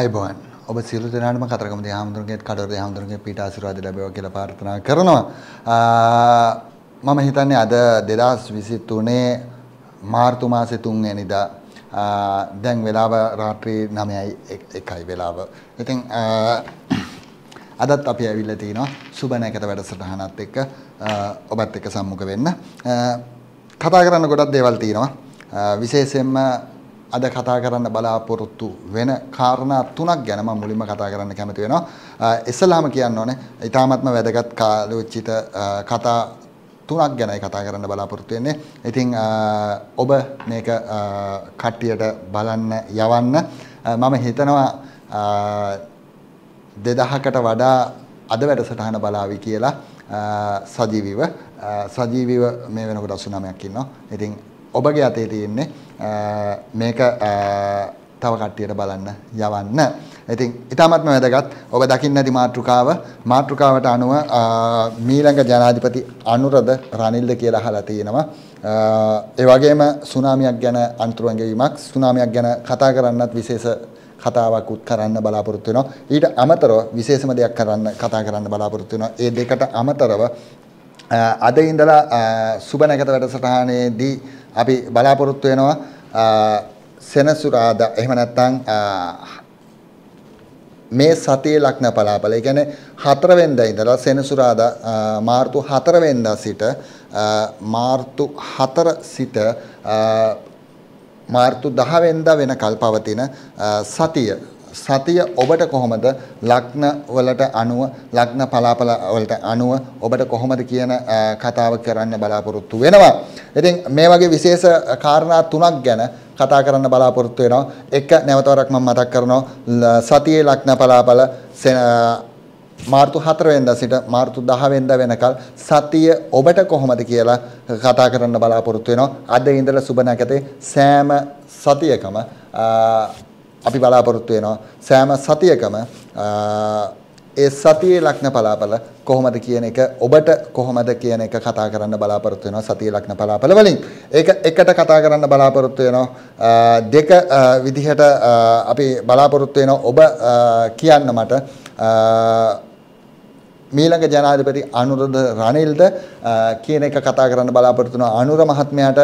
අයිබෝන් ඔබ සියලු දෙනාටම කතරගම දෙහාමුදුරන්ගේ කඩවර දෙහාමුදුරන්ගේ පීඨ ආශිර්වාද ලැබේවා කියලා ප්‍රාර්ථනා කරනවා. මම හිතන්නේ අද 2023 මාර්තු මාසේ 3 වෙනිදා දැන් වෙලාව රාත්‍රී 9:01යි වෙලාව. ඉතින් අදත් අපි ඇවිල්ලා තිනවා සුබ නැකත වැඩසටහනත් එක්ක ඔබත් එක්ක සම්මුඛ වෙන්න. කතා කරන්න ගොඩක් දේවල් තියෙනවා. විශේෂයෙන්ම අද කතා කරන්න බලාපොරොත්තු වෙන කාරණා තුනක් ගැන මම මුලින්ම කතා කරන්න කැමති වෙනවා. ඉස්සලාම කියන්න ඕනේ ඊ타මත්ම වැදගත් කාලෝචිත කතා තුනක් ගැනයි කතා කරන්න බලාපොරොත්තු වෙන්නේ. ඉතින් ඔබ මේක කට්ටියට බලන්න යවන්න මම හිතනවා 2000කට වඩා අද වැඩසටහන බලාවි කියලා සජීවීව සජීවීව මේ වෙනකොට 89ක් ඉන්නවා. ඉතින් ඔබගේ අතේ තියෙන්නේ මේක තව කට්ටියට බලන්න යවන්න. ඉතින් ඉතාමත්ම වැදගත් ඔබ දකින්න ඇති මාතෘකාව මාතෘකාවට අනුව මීළඟ ජනාධිපති අනුරද රනිල්ද කියලා අහලා තියෙනවා. ඒ වගේම සුනාමියක් ගැන අන්තරුවන් ගෙවීමක් සුනාමියක් ගැන කතා කරන්නත් විශේෂ කතාවක් උත් කරන්න බලාපොරොත්තු වෙනවා. ඊට අමතරව විශේෂම දෙයක් කරන්න කතා කරන්න බලාපොරොත්තු වෙනවා. ඒ දෙකට අමතරව අද ඉඳලා සුබ නැකත වැඩසටහනේදී අපි බලාපොරොත්තු වෙනවා සෙනසුරාදා එහෙම නැත්නම් මේ සතියේ ලග්න පලාපල. ඒ කියන්නේ 4 වෙනිදා ඉඳලා සෙනසුරාදා මාර්තු 4 වෙනිදා සිට මාර්තු 4 සිට මාර්තු 10 වෙනිදා වෙනකල් පවතින සතිය සතිය ඔබට කොහොමද ලග්න වලට අනුව ලග්න පලාපල වලට අනුව ඔබට කොහොමද කියන කතාව කරන්න බලාපොරොත්තු වෙනවා. ඉතින් මේ වගේ විශේෂ කාරණා තුනක් ගැන කතා කරන්න බලාපොරොත්තු වෙනවා. එක නැවතවරක් මම මතක් කරනවා සතියේ ලග්න පලාපල මාර්තු 4 වෙනිදා සිට මාර්තු 10 වෙනිදා වෙනකල් සතිය ඔබට කොහොමද කියලා කතා කරන්න බලාපොරොත්තු වෙනවා. අද ඉඳලා සුබ නැකතේ සෑම සතියකම අපි බලාපොරොත්තු වෙනවා සෑම සතියකම ඒ සතියේ ලග්න පලාපල කොහොමද කියන එක ඔබට කොහොමද කියන එක කතා කරන්න බලාපොරොත්තු වෙනවා සතියේ ලග්න පලාපල වලින්. ඒක එකට කතා කරන්න බලාපොරොත්තු වෙනවා. දෙක විදිහට අපි බලාපොරොත්තු වෙනවා ඔබ කියන්න මට මීළඟ ජනාධිපති අනුරද රනිල්ද කියන එක කතා කරන්න බලාපොරොත්තු වෙනවා. අනුර මහත්මයාට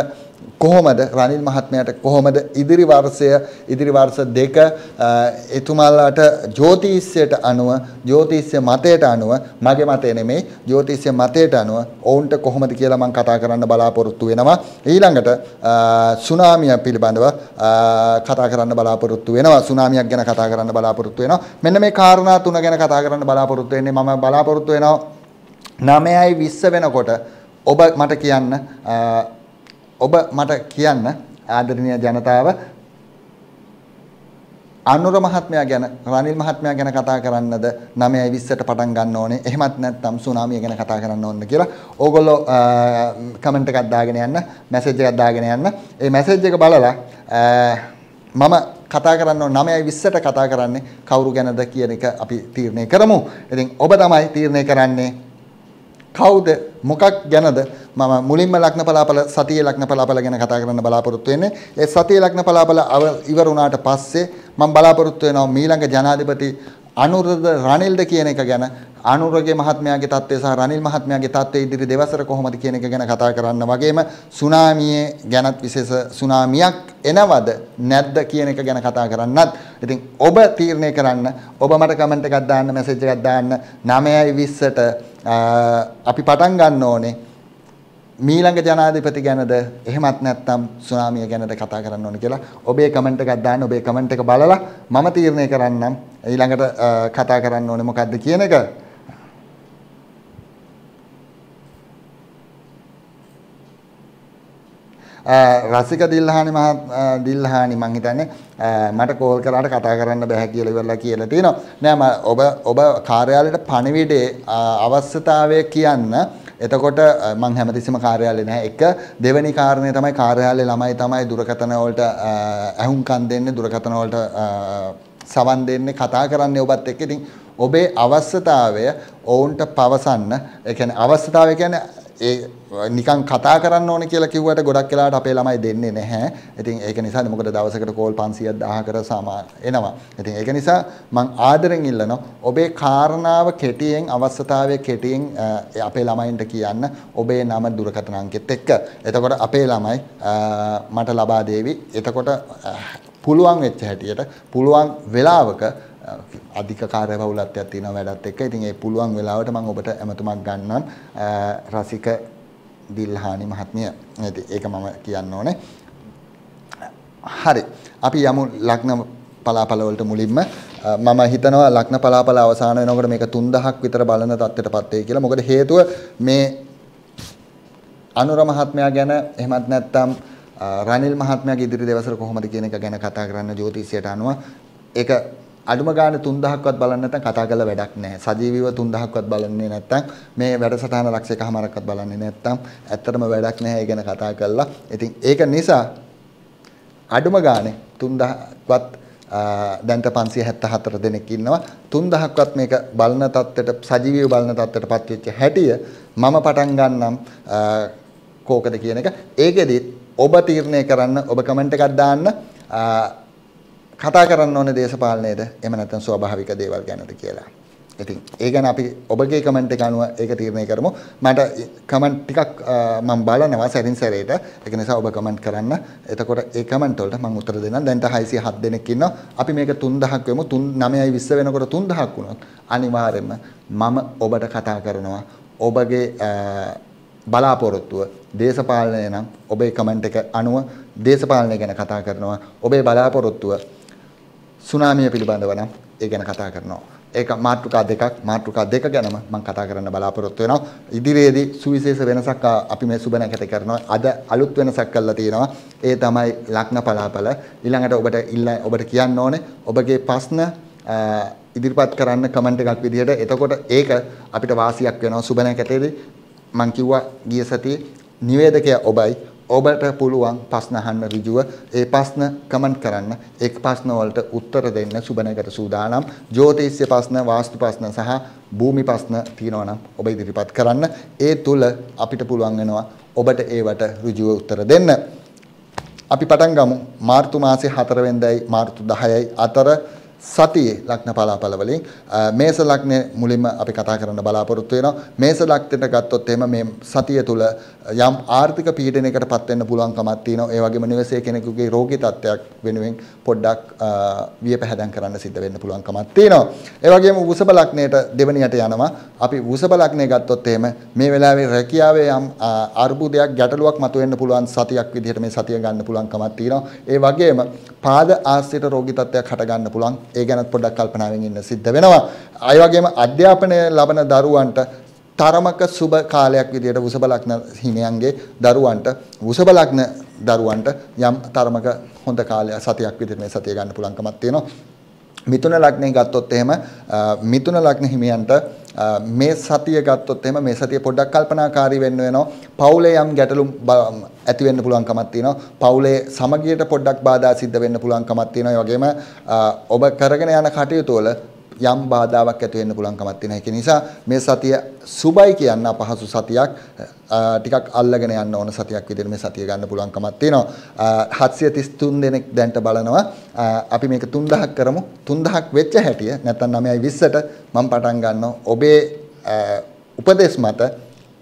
කොහොමද රනිල් මහත්මයාට කොහොමද ඉදිරි වර්ෂය ඉදිරි වර්ෂ දෙක එතුමාලාට ජ්‍යොතිෂයට අනුව ජ්‍යොතිෂය මතයට අනුව මගේ මතය නෙමේ ජ්‍යොතිෂය මතයට අනුව ඔවුන්ට කොහොමද කියලා මම කතා කරන්න බලාපොරොත්තු වෙනවා ඊළඟට සුනාමිය පිළිබඳව කතා කරන්න බලාපොරොත්තු වෙනවා සුනාමියක් ගැන කතා කරන්න බලාපොරොත්තු වෙනවා මෙන්න මේ කාරණා තුන ගැන කතා කරන්න බලාපොරොත්තු වෙන්නේ මම බලාපොරොත්තු වෙනවා 9යි 20 වෙනකොට ඔබ මට කියන්න ඔබ මට කියන්න ආදරණීය ජනතාව අනුර මහත්මයා ගැන රනිල් මහත්මයා ගැන කතා කරන්නද 9:20ට පටන් ගන්න ඕනේ. එහෙමත් නැත්නම් සුනාමිය ගැන කතා කරන්න ඕනද කියලා. ඕගොල්ලෝ කමෙන්ට් එකක් දාගෙන යන්න, මැසේජ් එකක් දාගෙන යන්න. ඒ මැසේජ් එක බලලා මම කතා කරන්න ඕන 9:20ට කතා කරන්නේ කවුරු ගැනද කියන එක අපි තීරණය කරමු. ඉතින් ඔබ තමයි තීරණය කරන්නේ කවුද මොකක් ගැනද මම මුලින්ම ලග්න පලාපල සතියේ ලග්න පලාපල ගැන කතා කරන්න බලාපොරොත්තු වෙන්නේ. ඒ සතියේ ලග්න පලාපල ඉවර වුණාට පස්සේ මම බලාපොරොත්තු වෙනවා මීළඟ ජනාධිපති අනුරද රනිල්ද කියන එක ගැන අනුරගේ මහත්මයාගේ தත්ත්වය සහ රනිල් මහත්මයාගේ தත්ත්වය ඉදිරි දෙවසර කොහොමද කියන එක ගැන කතා කරන්න වගේම සුනාමියේ ගැනත් විශේෂ සුනාමියක් එනවද නැද්ද කියන එක ගැන කතා කරන්නත් ඉතින් ඔබ තීරණය කරන්න ඔබ මට කමෙන්ට් එකක් දාන්න මැසේජ් එකක් දාන්න 9:20ට අපි පටන් ගන්න ඕනේ මීළඟ ජනාධිපති ගැනද එහෙමත් නැත්නම් සුනාමිය ගැනද කතා කරන්න ඕන කියලා ඔබේ කමෙන්ට් එකක් දාන්න ඔබේ කමෙන්ට් එක බලලා මම තීරණය කරන්නම් ඊළඟට කතා කරන්න ඕනේ මොකද්ද කියන එක රසික දිල්හානි මහ දිල්හානි මං හිතන්නේ මට කෝල් කරාට කතා කරන්න බෑ කියලා ඉවරලා කියලා තිනවා නෑ ඔබ ඔබ කාර්යාලයට පණිවිඩේ අවශ්‍යතාවය කියන්න එතකොට මං හැමතිස්සම කාර්යාලේ නැහැ. එක දෙවෙනි කාරණය තමයි කාර්යාලේ ළමයි තමයි දුරකථන වලට ඇහුම්කන් දෙන්නේ දුරකථන වලට සවන් දෙන්නේ කතා කරන්නේ ඔබත් එක්ක. ඉතින් ඔබේ අවශ්‍යතාවය ඔවුන්ට පවසන්න ඒ කියන්නේ අවශ්‍යතාවය කියන්නේ ඒ නිකන් කතා කරන්න ඕනේ කියලා කිව්වට ගොඩක් වෙලාවට අපේ ළමයි දෙන්නේ නැහැ. ඉතින් ඒක නිසා මොකද දවසකට කෝල් 500ක් 1000කට සමාන එනවා. ඉතින් ඒක නිසා මං ආදරෙන් ඉල්ලනවා ඔබේ කාරණාව කෙටියෙන් අවස්ථාවේ කෙටියෙන් අපේ ළමයින්ට කියන්න ඔබේ නම දුරකථන අංකෙත් එක්ක. එතකොට අපේ ළමයි මට ලබා දෙවි. එතකොට පුළුවන් වෙච්ච හැටියට පුළුවන් වෙලාවක අධික කාර්යබහුලත්වයක් තියෙන වැඩත් එක්ක. ඉතින් ඒ පුළුවන් වෙලාවට මම ඔබට ඇමතුමක් ගන්නම් රසික දිල්හානි මහත්මිය. ඒක මම කියන්න ඕනේ. හරි. අපි යමු ලග්න පලාපලවලට මුලින්ම මම හිතනවා ලග්න පලාපල අවසාන වෙනකොට මේක 3000ක් විතර බලන තත්ත්වයටපත් වෙයි කියලා. මොකද හේතුව මේ අනුර මහත්මයා ගැන එහෙමත් නැත්නම් රනිල් මහත්මයාගේ ඉදිරි දවසර කොහොමද කියන එක ගැන කතා කරන්න ජ්‍යොතිෂයට අනුව ඒක අඩුම ගානේ 3000ක්වත් බලන්න නැත්නම් කතා කරලා වැඩක් නැහැ. සජීවීව 3000ක්වත් බලන්නේ නැත්නම් මේ වැඩසටහන ලක්ෂ එකමාරක්වත් බලන්නේ නැත්නම් ඇත්තටම වැඩක් නැහැ. ඒ ගැන කතා කරලා. ඉතින් ඒක නිසා අඩුම ගානේ 3000ක්වත් දැන්ට 574 දෙනෙක් ඉන්නවා 3000ක්වත් මේක බලන තත්ත්වයට සජීවීව බලන තත්ත්වයට පත්වෙච්ච හැටිය මම පටන් ගන්නම් කෝකද කියන එක ඒකෙදිත් ඔබ තීරණය කරන්න ඔබ කමෙන්ට් එකක් දාන්න කතා කරන්න ඕනේ දේශපාලනයේද එහෙම නැත්නම් ස්වභාවික දේවල් ගැනද කියලා. ඉතින් ඒ ගැන අපි ඔබගේ කමෙන්ට් එක අනුව ඒක තීරණය කරමු. මට කමෙන්ට් ටිකක් මම බලනවා සරින් සරේට. ඒක නිසා ඔබ කමෙන්ට් කරන්න. එතකොට ඒ කමෙන්ට් වලට මම උත්තර දෙන්නම්. දැන් 607 දෙනෙක් ඉන්නවා. අපි මේක 3000ක් වෙමු. 9:20 වෙනකොට 3000ක් වුණොත් අනිවාර්යයෙන්ම මම ඔබට කතා කරනවා. ඔබගේ බලාපොරොත්තුව දේශපාලනය නම් ඔබේ කමෙන්ට් එක අනුව දේශපාලනය ගැන කතා කරනවා. ඔබේ බලාපොරොත්තුව සුනාමිය පිළිබඳව නම් ඒ ගැන කතා කරනවා. ඒක මාතෘකා දෙකක් මාතෘකා දෙක ගැනම මම කතා කරන්න බලාපොරොත්තු වෙනවා. ඉදිරියේදී සුවිශේෂ වෙනසක් අපි මේ සුබ නැකත කරනවා. අද අලුත් වෙනසක් කරලා තියෙනවා. ඒ තමයි ලග්න පලාපල. ඊළඟට ඔබට ඉල්ල ඔබට කියන්න ඕනේ ඔබගේ ප්‍රශ්න ඉදිරිපත් කරන්න කමෙන්ට් එකක් විදිහට. එතකොට ඒක අපිට වාසියක් වෙනවා සුබ නැකතේදී. මම කිව්වා ගිය සතියේ නිවේදකයා ඔබයි ඔබට පුළුවන් ප්‍රශ්න අහන්න ඍජුව ඒ ප්‍රශ්න කමෙන්ට් කරන්න ඒ ප්‍රශ්න වලට උත්තර දෙන්න සුබනකට සූදානම් ජ්‍යොතිෂ්‍ය ප්‍රශ්න වාස්තු ප්‍රශ්න සහ භූමි ප්‍රශ්න තියෙනවා නම් ඔබ ඉදිරිපත් කරන්න ඒ තුල අපිට පුළුවන් වෙනවා ඔබට ඒවට ඍජුව උත්තර දෙන්න අපි පටන් ගමු මාර්තු මාසේ 4 වෙනිදායි මාර්තු 10යි අතර සතියේ ලග්න පලාපල වලින් මේස ලග්නේ මුලින්ම අපි කතා කරන්න බලාපොරොත්තු වෙනවා මේස ලග්නට ගත්තොත් එහෙම මේ සතිය තුල යම් ආර්ථික පීඩනයකටපත් වෙන්න පුළුවන්කමක් තියෙනවා ඒ වගේම නිවසේ කෙනෙකුගේ රෝගී තත්ත්වයක් වෙනුවෙන් පොඩ්ඩක් වියපැහැදම් කරන්න සිද්ධ වෙන්න පුළුවන්කමක් තියෙනවා ඒ වගේම වෘෂභ ලග්නයට දෙවණියට යනවා අපි වෘෂභ ලග්නේ ගත්තොත් එහෙම මේ වෙලාවේ රැකියාවේ යම් අර්බුදයක් ගැටලුවක් මතුවෙන්න පුළුවන් සතියක් විදිහට මේ සතිය ගන්න පුළුවන්කමක් තියෙනවා ඒ වගේම පාද ආශ්‍රිත රෝගී තත්ත්වයක් හට ගන්න පුළුවන් ඒ ගැනත් පොඩ්ඩක් කල්පනාවෙන් ඉන්න සිද්ධ වෙනවා. ඒ වගේම අධ්‍යාපනය ලබන දරුවන්ට තරමක සුබ කාලයක් විදියට වෘෂභ ලග්න හිමියන්ගේ දරුවන්ට වෘෂභ ලග්න දරුවන්ට යම් තරමක හොඳ කාලයක් සතියක් විදිහට මේ සතිය ගන්න පුළුවන්කමක් තියෙනවා. මිතුන ලග්නේ ගත්තොත් එහෙම මිතුන ලග්න හිමියන්ට මේ සතිය ගත්තොත් එහෙම මේ සතිය පොඩ්ඩක් කල්පනාකාරී වෙන්න වෙනවා. පවුලේ යම් ගැටලු ඇති වෙන්න පුළුවන් කමක් තියෙනවා. පවුලේ සමගියට පොඩ්ඩක් බාධා සිද්ධ වෙන්න පුළුවන් කමක් තියෙනවා. ඒ වගේම ඔබ කරගෙන යන කටයුතු වල යම් බාධාවක් ඇති වෙන්න පුළුවන්කමක් තියෙන එක නිසා මේ සතිය සුබයි කියන්න අපහසු සතියක් ටිකක් අල්ලගෙන යන්න ඕන සතියක් විදිහට මේ සතිය ගන්න පුළුවන්කමක් තියෙනවා 733 දෙනෙක් දැන්ට බලනවා අපි මේක 3000ක් කරමු 3000ක් වෙච්ච හැටිය නැත්නම් 920ට මම පටන් ගන්නවා ඔබේ උපදේශ මත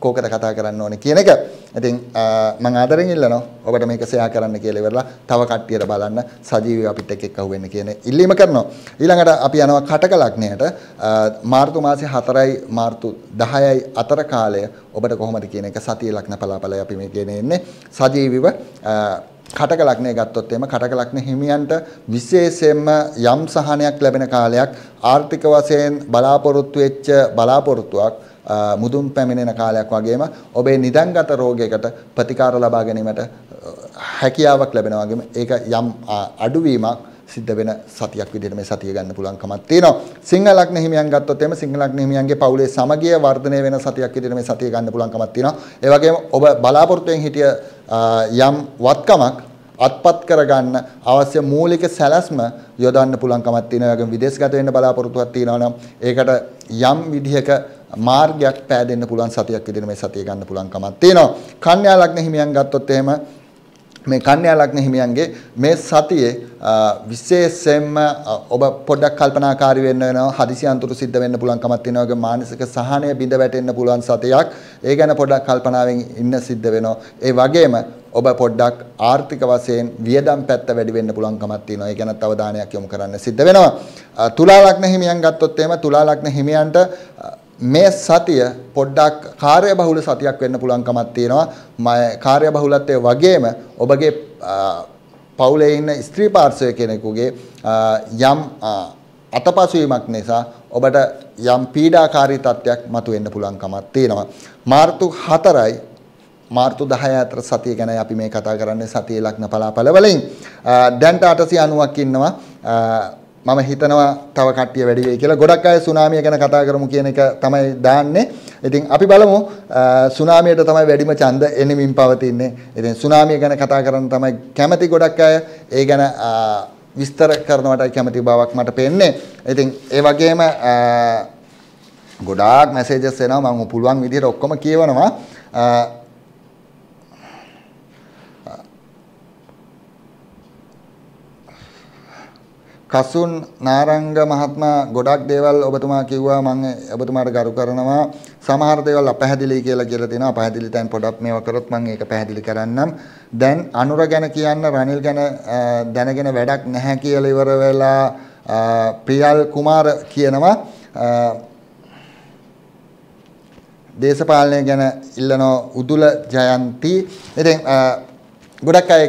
කෝකද කතා කරන්න ඕනේ කියන එක. ඉතින් මම ආදරෙන් ඉල්ලනවා ඔබට මේක ෂෙයා කරන්න කියලා ඉවරලා තව කට්ටියට බලන්න සජීවීව අපිත් එක්ක එක්ක හුවෙන්න කියන ඉල්ලීම කරනවා. ඊළඟට අපි යනවා කටක ලග්නයට මාර්තු මාසේ 4යි මාර්තු 10යි අතර කාලය ඔබට කොහොමද කියන එක සතිය ලග්න පලාපලයි අපි මේ කියන්නේ ඉන්නේ. සජීවීව කටක ලක්ෂණය ගත්තොත් එම කටක ලක්ෂණ හිමියන්ට විශේෂයෙන්ම යම් සහනයක් ලැබෙන කාලයක් ආර්ථික වශයෙන් බලාපොරොත්තු වෙච්ච බලාපොරොත්තුවක් මුදුන් පැමිණෙන කාලයක් වගේම ඔබේ නිදන්ගත රෝගයකට ප්‍රතිකාර ලබා ගැනීමට හැකියාවක් ලැබෙනවා වගේම ඒක යම් අඩුවීමක් සිද්ධ වෙන සතියක් විදිහට මේ සතිය ගන්න පුළුවන්කමක් තියෙනවා. සිංහල ලග්න හිමියන් ගත්තොත් එimhe සිංහල ලග්න හිමියන්ගේ පවුලේ සමගිය වර්ධනය වෙන සතියක් විදිහට මේ සතිය ගන්න පුළුවන්කමක් තියෙනවා. ඒ වගේම ඔබ බලාපොරොත්තුෙන් හිටිය යම් වත්කමක් අත්පත් කරගන්න අවශ්‍ය මූලික සැලැස්ම යොදන්න පුළුවන්කමක් තියෙනවා. ඒගොම විදේශගත වෙන්න බලාපොරොත්තුවක් තියෙනවා නම් ඒකට යම් විදිහක මාර්ගයක් පෑදෙන්න පුළුවන් සතියක් විදිහට මේ සතිය ගන්න පුළුවන්කමක් තියෙනවා. කන්‍යා ලග්න හිමියන් ගත්තොත් එහෙම මේ කන්‍යාලග්න හිමියන්ගේ මේ සතියේ විශේෂයෙන්ම ඔබ පොඩ්ඩක් කල්පනාකාරී වෙන්න වෙනවා හදිසි අන්තරු සිද්ධ වෙන්න පුළුවන් කමක් තියෙනවා වගේ මානසික සහනය බිඳ වැටෙන්න පුළුවන් සතියක් ඒ ගැන පොඩ්ඩක් කල්පනාවෙන් ඉන්න සිද්ධ වෙනවා ඒ වගේම ඔබ පොඩ්ඩක් ආර්ථික වශයෙන් වියදම් පැත්ත වැඩි වෙන්න පුළුවන් කමක් තියෙනවා. ඒ ගැනත් අවධානයක් යොමු කරන්න සිද්ධ වෙනවා. තුලා ලග්න හිමියන් ගත්තොත් එහෙම තුලා ලග්න හිමියන්ට මේ සතිය පොඩ්ඩක් කාර්යබහුල සතියක් වෙන්න පුළුවන්කමක් තියෙනවා. මම කාර්යබහුලත්වයේ වගේම ඔබගේ පවුලේ ඉන්න ස්ත්‍රී පාර්ශවය කෙනෙකුගේ යම් අතපසුවීමක් නිසා ඔබට යම් පීඩාකාරී තත්ත්වයක් මතුවෙන්න පුළුවන්කමක් තියෙනවා. මාර්තු 4යි මාර්තු 10 අතර සතිය ගැන අපි මේ කතා කරන්නේ සතියේ ලග්න පලාපල වලින්. දැන්ට 890ක් ඉන්නවා. මම හිතනවා තව කට්ටිය වැඩි වෙයි කියලා. ගොඩක් අය සුනාමිය ගැන කතා කරමු කියන එක තමයි දාන්නේ. ඉතින් අපි බලමු සුනාමියට තමයි වැඩිම ඡන්ද එනෙමින් පවතින්නේ. ඉතින් සුනාමිය ගැන කතා කරන්න තමයි කැමති ගොඩක් අය. ඒ ගැන විස්තර කරනවටයි කැමති බවක් මට පේන්නේ. ඉතින් ඒ වගේම ගොඩාක් මැසේජස් එනවා මම පුළුවන් විදිහට ඔක්කොම කියවනවා. කසුන් නාරංග මහත්මයා ගොඩක් දේවල් ඔබතුමා කිව්වා මම ඔබතුමාට ගරු කරනවා සමහර දේවල් අපැහැදිලි කියලා කියලා තිනවා අපැහැදිලි තැන් පොඩක් මේවා කරොත් මම ඒක පැහැදිලි කරන්නම් දැන් අනුර ගැන කියන්න රනිල් ගැන දැනගෙන වැඩක් නැහැ කියලා ඉවර වෙලා ප්‍රියල් කුමාර කියනවා දේශපාලනය ගැන ඉල්ලන උදුල ජයන්ති ඉතින් ගොඩක් අය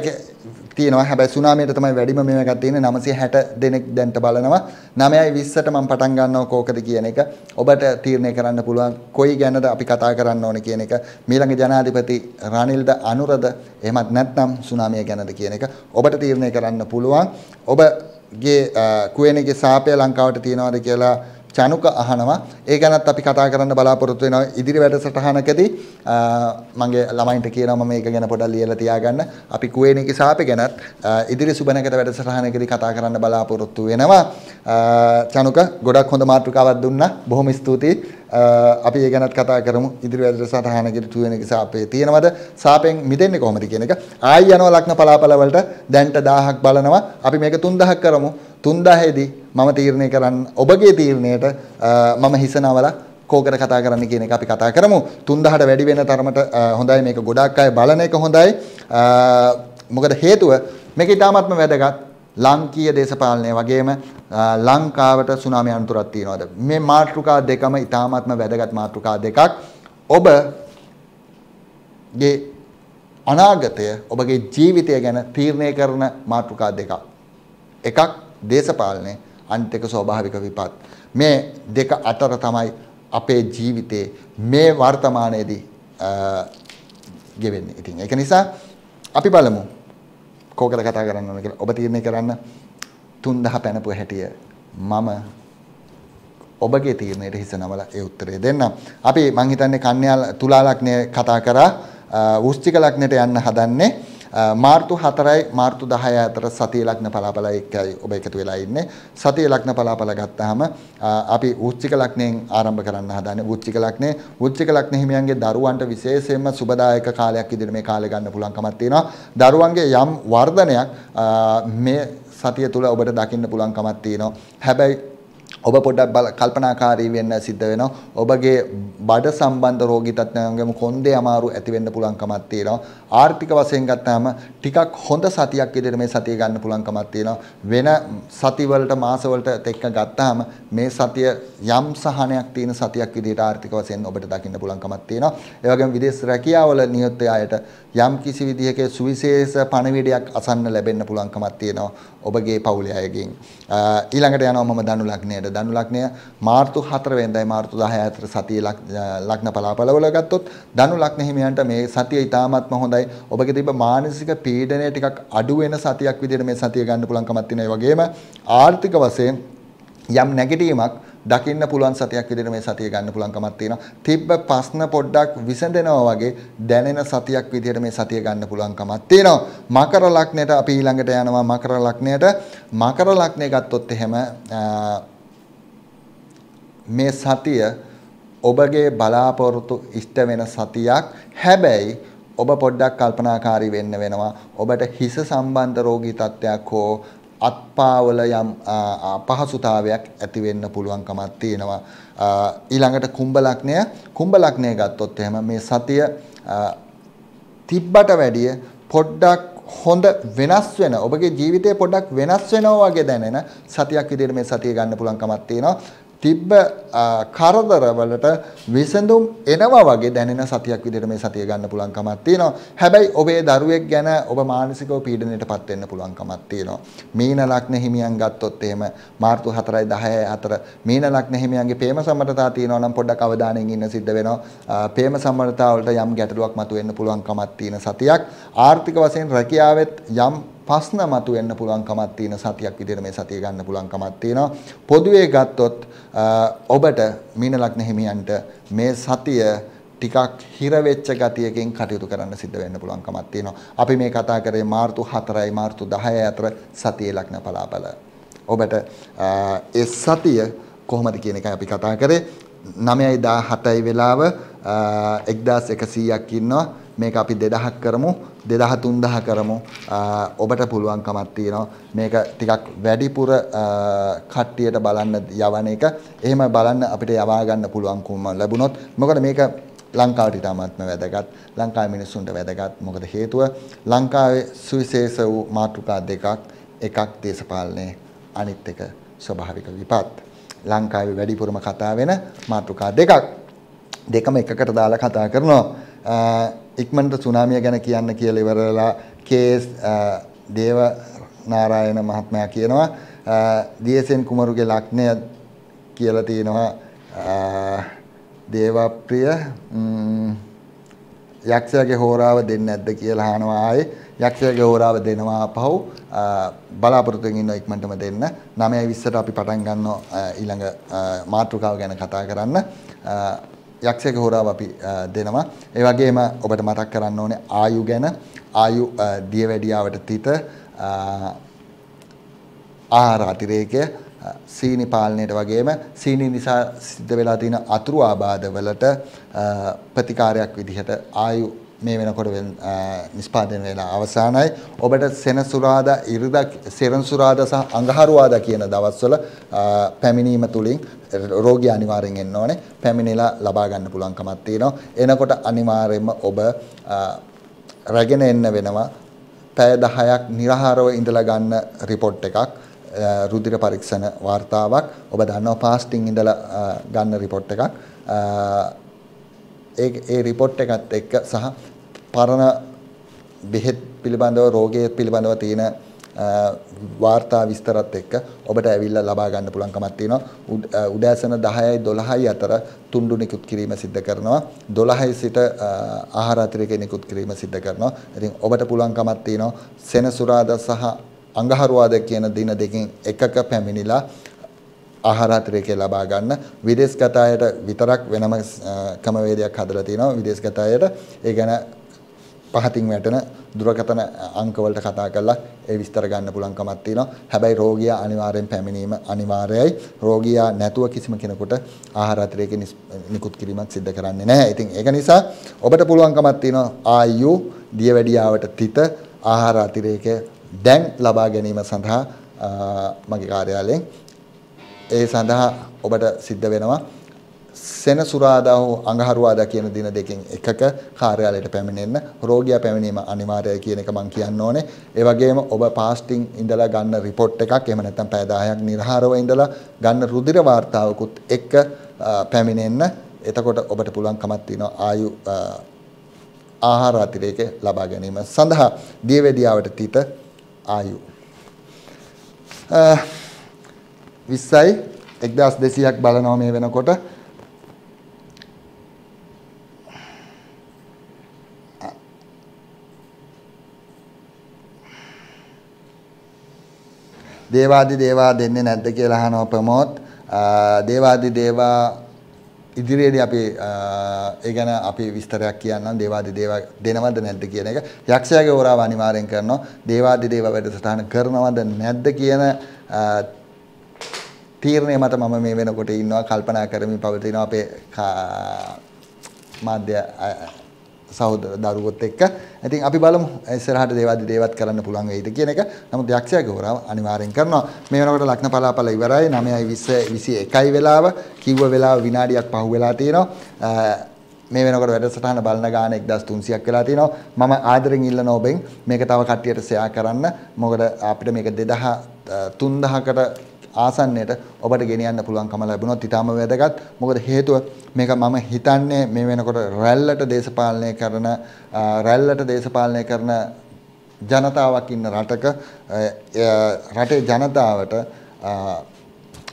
තියෙනවා හැබැයි සුනාමියට තමයි වැඩිම මේව එකක් තියෙන්නේ 960 දෙනෙක් දැන්ට බලනවා 9:20ට මම පටන් ගන්නවා කෝකද කියන එක ඔබට තීරණය කරන්න පුළුවන් කොයි ගැනද අපි කතා කරන්න ඕනේ කියන එක මීළඟ ජනාධිපති රනිල්ද අනුරද එහෙමත් නැත්නම් සුනාමිය ගැනද කියන එක ඔබට තීරණය කරන්න පුළුවන් ඔබගේ කුවේණියගේ සාපය ලංකාවට තියනවාද කියලා චනුක අහනවා ඒ ගැනත් අපි කතා කරන්න බලාපොරොත්තු වෙනවා ඉදිරි වැඩසටහනකදී මගේ ළමයින්ට කියනවා මම මේක ගැන පොඩක් ලියලා තියාගන්න අපි කුවේණිගේ සාපේ ගැනත් ඉදිරි සුබනකට වැඩසටහනකදී කතා කරන්න බලාපොරොත්තු වෙනවා චනුක ගොඩක් හොඳ මාතෘකාවක් දුන්නා බොහොම ස්තුතියි අපි ඒ ගැනත් කතා කරමු ඉදිරි වැඩ සටහනකට තුවෙන එක සාපේ තියෙනවද සාපෙන් මිදෙන්නේ කොහොමද කියන එක ආයි යනවා ලක්න පලාපල වලට දැන්ට 1000ක් බලනවා අපි මේක 3000ක් කරමු 3000 දී මම තීරණය කරන්න ඔබගේ තීරණයට මම හිසනවලා කෝකට කතා කරන්න කියන එක අපි කතා කරමු 3000ට වැඩි වෙන තරමට හොඳයි මේක ගොඩක් අය බලන එක හොඳයි මොකද හේතුව මේක ඊටාත්ම වැදගත් ලංකීය දේශපාලනය වගේම ලංකාවට සුනාමි අනතුරක් තියනවාද මේ මාතෘකා දෙකම ඊටාත්ම වැදගත් මාතෘකා දෙකක් ඔබ ගේ අනාගතය ඔබගේ ජීවිතය ගැන තීරණය කරන මාතෘකා දෙකක් එකක් දේශපාලනය අනිත් එක ස්වභාවික විපත් මේ දෙක අතර තමයි අපේ ජීවිතේ මේ වර්තමානයේදී ගෙවෙන්නේ. ඉතින් ඒක නිසා අපි බලමු කෝකද කතා කරන්න ඕන කියලා. ඔබ තීරණය කරන්න 3000 පැනපු හැටිය මම ඔබගේ තීරණයට හිස නමලා ඒ උත්තරය දෙන්නම්. අපි මං හිතන්නේ කන්‍යා තුලා ලග්නය කතා කරා වෘශ්චික ලග්නයට යන්න හදන්නේ. මාර්තු 4යි මාර්තු 10යි අතර සතිය ලග්න පලාපල එක්කයි ඔබ එකතු වෙලා ඉන්නේ. සතිය ලග්න පලාපල ගත්තාම අපි වෘශ්චික ලග්නයෙන් ආරම්භ කරන්න හදාන්නේ. වෘශ්චික ලග්නේ වෘශ්චික ලග්න හිමියන්ගේ දරුවන්ට විශේෂයෙන්ම සුබදායක කාලයක් ඉදිරියේ මේ කාලය ගන්න පුළුවන්කමක් තියෙනවා. දරුවන්ගේ යම් වර්ධනයක් මේ සතිය තුළ ඔබට දකින්න පුළුවන්කමක් තියෙනවා. හැබැයි ඔබ පොඩ්ඩක් කල්පනාකාරී වෙන්න සිද්ධ වෙනවා. ඔබගේ බඩ සම්බන්ධ රෝගී තත්ත්වයන්ගම කොන්දේ අමාරු ඇති වෙන්න පුළුවන්කමක් තියෙනවා. ආර්ථික වශයෙන් ගත්තාම ටිකක් හොඳ සතියක් විදිහට මේ සතිය ගන්න පුළුවන්කමක් තියෙනවා. වෙන සතිවලට මාසවලට එක්ක ගත්තාම මේ සතිය යම් සහනයක් තියෙන සතියක් විදිහට ආර්ථික වශයෙන් ඔබට දකින්න පුළුවන්කමක් තියෙනවා. ඒ වගේම විදේශ රැකියාවල නියුත් අයට යම් කිසි විදිහක සුවිශේෂ පණිවිඩයක් අසන්න ලැබෙන්න පුළුවන්කමක් තියෙනවා ඔබගේ පවුලේ අයගෙන්. ඊළඟට යනවා මම දනු ලග්නයට ධනු ලග්නය මාර්තු 4 වෙනිදායි මාර්තු 10 අතර සතිය ලග්න පලාපලවල ගත්තොත් ධනු ලග්න හිමියන්ට මේ සතිය ඉතාමත්ම හොඳයි. ඔබගේ තිබ්බ මානසික පීඩනය ටිකක් අඩු වෙන සතියක් විදිහට මේ සතිය ගන්න පුළුවන්කමක් තියෙනවා. ඒ වගේම ආර්ථික වශයෙන් යම් නැගිටීමක් දකින්න පුළුවන් සතියක් විදිහට මේ සතිය ගන්න පුළුවන්කමක් තියෙනවා. තිබ්බ ප්‍රශ්න පොඩ්ඩක් විසඳෙනවා වගේ දැනෙන සතියක් විදිහට මේ සතිය ගන්න පුළුවන්කමක් තියෙනවා. මකර ලග්නයට අපි ඊළඟට යනවා මකර ලග්නයට. මකර ලග්නය ගත්තොත් එහෙම මේ සතිය ඔබගේ බලාපොරොත්තු ඉෂ්ට වෙන සතියක් හැබැයි ඔබ පොඩ්ඩක් කල්පනාකාරී වෙන්න වෙනවා ඔබට හිස සම්බන්ධ රෝගී තත්ත්වයක් හෝ අත්පාවල යම් අපහසුතාවයක් ඇති වෙන්න පුළුවන්කමක් තියෙනවා ඊළඟට කුම්භ ලග්නය කුම්භ ලග්නය ගත්තොත් එහෙම මේ සතිය තිබ්බට වැඩිය පොඩ්ඩක් හොඳ වෙනස් වෙන ඔබගේ ජීවිතේ පොඩ්ඩක් වෙනස් වෙනවා වගේ දැනෙන සතියක් විදිහට මේ සතිය ගන්න පුළුවන්කමක් තියෙනවා තිබ්බ කරදරවලට විසඳුම් එනවා වගේ දැනෙන සතියක් විදිහට මේ සතිය ගන්න පුළුවන්කමක් තියෙනවා. හැබැයි ඔබේ දරුවෙක් ගැන ඔබ මානසිකව පීඩනයටපත් වෙන්න පුළුවන්කමක් තියෙනවා. මීන ලග්න හිමියන් ගත්තොත් එහෙම මාර්තු 4යි 10යි අතර මීන ලග්න හිමියන්ගේ ප්‍රේම සම්බන්ධතා තියෙනවා නම් පොඩ්ඩක් අවධානයෙන් ඉන්න සිද්ධ වෙනවා. ප්‍රේම සම්බන්ධතා වලට යම් ගැටලුවක් මතුවෙන්න පුළුවන්කමක් තියෙන සතියක්. ආර්ථික වශයෙන් රැකියාවෙත් යම් ප්‍රශ්න මතුවෙන්න පුළුවන් කමක් තියෙන සතියක් විදිහට මේ සතිය ගන්න පුළුවන් කමක් තියෙනවා. පොදුවේ ගත්තොත් ඔබට මීන ලග්න හිමියන්ට මේ සතිය ටිකක් හිර වෙච්ච ගතියකින් කටයුතු කරන්න සිද්ධ වෙන්න පුළුවන් කමක් තියෙනවා. අපි මේ කතා කරේ මාර්තු 4යි මාර්තු 10යි අතර සතියේ ලග්න පලාපල. ඔබට ඒ සතිය කොහොමද කියන එකයි අපි කතා කරේ. 9යි 17යි වෙලාව 1100ක් ඉන්නවා. මේක අපි 2000ක් කරමු 2000 3000 කරමු ඔබට පුළුවන්කමක් තියෙනවා මේක ටිකක් වැඩිපුර කට්ටියට බලන්න යවන එක එහෙම බලන්න අපිට යවා ගන්න පුළුවන්කම ලැබුණොත් මොකද මේක ලංකාවට ඉතාමත්ම වැදගත් ලංකාවේ මිනිස්සුන්ට වැදගත් මොකද හේතුව ලංකාවේ සුවිශේෂ වූ මාතෘකා දෙකක් එකක් දේශපාලනය අනිත් එක ස්වභාවික විපත් ලංකාවේ වැඩිපුරම කතා වෙන මාතෘකා දෙකක් දෙකම එකකට දාලා කතා කරනවා ඉක්මනට සුනාමිය ගැන කියන්න කියලා ඉවරලා කේස් දේව නාරායන මහත්මයා කියනවා දියසෙන් කුමරුගේ ලක්ෂණය කියලා තියෙනවා දේවප්‍රිය යක්ෂයාගේ හෝරාව දෙන්නේ නැද්ද කියලා අහනවා ආයේ යක්ෂයාගේ හෝරාව දෙනවා පහු බලාපොරොත්තුෙන් ඉන්න ඉක්මනටම දෙන්න 9:20ට අපි පටන් ගන්නවා ඊළඟ මාතෘකාව ගැන කතා කරන්න යක්ෂයක හොරාව අපි දෙනවා. ඒ වගේම ඔබට මතක් කරන්න ඕනේ ආයු ගැන. ආයු දියවැඩියාවට තිත ආහාර අතිරේකය සීනි පාලනයට වගේම සීනි නිසා සිද්ධ වෙලා තියෙන අතුරු ආබාධවලට ප්‍රතිකාරයක් විදිහට ආයු මේ වෙනකොට නිෂ්පාදන වේලා අවසానයි. ඔබට සෙනසුරාදා ඉරිදා සෙනසුරාදා සහ අඟහරුවාදා කියන දවස්වල පැමිණීම තුලින් රෝගී අනිවාර්යෙන් එන්න ඕනේ. පැමිණිලා ලබා ගන්න පුළුවන්කමක් තියෙනවා. එනකොට අනිවාර්යයෙන්ම ඔබ රැගෙන එන්න වෙනවා. පැය 10ක් නිරහාරව ඉඳලා ගන්න report එකක්. රුධිර පරීක්ෂණ වார்த்தාවක් ඔබ දන්නවා පාස්ටිං ඉඳලා ගන්න report එකක් ඒ ඒ report එකත් එක්ක සහ පරණ බෙහෙත් පිළිබඳව රෝගය පිළිබඳව තියෙන වාර්තා විස්තරත් එක්ක ඔබට ඇවිල්ලා ලබා ගන්න පුළුවන්කමක් තියෙනවා උදෑසන 10යි 12යි අතර තුන්ඩු නිකුත් කිරීම සිද්ධ කරනවා 12යි සිට ආහාර අතිරේක නිකුත් කිරීම සිද්ධ කරනවා ඉතින් ඔබට පුළුවන්කමක් තියෙනවා සෙනසුරාදා සහ අඟහරුවාදා කියන දින දෙකෙන් එකක පැමිණිලා ආහාරාතරයකේ ලබා ගන්න විදේශගත අයට විතරක් වෙනම ක්‍රමවේදයක් හදලා තිනවා විදේශගත අයට ඒ ගැන පහතින් වැටෙන දුරකථන අංක වලට කතා කරලා ඒ විස්තර ගන්න පුළුවන්කමක් තියෙනවා. හැබැයි රෝගියා අනිවාර්යෙන් පැමිණීම අනිවාර්යයි. රෝගියා නැතුව කිසිම කෙනෙකුට ආහාර අතිරේක නිකුත් කිරීමක් සිදු කරන්නේ නැහැ. ඉතින් ඒක නිසා ඔබට පුළුවන්කමක් තියෙනවා ආයු දියවැඩියාවට තිත ආහාර අතිරේක දැන් ලබා ගැනීම සඳහා මගේ කාර්යාලයෙන් ඒ සඳහා ඔබට සිද්ධ වෙනවා සෙනසුරාදා හෝ අඟහරුවාදා කියන දින දෙකෙන් එකක කාර්යාලයට පැමිණෙන්න රෝගියා පැමිණීම අනිවාර්යයි කියන එක මම කියන්න ඕනේ. ඒ වගේම ඔබ පාස්ටිං ඉඳලා ගන්න report එකක් එහෙම නැත්නම් පැය 10ක් නිරහාරව ඉඳලා ගන්න රුධිර වාර්තාවකුත් එක්ක පැමිණෙන්න. එතකොට ඔබට පුළුවන්කමක් තියෙනවා ආයු ආහාර අතිරේක ලබා ගැනීම සඳහා දියවැඩියාවට තිත ආයු. 20යි 1200ක් බලනවා මේ වෙනකොට. දේවාදි දේවා දෙන්නේ නැද්ද කියලා අහනවා ප්‍රමෝත්. දේවාදි දේවා ඉදිරියේදී අපි ඒ ගැන අපි විස්තරයක් කියන්නම් දේවාදි දේවා දෙනවද නැද්ද කියන එක. යක්ෂයාගේ හෝරාව අනිවාර්යෙන් කරනවා. දේවාදි දේවා වැඩසටහන කරනවද නැද්ද කියන තීරණය මත මම මේ වෙනකොට ඉන්නවා කල්පනා කරමින් පවතින අපේ මාධ්‍ය සහෝදර දරුවොත් එක්ක. ඉතින් අපි බලමු ඉස්සරහට දේවාදි දේවත් කරන්න පුළුවන් වෙයිද කියන එක. නමුත් යක්ෂයා ගෞරව අනිවාර්යෙන් කරනවා. මේ වෙනකොට ලග්න පලාපල ඉවරයි 9:20 21යි වෙලාව. කිව්ව වෙලාව විනාඩියක් පහු වෙලා තියෙනවා. මේ වෙනකොට වැඩසටහන බලන ගාන 1300ක් වෙලා තිනවා. මම ආදරෙන් ඉල්ලන ඔබෙන් මේක තව කට්ටියට ෂෙයා කරන්න. මොකද අපිට මේක 2000 3000කට ආසන්නයට ඔබට ගෙනියන්න පුළුවන්කම ලැබුණොත් ඉතාම වැදගත්. මොකද හේතුව මේක මම හිතන්නේ මේ වෙනකොට රැල්ලට දේශපාලනය කරන රැල්ලට දේශපාලනය කරන ජනතාවක් ඉන්න රටක රටේ ජනතාවට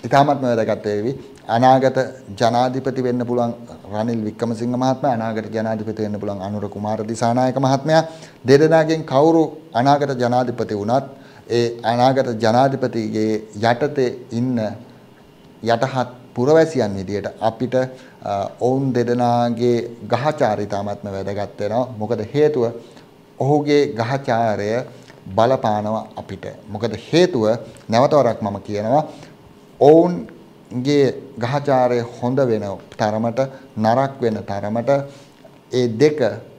ඉතාමත්ම වැදගත් වේවි. අනාගත ජනාධිපති වෙන්න පුළුවන් රනිල් වික්‍රමසිංහ මහත්මයා අනාගත ජනාධිපති වෙන්න පුළුවන් අනුර කුමාර දිසානායක මහත්මයා දෙදෙනාගෙන් කවුරු අනාගත ජනාධිපති වුණත් ඒ අනාගත ජනාධිපතිගේ යටතේ ඉන්න යටහත් පුරවැසියන් විදියට අපිට ඔවුන් දෙදෙනාගේ ගහචාරිතාමත්ම වැදගත් වෙනවා. මොකද හේතුව ඔහුගේ ගහචාරය බලපානවා අපිට. මොකද හේතුව නැවතවරක් මම කියනවා ඔවුන්ගේ ගහචාරය හොඳ වෙන තරමට නරක් වෙන තරමට ඒ දෙක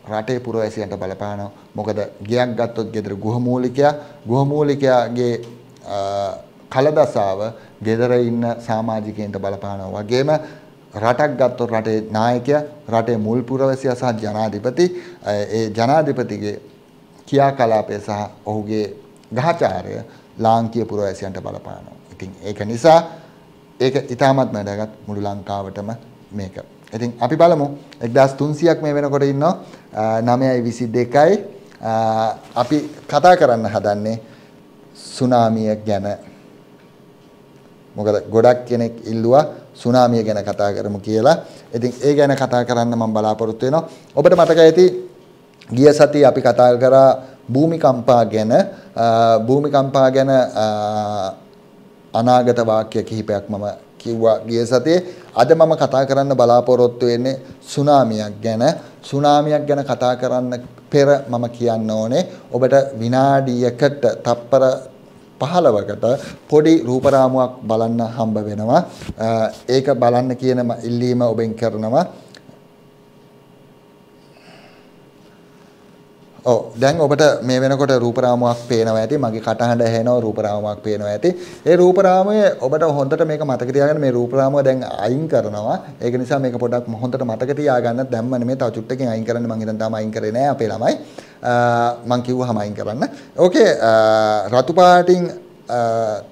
රටේ පුරවැසියන්ට බලපානවා. මොකද ගෙයක් ගත්තොත් ගෙදර ගෘහමූලිකයා ගෘහමූලිකයාගේ කලදසාව ගෙදර ඉන්න සමාජිකයන්ට බලපානවා. වගේම රටක් ගත්තොත් රටේ නායකයා රටේ මුල් පුරවැසියා සහ ජනාධිපති ඒ ජනාධිපතිගේ ක්‍රියාකලාපය සහ ඔහුගේ ගහචාරය ලාංකීය පුරවැසියන්ට බලපානවා. ඉතින් ඒක නිසා ඒක ඉතාමත් වැදගත් මුළු ලංකාවටම මේක ඉතින් අපි බලමු 1300ක් මේ වෙනකොට ඉන්නවා 922යි අපි කතා කරන්න හදන්නේ සුනාමිය ගැන. මොකද ගොඩක් කෙනෙක් ඉල්ලුවා සුනාමිය ගැන කතා කරමු කියලා. ඉතින් ඒ ගැන කතා කරන්න මම බලාපොරොත්තු වෙනවා. ඔබට මතක ඇති ගිය සතියේ අපි කතා කරා භූමිකම්පා ගැන භූමිකම්පා ගැන අනාගත වාක්‍ය කිහිපයක් මම කිව්වා ගිය සතියේ අද මම කතා කරන්න බලාපොරොත්තු වෙන්නේ සුනාමියක් ගැන සුනාමියක් ගැන කතා කරන්න පෙර මම කියන්න ඕනේ ඔබට විනාඩියකට තප්පර 15කට පොඩි රූපරාමුවක් බලන්න හම්බ වෙනවා ඒක බලන්න කියන ඉල්ලීම ඔබෙන් කරනවා ඔව් දැන් ඔබට මේ වෙනකොට රූපරාමුවක් පේනවා ඇති මගේ කටහඬ ඇහෙනවා රූපරාමුවක් පේනවා ඇති ඒ රූපරාමය ඔබට හොඳට මේක මතක තියාගන්න මේ රූපරාමුව දැන් අයින් කරනවා ඒක නිසා මේක පොඩ්ඩක් හොඳට මතක තියාගන්න දැම්මනේ මේ තව චුට්ටකින් අයින් කරන්න මං හිතන් තාම අයින් කරේ නෑ අපේ ළමයි මං කිව්වහම අයින් කරන්න ඕකේ රතු පාටින්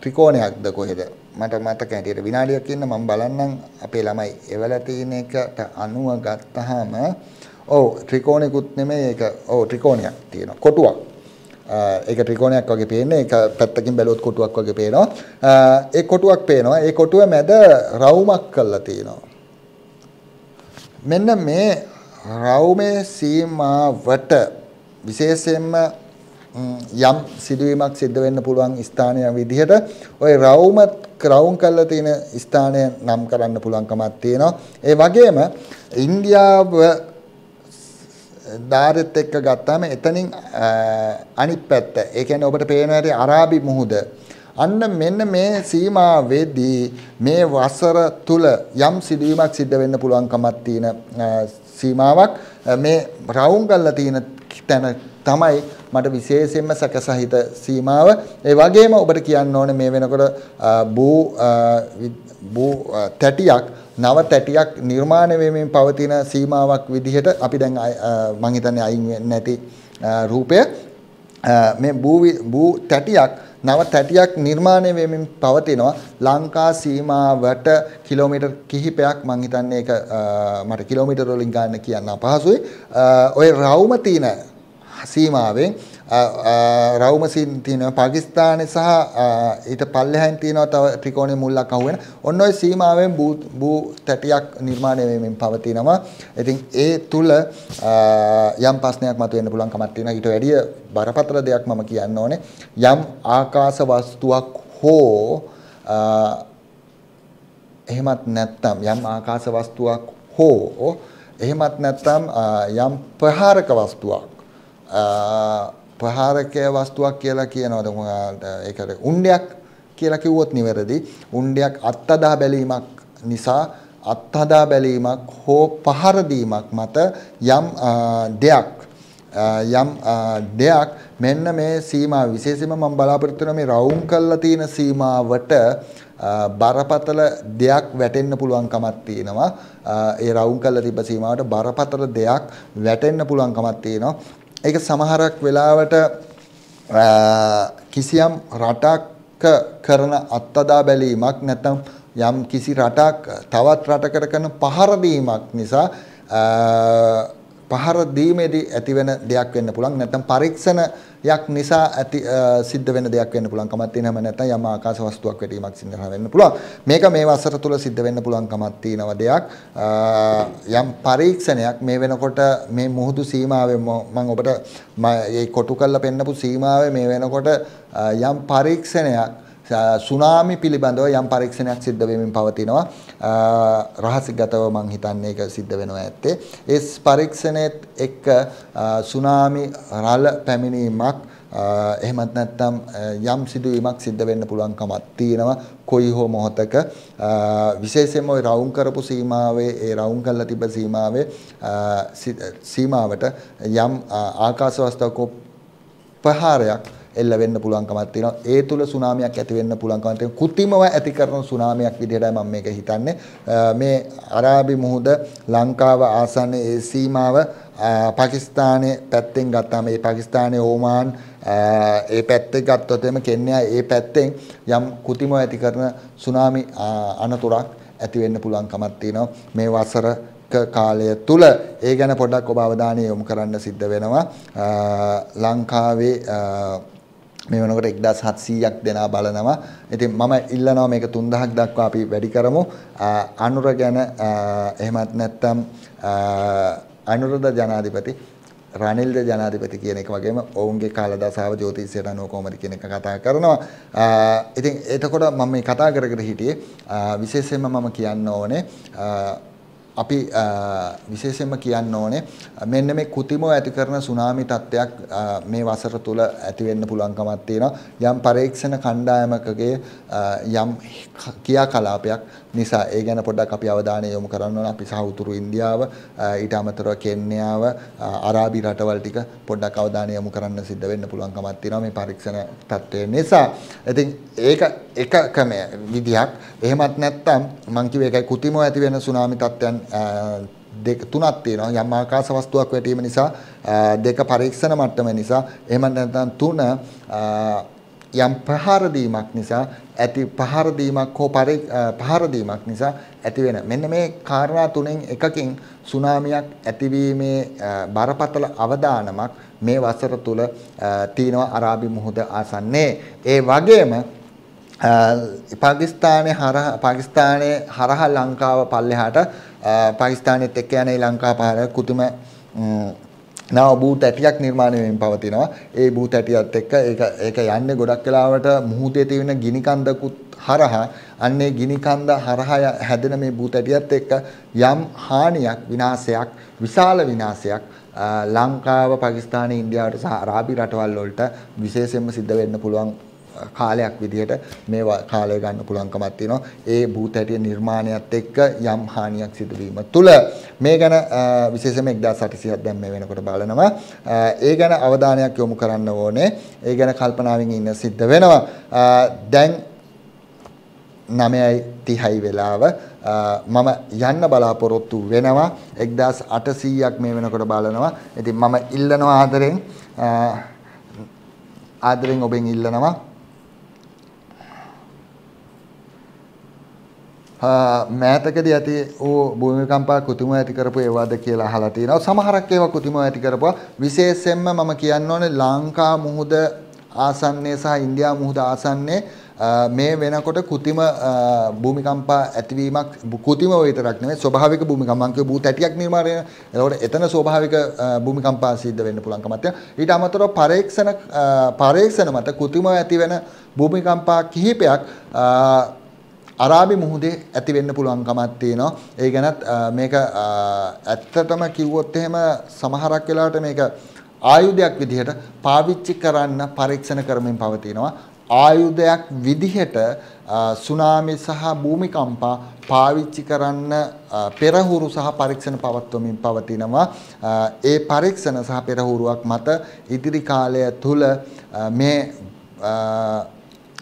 ත්‍රිකෝණයක්ද කොහෙද මට මතක හැටියට විනාඩියක් ඉන්න මම බලන්නම් අපේ ළමයි එවලා තියෙන එකට අනුව ගත්තාම ඔව් ත්‍රිකෝණිකුත් නෙමෙයි ඒක. ඔව් ත්‍රිකෝණයක් තියෙනවා. කොටුවක්. ඒක ත්‍රිකෝණයක් වගේ පේන්නේ. ඒක පැත්තකින් බැලුවොත් කොටුවක් වගේ පේනවා. ඒ කොටුවක් පේනවා. ඒ කොටුව මැද රවුමක් කරලා තියෙනවා. මෙන්න මේ රවුමේ සීමාවට විශේෂයෙන්ම යම් සිදුවීමක් සිද්ධ වෙන්න පුළුවන් ස්ථානය විදිහට ওই රවුම ක්‍රවුම් කරලා තියෙන ස්ථානය නම් කරන්න පුළුවන්කමක් තියෙනවා. ඒ වගේම ඉන්දියාව ධාරෙත් එක්ක ගත්තාම එතනින් අනිත් පැත්ත. ඒ කියන්නේ ඔබට පේන හැටි අරාබි මුහුද. අන්න මෙන්න මේ සීමාවේදී මේ වසර තුල යම් සිදුවීමක් සිද්ධ වෙන්න පුළුවන්කමක් තියෙන සීමාවක් මේ රවුම් ගල්ලා තියෙන තැන තමයි මට විශේෂයෙන්ම සැකසහිත සීමාව. ඒ වගේම ඔබට කියන්න ඕනේ මේ වෙනකොට භූ භූ තැටියක් නව තැටියක් නිර්මාණය වෙමින් පවතින සීමාවක් විදිහට අපි දැන් මං හිතන්නේ අයින් වෙන්නේ නැති රූපය මේ භූ භූ තැටියක් නව තැටියක් නිර්මාණය වෙමින් පවතිනවා ලංකා සීමාවට කිලෝමීටර් කිහිපයක් මං හිතන්නේ ඒක මට කිලෝමීටර් වලින් ගන්න කියන්න අපහසුයි. ඔය රවුම තියෙන සීමාවෙන් රවුමසින් තියෙනවා පාකිස්තානය සහ ඊට පල්ලෙහැන් තියෙනවා තව ත්‍රිකෝණයේ මුල්ලක් අහුවෙන. ඔන්න ඔය සීමාවෙන් භූ භූ තැටියක් නිර්මාණය වෙමින් පවතිනවා. ඉතින් ඒ තුල යම් ප්‍රශ්නයක් මතුවෙන්න පුළුවන් කමක් තියෙනවා. ඊට වැඩිය බරපතල දෙයක් මම කියන්න ඕනේ. යම් ආකාශ වස්තුවක් හෝ එහෙමත් නැත්නම් යම් ආකාශ වස්තුවක් හෝ එහෙමත් නැත්නම් යම් ප්‍රහාරක වස්තුවක් ප්‍රහාරකය වස්තුවක් කියලා කියනවාද ඒකට උණ්ඩයක් කියලා කිව්වොත් නිවැරදි උණ්ඩයක් අත්හදා බැලීමක් නිසා අත්හදා බැලීමක් හෝ පහර දීමක් මත යම් දෙයක් යම් දෙයක් මෙන්න මේ සීමා විශේෂයෙන්ම මම බලාපොරොත්තු වෙනවා මේ රවුම් කරලා තියෙන සීමාවට බරපතල දෙයක් වැටෙන්න පුළුවන්කමක් තියෙනවා. ඒ රවුම් කරලා තිබ්බ සීමාවට බරපතල දෙයක් වැටෙන්න පුළුවන්කමක් තියෙනවා. ඒක සමහරක් වෙලාවට කිසියම් රටක් කරන අත්දා බැලීමක් නැත්නම් යම් කිසි රටක් තවත් රටකට කරන පහර නිසා පහර දීමේදී ඇතිවෙන දෙයක් වෙන්න පුළුවන් නැත්නම් පරීක්ෂණයක් නිසා ඇති සිද්ධ වෙන දෙයක් වෙන්න පුළුවන් කමක් තියෙනවම නැත්නම් යම් ආකාශ වස්තුවක් වැටීමක් සිද්ධ වෙන්න පුළුවන් මේක මේ වසර තුල සිද්ධ වෙන්න පුළුවන් කමක් තියෙනව දෙයක් යම් පරීක්ෂණයක් මේ වෙනකොට මේ මුහුදු සීමාවෙන් මම ඔබට මේ කොටු කරලා පෙන්නපු සීමාවේ මේ වෙනකොට යම් පරීක්ෂණයක් සුනාමි පිළිබඳව යම් පරීක්ෂණයක් සිද්ධ වෙමින් පවතිනවා. රහසිගතව මම හිතන්නේ ඒක සිද්ධ වෙනවා ඇත්තේ. ඒ පරීක්ෂණෙත් එක්ක සුනාමි රළ පැමිණීමක් එහෙමත් නැත්නම් යම් සිදුවීමක් සිද්ධ වෙන්න පුළුවන්කමක් තියෙනවා කොයි හෝ මොහොතක විශේෂයෙන්ම ওই රවුම් කරපු සීමාවේ ඒ රවුම් කරලා තිබ සීමාවේ සීමාවට යම් ආකාශ වස්තුවක ප්‍රහාරයක් එල්ල වෙන්න පුළුවන්කමක් තියෙනවා. ඒ තුල සුනාමියක් ඇති වෙන්න පුළුවන්කමක් තියෙනවා. කෘතිමව ඇති කරන සුනාමියක් විදිහටයි මම මේක හිතන්නේ. මේ අරාබි මුහුද ලංකාව ආසන්න ඒ සීමාව පාකිස්තානයේ පැත්තෙන් ගත්තාම ඒ පාකිස්තානයේ ඕමාන් ඒ පැත්තේ ගත්තොත් එම කෙන්යා ඒ පැත්තෙන් යම් කෘතිමව ඇති කරන සුනාමි අනතුරක් ඇති වෙන්න පුළුවන්කමක් තියෙනවා මේ වසර කාලය තුල ඒ ගැන පොඩ්ඩක් ඔබ අවධානය යොමු කරන්න සිද්ධ වෙනවා ලංකාවේ මේ වෙනකොට 1700ක් දෙනා බලනවා. ඉතින් මම ඉල්ලනවා මේක 3000ක් දක්වා අපි වැඩි කරමු. අනුර ගැන එහෙමත් නැත්නම් අනුරද ජනාධිපති රනිල්ද ජනාධිපති කියන එක වගේම ඔවුන්ගේ කාලදසාව ජ්‍යොතිෂයට අනුව කොහොමද කියන එක කතා කරනවා. ඉතින් එතකොට මම මේ කතා කර කර හිටියේ විශේෂයෙන්ම මම කියන්න ඕනේ අපි විශේෂයෙන්ම කියන්න ඕනේ මෙන්න මේ කෘතිමව ඇති කරන සුනාමි තත්ත්වයක් මේ වසර තුල ඇති වෙන්න පුළුවන්කමක් තියෙනවා යම් පරීක්ෂණ කණ්ඩායමකගේ යම් ක්‍රියාකලාපයක් නිසා ඒ ගැන පොඩ්ඩක් අපි අවධානය යොමු කරන්න ඕන. අපි සහ උතුරු ඉන්දියාව ඊට අමතරව කෙන්යාව අරාබි රටවල් ටික පොඩ්ඩක් අවධානය යොමු කරන්න සිද්ධ වෙන්න පුළුවන් කමක් තියෙනවා මේ පරීක්ෂණ තත්ත්වය නිසා. ඉතින් ඒක එක ක්‍රමය විදිහක්. එහෙමත් නැත්නම් මං කිව්වේ ඒකයි කුතිම ඇති වෙන සුනාමි තත්ත්වයන් දෙක තුනක් තියෙනවා යම් ආකාශ වස්තුවක් වැටීම නිසා දෙක පරීක්ෂණ මට්ටම නිසා එහෙම නැත්නම් තුන යම් පහර දීමක් නිසා ඇති පහර දීමක් හෝ පහර දීමක් නිසා ඇති වෙන මෙන්න මේ කාරණා තුනෙන් එකකින් සුනාමියක් ඇතිවීමේ බරපතල අවදානමක් මේ වසර තුල තියෙනවා අරාබි මුහුද ආසන්නයේ ඒ වගේම පාකිස්තානයේ හරහා පාකිස්තානයේ හරහා ලංකාව පල්ලෙහාට පාකිස්තානෙත් එක්ක යන ලංකා පාර කුතුම නව භූත ඇටියක් නිර්මාණය වෙමින් පවතිනවා. ඒ භූත ඇටියත් එක්ක ඒක ඒක යන්නේ ගොඩක් වෙලාවට මුහුදේ තියෙන ගිනි කන්දකුත් හරහා අන්නේ ගිනි කන්ද හරහා හැදෙන මේ භූත ඇටියත් එක්ක යම් හානියක් විනාශයක් විශාල විනාශයක් ලංකාව, පාකිස්තාන, ඉන්දියාවට සහ අරාබි රටවල් වලට විශේෂයෙන්ම සිද්ධ වෙන්න පුළුවන් කාලයක් විදිහට මේ කාලය ගන්න පුළුවන්කමක් තියෙනවා. ඒ භූත හැටිය නිර්මාණයත් එක්ක යම් හානියක් සිදු වීම තුල මේ ගැන විශේෂයෙන්ම 1800ක් දැන් මේ වෙනකොට බලනවා. ඒ ගැන අවධානයක් යොමු කරන්න ඕනේ. ඒ ගැන කල්පනාවෙන් ඉන්න සිද්ධ වෙනවා. දැන් 9:30යි වෙලාව මම යන්න බලාපොරොත්තු වෙනවා 1800ක් මේ වෙනකොට බලනවා. ඉතින් මම ඉල්ලනවා ආදරෙන් ආදරෙන් ඔබෙන් ඉල්ලනවා මෑතකදී ඇති ඕ භූමිකම්පා කුතුම ඇති කරපු ඒවාද කියලා අහලා තියෙනවා. සමහරක් ඒවා කුතුම ඇති කරපුවා. විශේෂයෙන්ම මම කියන්න ඕනේ ලංකා මුහුද ආසන්නයේ සහ ඉන්දියා මුහුද ආසන්නයේ මේ වෙනකොට කෘතිම භූමිකම්පා ඇතිවීමක් කෘතිම විතරක් නෙවෙයි ස්වභාවික භූමිකම්පංක වූ තැටියක් නිර්මාණය එතකොට එතන ස්වභාවික භූමිකම්පා සිද්ධ වෙන්න පුළුවන්කමක් තියෙනවා ඊට අමතරව පරීක්ෂණ පරීක්ෂණ මත කෘතිම ඇති වෙන භූමිකම්පා කිහිපයක් අරාබි මුහුදේ ඇති වෙන්න පුළුවන්කමක් තියෙනවා. ඒ ගැනත් මේක ඇත්තටම කිව්වොත් එහෙම සමහරක් වෙලාවට මේක ආයුධයක් විදිහට පාවිච්චි කරන්න පරීක්ෂණ කරමින් පවතිනවා. ආයුධයක් විදිහට සුනාමි සහ භූමිකම්පා පාවිච්චි කරන්න පෙරහුරු සහ පරීක්ෂණ පවත්වමින් පවතිනවා. ඒ පරීක්ෂණ සහ පෙරහුරුවක් මත ඉදිරි කාලය තුළ මේ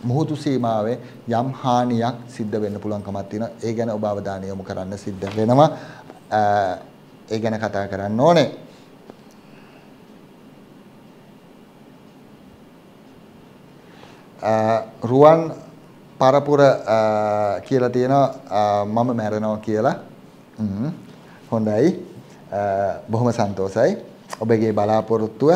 මුහුදු සීමාවේ යම් හානියක් සිද්ධ වෙන්න පුළුවන්කමක් තියෙනවා. ඒ ගැන ඔබ අවධානය යොමු කරන්න සිද්ධ වෙනවා. ඒ ගැන කතා කරන්න ඕනේ. රුවන් පරපුර කියලා තියෙනවා මම මැරෙනවා කියලා. හොඳයි. බොහොම සන්තෝසයි. ඔබගේ බලාපොරොත්තුව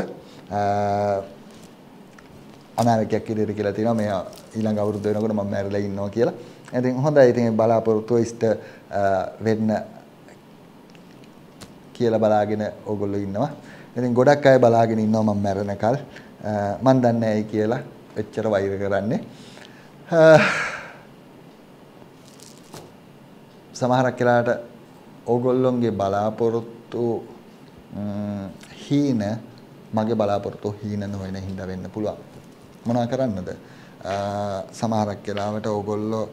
අනාවකයක් ඉදිරියට කියලා තියෙනවා මේ ඊළඟ අවුරුද්ද වෙනකොට මම මැරිලා ඉන්නවා කියලා. ඉතින් හොඳයි ඉතින් බලාපොරොත්තු ඉෂ්ට වෙන්න කියලා බලාගෙන ඕගොල්ලෝ ඉන්නවා. ඉතින් ගොඩක් අය බලාගෙන ඉන්නවා මම මැරෙනකල්. මම දන්නේ ඇයි කියලා එච්චර වෛර කරන්නේ. සමහරක් වෙලාට ඕගොල්ලොන්ගේ බලාපොරොත්තු හීන මගේ බලාපොරොත්තු හීන නොවන හින්දා වෙන්න පුළුවන්. මොනා කරන්නද සමහරක් වෙලාවට ඕගොල්ලෝ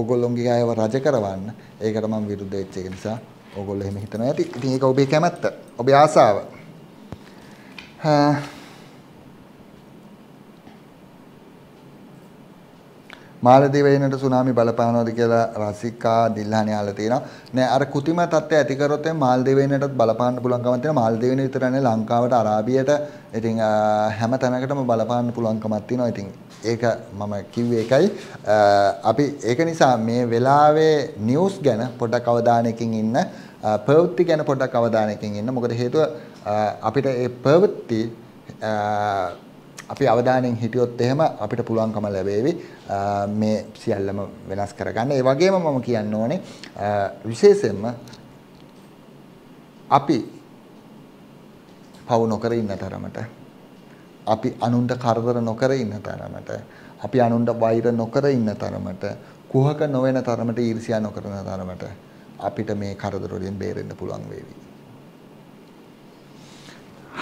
ඕගොල්ලොන්ගේ අයව රජ කරවන්න ඒකට මම විරුද්ධ වෙච්ච එක නිසා ඕගොල්ලෝ එහෙම හිතනවා ඇති. ඉතින් ඒක ඔබේ කැමැත්ත, ඔබේ ආසාව. මාලදීවයිනට සුනාමි බලපානවද කියලා රසිකා දිල්හානි ආලා තිනවා. නෑ අර කුතිම තත්ත්වය ඇති කරොත් මාලදීවයිනටත් බලපාන්න පුළුවන්කමක් තියෙනවා. මාලදීවයින විතරනේ ලංකාවට අරාබියට ඉතින් හැම තැනකටම බලපාන්න පුළුවන්කමක් තියෙනවා. ඉතින් ඒක මම කිව්වේ එකයි. අපි ඒක නිසා මේ වෙලාවේ නිවුස් ගැන පොඩක් අවධානයකින් ඉන්න ප්‍රවෘත්ති ගැන පොඩක් අවධානයකින් ඉන්න. මොකද හේතුව අපිට ඒ ප්‍රවෘත්ති අපි අවධානයෙන් හිටියොත් එහෙම අපිට පුළුවන්කම ලැබේවි මේ සියල්ලම වෙනස් කරගන්න. ඒ වගේම මම කියන්න ඕනේ විශේෂයෙන්ම අපි පවු නොකර ඉන්න තරමට අපි අනුන්ට කරදර නොකර ඉන්න තරමට අපි අනුන්ට වෛර නොකර ඉන්න තරමට කුහක නොවන තරමට ඊර්ෂ්‍යා නොකරන තරමට අපිට මේ කරදර වලින් බේරෙන්න පුළුවන් වේවි.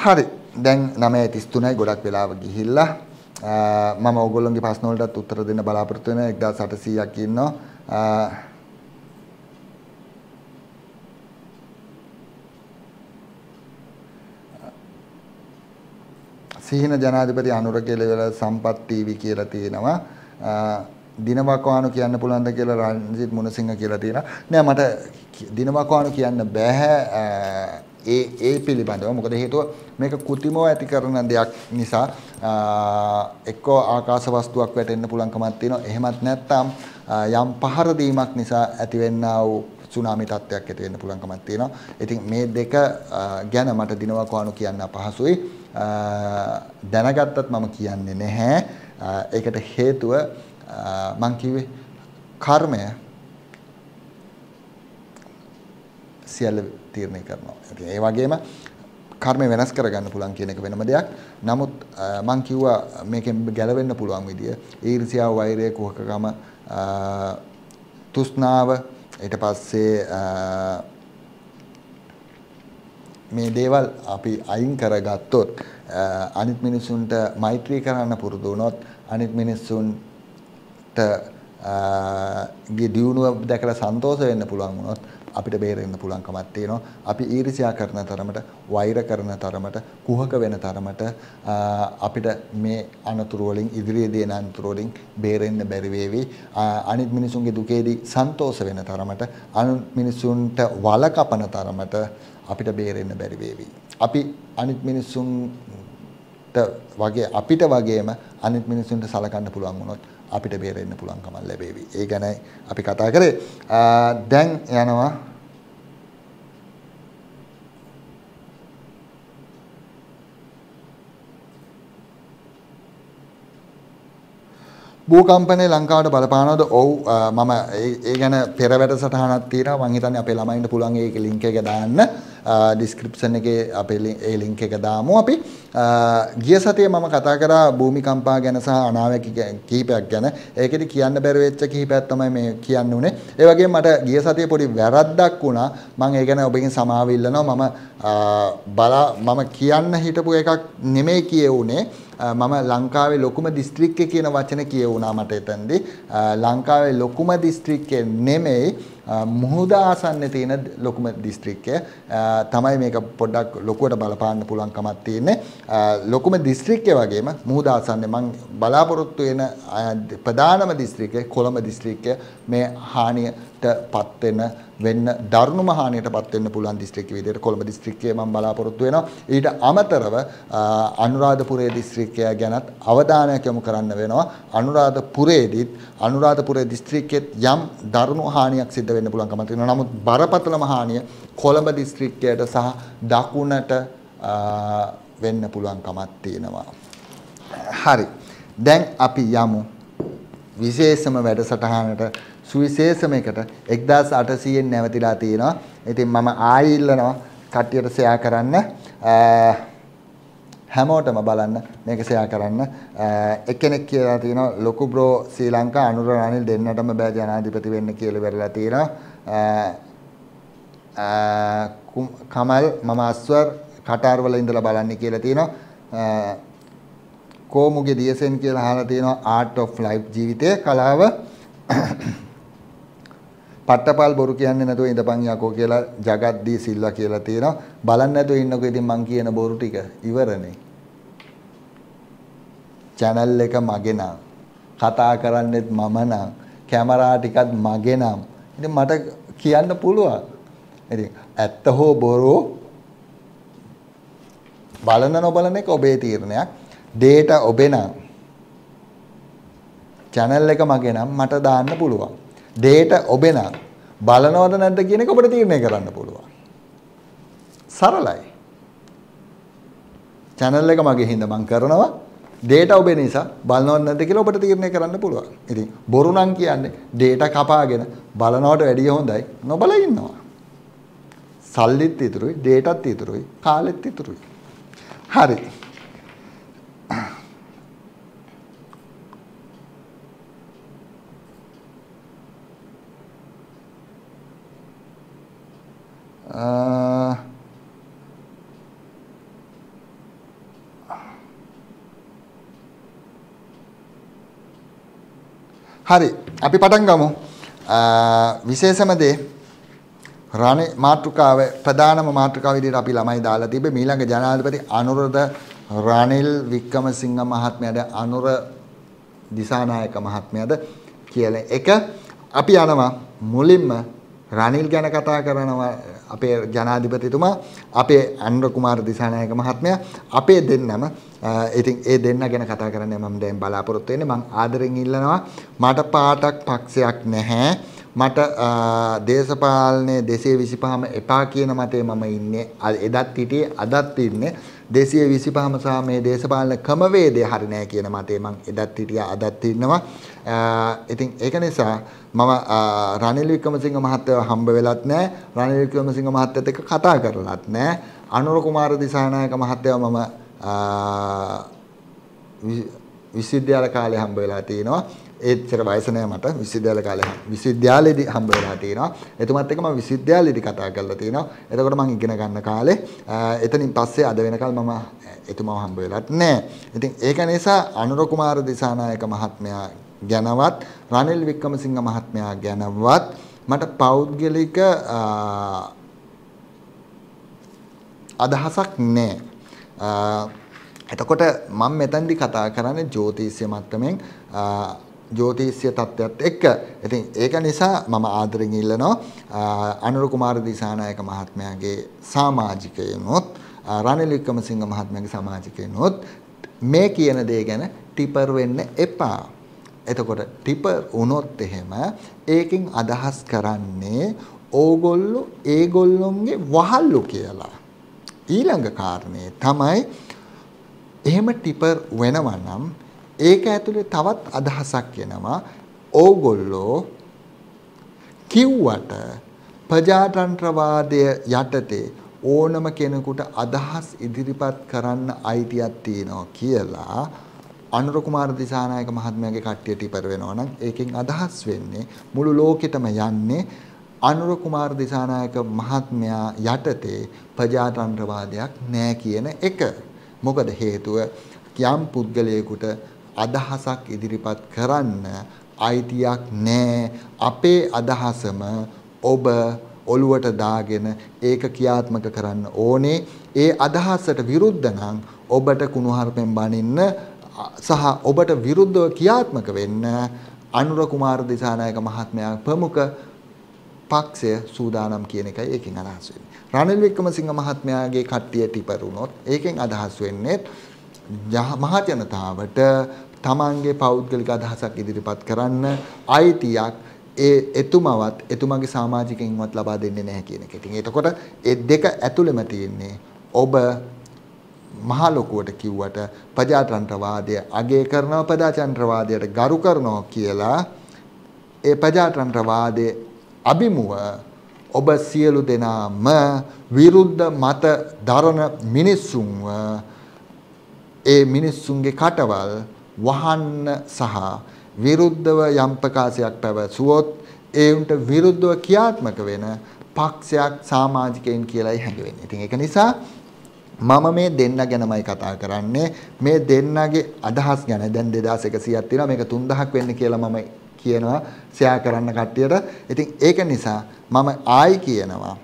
හරි දැන් 9:33යි ගොඩක් වෙලාව ගිහිල්ලා මම ඕගොල්ලොන්ගේ ප්‍රශ්න වලටත් උත්තර දෙන්න බලාපොරොත්තු වෙන 1800ක් ඉන්නවා සිහින ජනාධිපති අනුර කෙලවල සම්පත් ටීවී කියලා තියෙනවා දිනවකවානු කියන්න පුළුවන්ද කියලා රංජිත් මුණසිංහ කියලා තියෙනවා නෑ මට දිනවකවානු කියන්න බෑ ඒ ඒ පිළිබඳව මොකද හේතුව මේක කෘතිමව ඇති කරන දෙයක් නිසා එක්කෝ ආකාශ වස්තුවක් වැටෙන්න පුළුවන්කමක් තියෙනවා එහෙමත් නැත්නම් යම් පහර දීමක් නිසා ඇතිවෙනා වූ සුනාමි තත්ත්වයක් ඇති වෙන්න පුළුවන්කමක් තියෙනවා. ඉතින් මේ දෙක ගැන මට දිනවක වණු කියන්න අපහසුයි. දැනගත්තත් මම කියන්නේ නැහැ. ඒකට හේතුව මං කිව්වේ කර්මය සියල්ල තීරණය කරනවා. ඉතින් ඒ වගේම කර්මය වෙනස් කරගන්න පුළුවන් කියන එක වෙනම දෙයක්. නමුත් මං කිව්වා මේකෙන් ගැලවෙන්න පුළුවන් විදිය ඊර්ෂ්‍යාව, වෛරය, කුහකකම, තෘෂ්ණාව ඊට පස්සේ මේ දේවල් අපි අයින් කරගත්තොත් අනිත් මිනිස්සුන්ට මෛත්‍රී කරන්න පුරුදු වුණොත් අනිත් මිනිස්සුන්ට ගේ දියුණුව දැකලා සන්තෝෂ වෙන්න පුළුවන් වුණොත් අපිට බේරෙන්න පුළුවන්කමක් තියෙනවා. අපි ඊර්ෂ්‍යා කරන තරමට, වෛර කරන තරමට, කුහක වෙන තරමට අපිට මේ අනතුරු වලින් ඉදිරියේදී එන අනතුරු වලින් බේරෙන්න බැරි වේවි. අනිත් මිනිසුන්ගේ දුකේදී සන්තෝෂ වෙන තරමට, අනිත් මිනිසුන්ට වල කපන තරමට අපිට බේරෙන්න බැරි වේවි. අපි අනිත් මිනිසුන්ට වගේ අපිට වගේම අනිත් මිනිසුන්ට සලකන්න පුළුවන් වුණොත් අපිට බේරෙන්න පුළුවන්කමක් ලැබේවි. ඒ ගැනයි අපි කතා කරේ. දැන් යනවා භූකම්පනය ලංකාවට බලපානවද? ඔව් මම ඒ ගැන පෙර වැඩසටහනක් තියෙනවා. මම හිතන්නේ අපේ ළමයින්ට පුළුවන් ඒක link එක දාන්න. description එකේ අපේ ඒ link එක දාමු අපි. ගිය සතියේ මම කතා කරා භූමිකම්පා ගැන සහ අනාවැකි කිහිපයක් ගැන. ඒකෙදි කියන්න බැරි වෙච්ච කිහිපයක් තමයි මේ කියන්න උනේ. ඒ වගේම මට ගිය සතියේ පොඩි වැරද්දක් වුණා. මම ඒ ගැන ඔබගෙන් සමාව ඉල්ලනවා. මම බලා මම කියන්න හිටපු එකක් නෙමෙයි කියේ උනේ. මම ලංකාවේ ලොකුම දිස්ත්‍රික්කය කියන වචන කියවුණා මට එතනදී. ලංකාවේ ලොකුම දිස්ත්‍රික්කය නෙමෙයි මුහුද ආසන්නයේ තියෙන ලොකුම දිස්ත්‍රික්කය තමයි මේක පොඩ්ඩක් ලොකුවට බලපාන්න පුළුවන් කමක් තියෙන්නේ. ලොකුම දිස්ත්‍රික්කය වගේම මුහුද ආසන්නයේ මම බලාපොරොත්තු වෙන ප්‍රධානම දිස්ත්‍රික්කය කොළඹ දිස්ත්‍රික්කය මේ හානියට පත් වෙන වෙන්න දරුණුම හානියට පත් වෙන්න පුළුවන් දිස්ත්‍රික්ක විදිහට කොළඹ දිස්ත්‍රික්කය මම බලාපොරොත්තු වෙනවා. ඊට අමතරව අනුරාධපුරයේ දිස්ත්‍රික්කය ගැනත් අවධානයක් යොමු කරන්න වෙනවා. අනුරාධපුරයේදීත් අනුරාධපුරයේ දිස්ත්‍රික්කෙත් යම් දරුණු හානියක් සිද්ධ වෙන්න පුළුවන් කමක් තියෙනවා. නමුත් බරපතලම හානිය කොළඹ දිස්ත්‍රික්කයට සහ දකුණට වෙන්න පුළුවන් කමක් තියෙනවා. හරි. දැන් අපි යමු විශේෂම වැඩසටහනට සුවිශේෂමයකට 1800 න් නැවතිලා තියෙනවා. ඉතින් මම ආයෙ ඉල්ලනවා කට්ටියට ෂෙයා කරන්න. හැමෝටම බලන්න මේක ෂෙයා කරන්න. එක්කෙනෙක් කියලා තියෙනවා ලොකු බ්‍රෝ ශ්‍රී ලංකා අනුර රනිල් දෙන්නටම බෑ ජනාධිපති වෙන්න කියලා වෙරලා තියෙනවා. කමල් මම අස්වර් කටාර් වල ඉඳලා බලන්න කියලා තියෙනවා. කොමුගේ දියසෙන් කියලා අහලා තියෙනවා ආර්ට් ඔෆ් ලයිෆ් ජීවිතය කලාව පට්ටපල් බොරු කියන්නේ නැතුව ඉඳපන් යකෝ කියලා ජගත්දී සිල්වා කියලා තියෙනවා. බලන්න නැතුව ඉන්නකෝ ඉතින් මං කියන බොරු ටික ඉවරනේ. channel එක මගේ නම්. කතා කරන්නෙත් මම නම්. කැමරා ටිකත් මගේ නම්. ඉතින් මට කියන්න පුළුවන්. ඉතින් ඇත්ත හෝ බොරු බලන නොබලන එක ඔබේ තීරණයක්. data ඔබේ නම්. channel එක මගේ නම් මට දාන්න පුළුවන්. data ඔබේ නම්. බලනවද නැද්ද කියන එක ඔබට තීරණය කරන්න පුළුවන්. සරලයි. channel එක මගේ හින්දා මම කරනවා ඩේටා ඔබේ නිසා බලනවද නැද්ද කියලා ඔබට තීරණය කරන්න පුළුවන්. ඉතින් බොරු නම් කියන්නේ ඩේටා කපාගෙන බලනවට වැඩිය හොඳයි නොබල ඉන්නවා. සල්ලිත් ඉතුරුයි, ඩේටාත් ඉතුරුයි, කාලෙත් ඉතුරුයි. හරි. ආ හරි අපි පටන් ගමු. විශේෂම දේ රණ මාතෘකාව ප්‍රධානම මාතෘකාව විදිහට අපි ළමයි දාලා තිබ්බේ මීළඟ ජනාධිපති අනුරද රනිල් වික්‍රමසිංහ මහත්මයාද අනුර දිසානායක මහත්මයාද කියලා එක අපි යනවා මුලින්ම රනිල් ගැන කතා කරනවා අපේ ජනාධිපතිතුමා අපේ අන්ඩ කුමාර දිසානායක මහත්මය අපේ දෙන්නම ඉතින් ඒ දෙන්න ගැන කතා කරන්න මම දැන් බලාපොරොත්තු වෙන්නේ මං ආදරෙන් ඉල්ලනවා මට පාටක් පක්ෂයක් නැහැ මට දේශපාලනය දෙසේ විසිපහම එපා කියන මතේ මම ඉන්නේ එදත් හිටියේ අදත් ඉන්නේ දෙසිය විසි පහම සහ මේ දේශපාලන ක්‍රමවේදය හරි නෑ කියන මතේ මං එදත් හිටිය අදත් ඉන්නවා ඉතින් ඒක නිසා මම රනිල් වික්‍රමසිංහ මහත්තයව හම්බ වෙලත් නැහැ. රනිල් වික්‍රමසිංහ මහත්තයත් එක්ක කතා කරලත් නැහැ. අනුර කුමාර දිසානායක මහත්තයව මම විශ්වවිද්‍යාල කාලේ හම්බ වෙලා තිනවා. ඒච්චර වයස නෑ මට විශ්වවිද්‍යාල කාලේ විශ්වවිද්‍යාලෙදි හම්බ වෙලා තිනවා. එතුමත් එක්ක මම විශ්වවිද්‍යාලෙදි කතා කරලා තිනවා. එතකොට මම ඉගෙන ගන්න කාලේ එතනින් පස්සේ අද වෙනකල් මම එතුමාව හම්බ වෙලත් නෑ. ඉතින් ඒක නිසා අනුර කුමාර දිසානායක මහත්මයා ගැනවත් රනිල් වික්‍රමසිංහ මහත්මයා ගැනවත් මට පෞද්ගලික අදහසක් නෑ එතකොට මම මෙතැන්දි කතා කරන්නේ ජ්‍යෝතිෂ්‍ය මට්ටමින් ජ්‍යෝතිෂ්‍ය තත්ත්වයත් එක්ක. ඉතින් ඒක නිසා මම ආදරෙන් ඉල්ලනවා අනුර කුමාර දිසානායක මහත්මයාගේ සමාජිකයනොත් රනිල් වික්‍රමසිංහ මහත්මයාගේ සමාජිකයනොත් මේ කියන දේ ගැන ටිපර් වෙන්න එපා. එතකොට ටිපර් වුණොත් එහෙම ඒකෙන් අදහස් කරන්නේ ඕගොල්ලෝ ඒගොල්ලොන්ගේ වහල්ලු කියලා. ඊළඟ කාරණේ තමයි එහෙම ටිපර් වෙනවා නම් ඒක ඇතුලේ තවත් අදහසක් එනවා ඕගොල්ලෝ කිව්වට ප්‍රජාතන්ත්‍රවාදය යටතේ ඕනම කෙනෙකුට අදහස් ඉදිරිපත් කරන්න අයිතියක් තියෙනවා කියලා අනුර කුමාර දිසානායක මහත්මයාගේ කට්ටියට ඉපර වෙනවා නම් ඒකෙන් අදහස් වෙන්නේ මුළු ලෝකෙටම යන්නේ අනුර කුමාර දිසානායක මහත්මයා යටතේ ප්‍රජාතන්ත්‍රවාදයක් නෑ කියන එක. මොකද හේතුව යම් පුද්ගලයෙකුට අදහසක් ඉදිරිපත් කරන්න අයිතියක් නෑ අපේ අදහසම ඔබ ඔළුවට දාගෙන ඒක ක්‍රියාත්මක කරන්න ඕනේ ඒ අදහසට විරුද්ධ නම් ඔබට කුණුහරුපෙන් බනින්න සහ ඔබට විරුද්ධව ක්‍රියාත්මක වෙන්න අනුර කුමාර දිසානායක මහත්මයා ප්‍රමුඛ පක්ෂය සූදානම් කියන එකයි ඒකෙන් අදහස් වෙන්නේ. රනිල් වික්‍රමසිංහ මහත්මයාගේ කට්ටිය ටිපරුණොත් ඒකෙන් අදහස් වෙන්නේ මහ ජනතාවට තමන්ගේ පෞද්ගලික අදහසක් ඉදිරිපත් කරන්න අයිතියක් ඒ එතුමවත් එතුමාගේ සමාජිකයින්වත් ලබා දෙන්නේ නැහැ කියන එක. ඉතින් එතකොට ඒ දෙක ඇතුළෙම තියෙන්නේ ඔබ මහ ලොකුවට කිව්වට ප්‍රජාතන්ත්‍රවාදය අගය කරනවා ප්‍රජාතන්ත්‍රවාදයට ගරු කරනවා කියලා ඒ ප්‍රජාතන්ත්‍රවාදයේ අභිමුව ඔබ සියලු දෙනාම විරුද්ධ මත දරන මිනිස්සුන්ව ඒ මිනිස්සුන්ගේ කටවල් වහන්න සහ විරුද්ධව යම් ප්‍රකාශයක් පැවසුවොත් ඒ උන්ට විරුද්ධව ක්‍රියාත්මක වෙන පක්ෂයක් සමාජිකයන් කියලායි හැඟවෙන්නේ. ඉතින් ඒක නිසා මම මේ දෙන්න ගැනමයි කතා කරන්නේ මේ දෙන්නගේ අදහස් ගැන දැන් 2100ක් තියෙනවා මේක 3000ක් වෙන්න කියලා මම කියනවා ෂෙයා කරන්න කට්ටියට ඉතින් ඒක නිසා මම ආයි කියනවා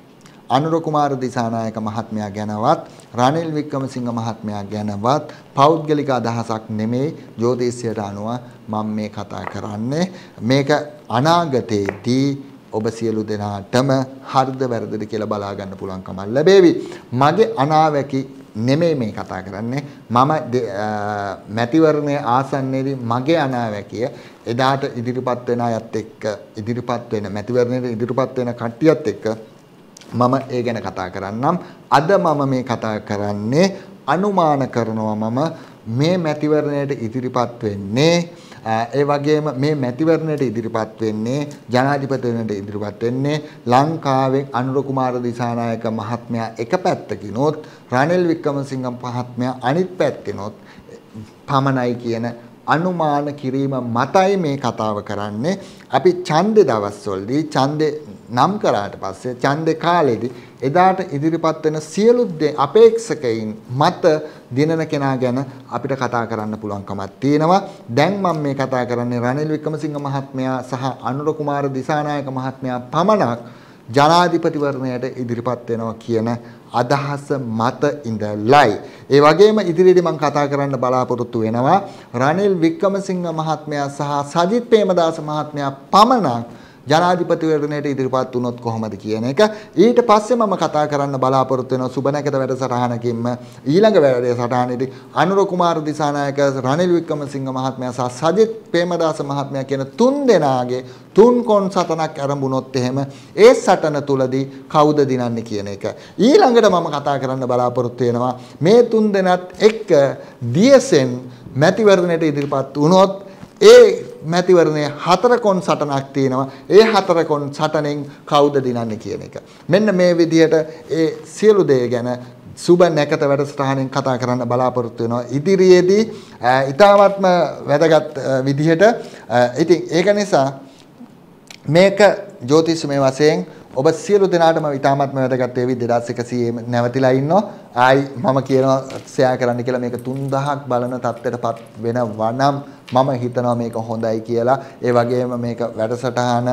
අනුර කුමාර දිසානායක මහත්මයා ගැනවත් රනිල් වික්‍රමසිංහ මහත්මයා ගැනවත් පෞද්ගලික අදහසක් නෙමෙයි ජ්‍යොතිෂයට අනුව මම මේ කතා කරන්නේ මේක අනාගතයේදී ඔබ සියලු දෙනාටම හරිද වැරදිද කියලා බලා ගන්න පුළුවන්කම ලැබේවි. මගේ අනාවැකි නෙමෙයි මේ කතා කරන්නේ. මම මැතිවරණයේ ආසන්නයේදී මගේ අනාවැකිය එදාට ඉදිරිපත් වෙන අයත් එක්ක ඉදිරිපත් වෙන මැතිවරණයට ඉදිරිපත් වෙන කට්ටියත් එක්ක මම ඒ ගැන කතා කරන්නම්. අද මම මේ කතා කරන්නේ අනුමාන කරනවා මම මේ මැතිවරණයට ඉදිරිපත් වෙන්නේ ඒ වගේම මේ මැතිවරණයට ඉදිරිපත් වෙන්නේ ජනාධිපතිවරණයට ඉදිරිපත් වෙන්නේ ලංකාවෙන් අනුර කුමාර දිසානායක මහත්මයා එක පැත්තකිනොත් රනිල් වික්‍රමසිංහ මහත්මයා අනිත් පැත්තකිනොත් පමණයි කියන අනුමාන කිරීම මතයි මේ කතාව කරන්නේ අපි ඡන්දේ දවස්වලදී ඡන්දේ නම් කරාට පස්සේ ඡන්දේ කාලෙදී එදාට ඉදිරිපත් වෙන සියලු අපේක්ෂකයින් මත දිනන කෙනා ගැන අපිට කතා කරන්න පුළුවන්කමක් තියෙනවා. දැන් මම මේ කතා කරන්නේ රනිල් වික්‍රමසිංහ මහත්මයා සහ අනුර කුමාර දිසානායක මහත්මයා පමණක් ජනාධිපතිවරණයට ඉදිරිපත් වෙනවා කියන අදහස මත ඉඳලයි. ඒ වගේම ඉදිරියේදී මම කතා කරන්න බලාපොරොත්තු වෙනවා රනිල් වික්‍රමසිංහ මහත්මයා සහ සජිත් ප්‍රේමදාස මහත්මයා පමණක් ජනාධිපතිවරණයට ඉදිරිපත් වුණොත් කොහොමද කියන එක ඊට පස්සේ මම කතා කරන්න බලාපොරොත්තු වෙනවා සුබ නැකත වැඩසටහනකින්ම ඊළඟ වැඩසටහනේදී අනුර කුමාර දිසානායක රනිල් වික්‍රමසිංහ මහත්මයා සහ සජිත් ප්‍රේමදාස මහත්මයා කියන තුන් දෙනාගේ තුන් කොන් සටනක් ආරම්භුනොත් එහෙම ඒ සටන තුලදී කවුද දිනන්නේ කියන එක ඊළඟට මම කතා කරන්න බලාපොරොත්තු වෙනවා මේ තුන් දෙනත් එක්ක දියසෙන් මැතිවරණයට ඉදිරිපත් වුණොත් ඒ මැතිවරණයේ හතර කොන් සටනක් තියෙනවා. ඒ හතර කොන් සටනෙන් කවුද දිනන්නේ කියන එක. මෙන්න මේ විදිහට ඒ සියලු දේ ගැන සුබ නැකත වැඩසටහනෙන් කතා කරන්න බලාපොරොත්තු වෙනවා. ඉදිරියේදී ඊටාත්ම වැදගත් විදිහට ඉතින් ඒක නිසා මේක ජ්‍යොතිෂ්‍යමය වශයෙන් ඔබ සියලු දෙනාටම ඉතාමත්ම වැදගත් වේවි 2100 නැවතිලා ඉන්නෝ. ආයි මම කියනවා ෂෙයා කරන්න කියලා මේක 3000ක් බලන තත්ත්වයටපත් වෙනවා නම් මම හිතනවා මේක හොඳයි කියලා. ඒ වගේම මේක වැඩසටහන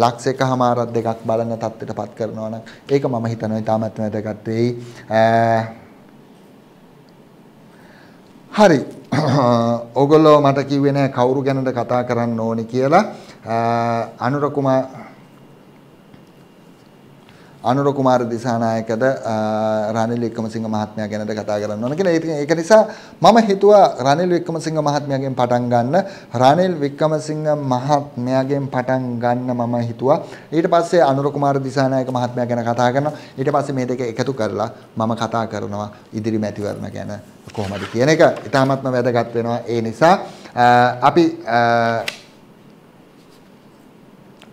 ලක්ෂ එකමාරක් දෙකක් බලන තත්ත්වයටපත් කරනවා නම් ඒක මම හිතනවා ඉතාමත්ම වැදගත් වෙයි. හරි. ඕගොල්ලෝ මට කිව්වේ නෑ කවුරු ගැනද කතා කරන්න ඕනි කියලා. අනුර කුමාර අනුර කුමාර දිසානායකද රනිල් වික්‍රමසිංහ මහත්මයා ගැනද කතා කරන්න ඕන කියලා. ඒක නිසා මම හිතුවා රනිල් වික්‍රමසිංහ මහත්මයාගෙන් පටන් ගන්න රනිල් වික්‍රමසිංහ මහත්මයාගෙන් පටන් ගන්න මම හිතුවා. ඊට පස්සේ අනුර කුමාර දිසානායක මහත්මයා ගැන කතා කරනවා. ඊට පස්සේ මේ දෙක එකතු කරලා මම කතා කරනවා ඉදිරි මැතිවරණ ගැන කොහොමද කියන එක. ඉතාමත්ම වැදගත් වෙනවා. ඒ නිසා අපි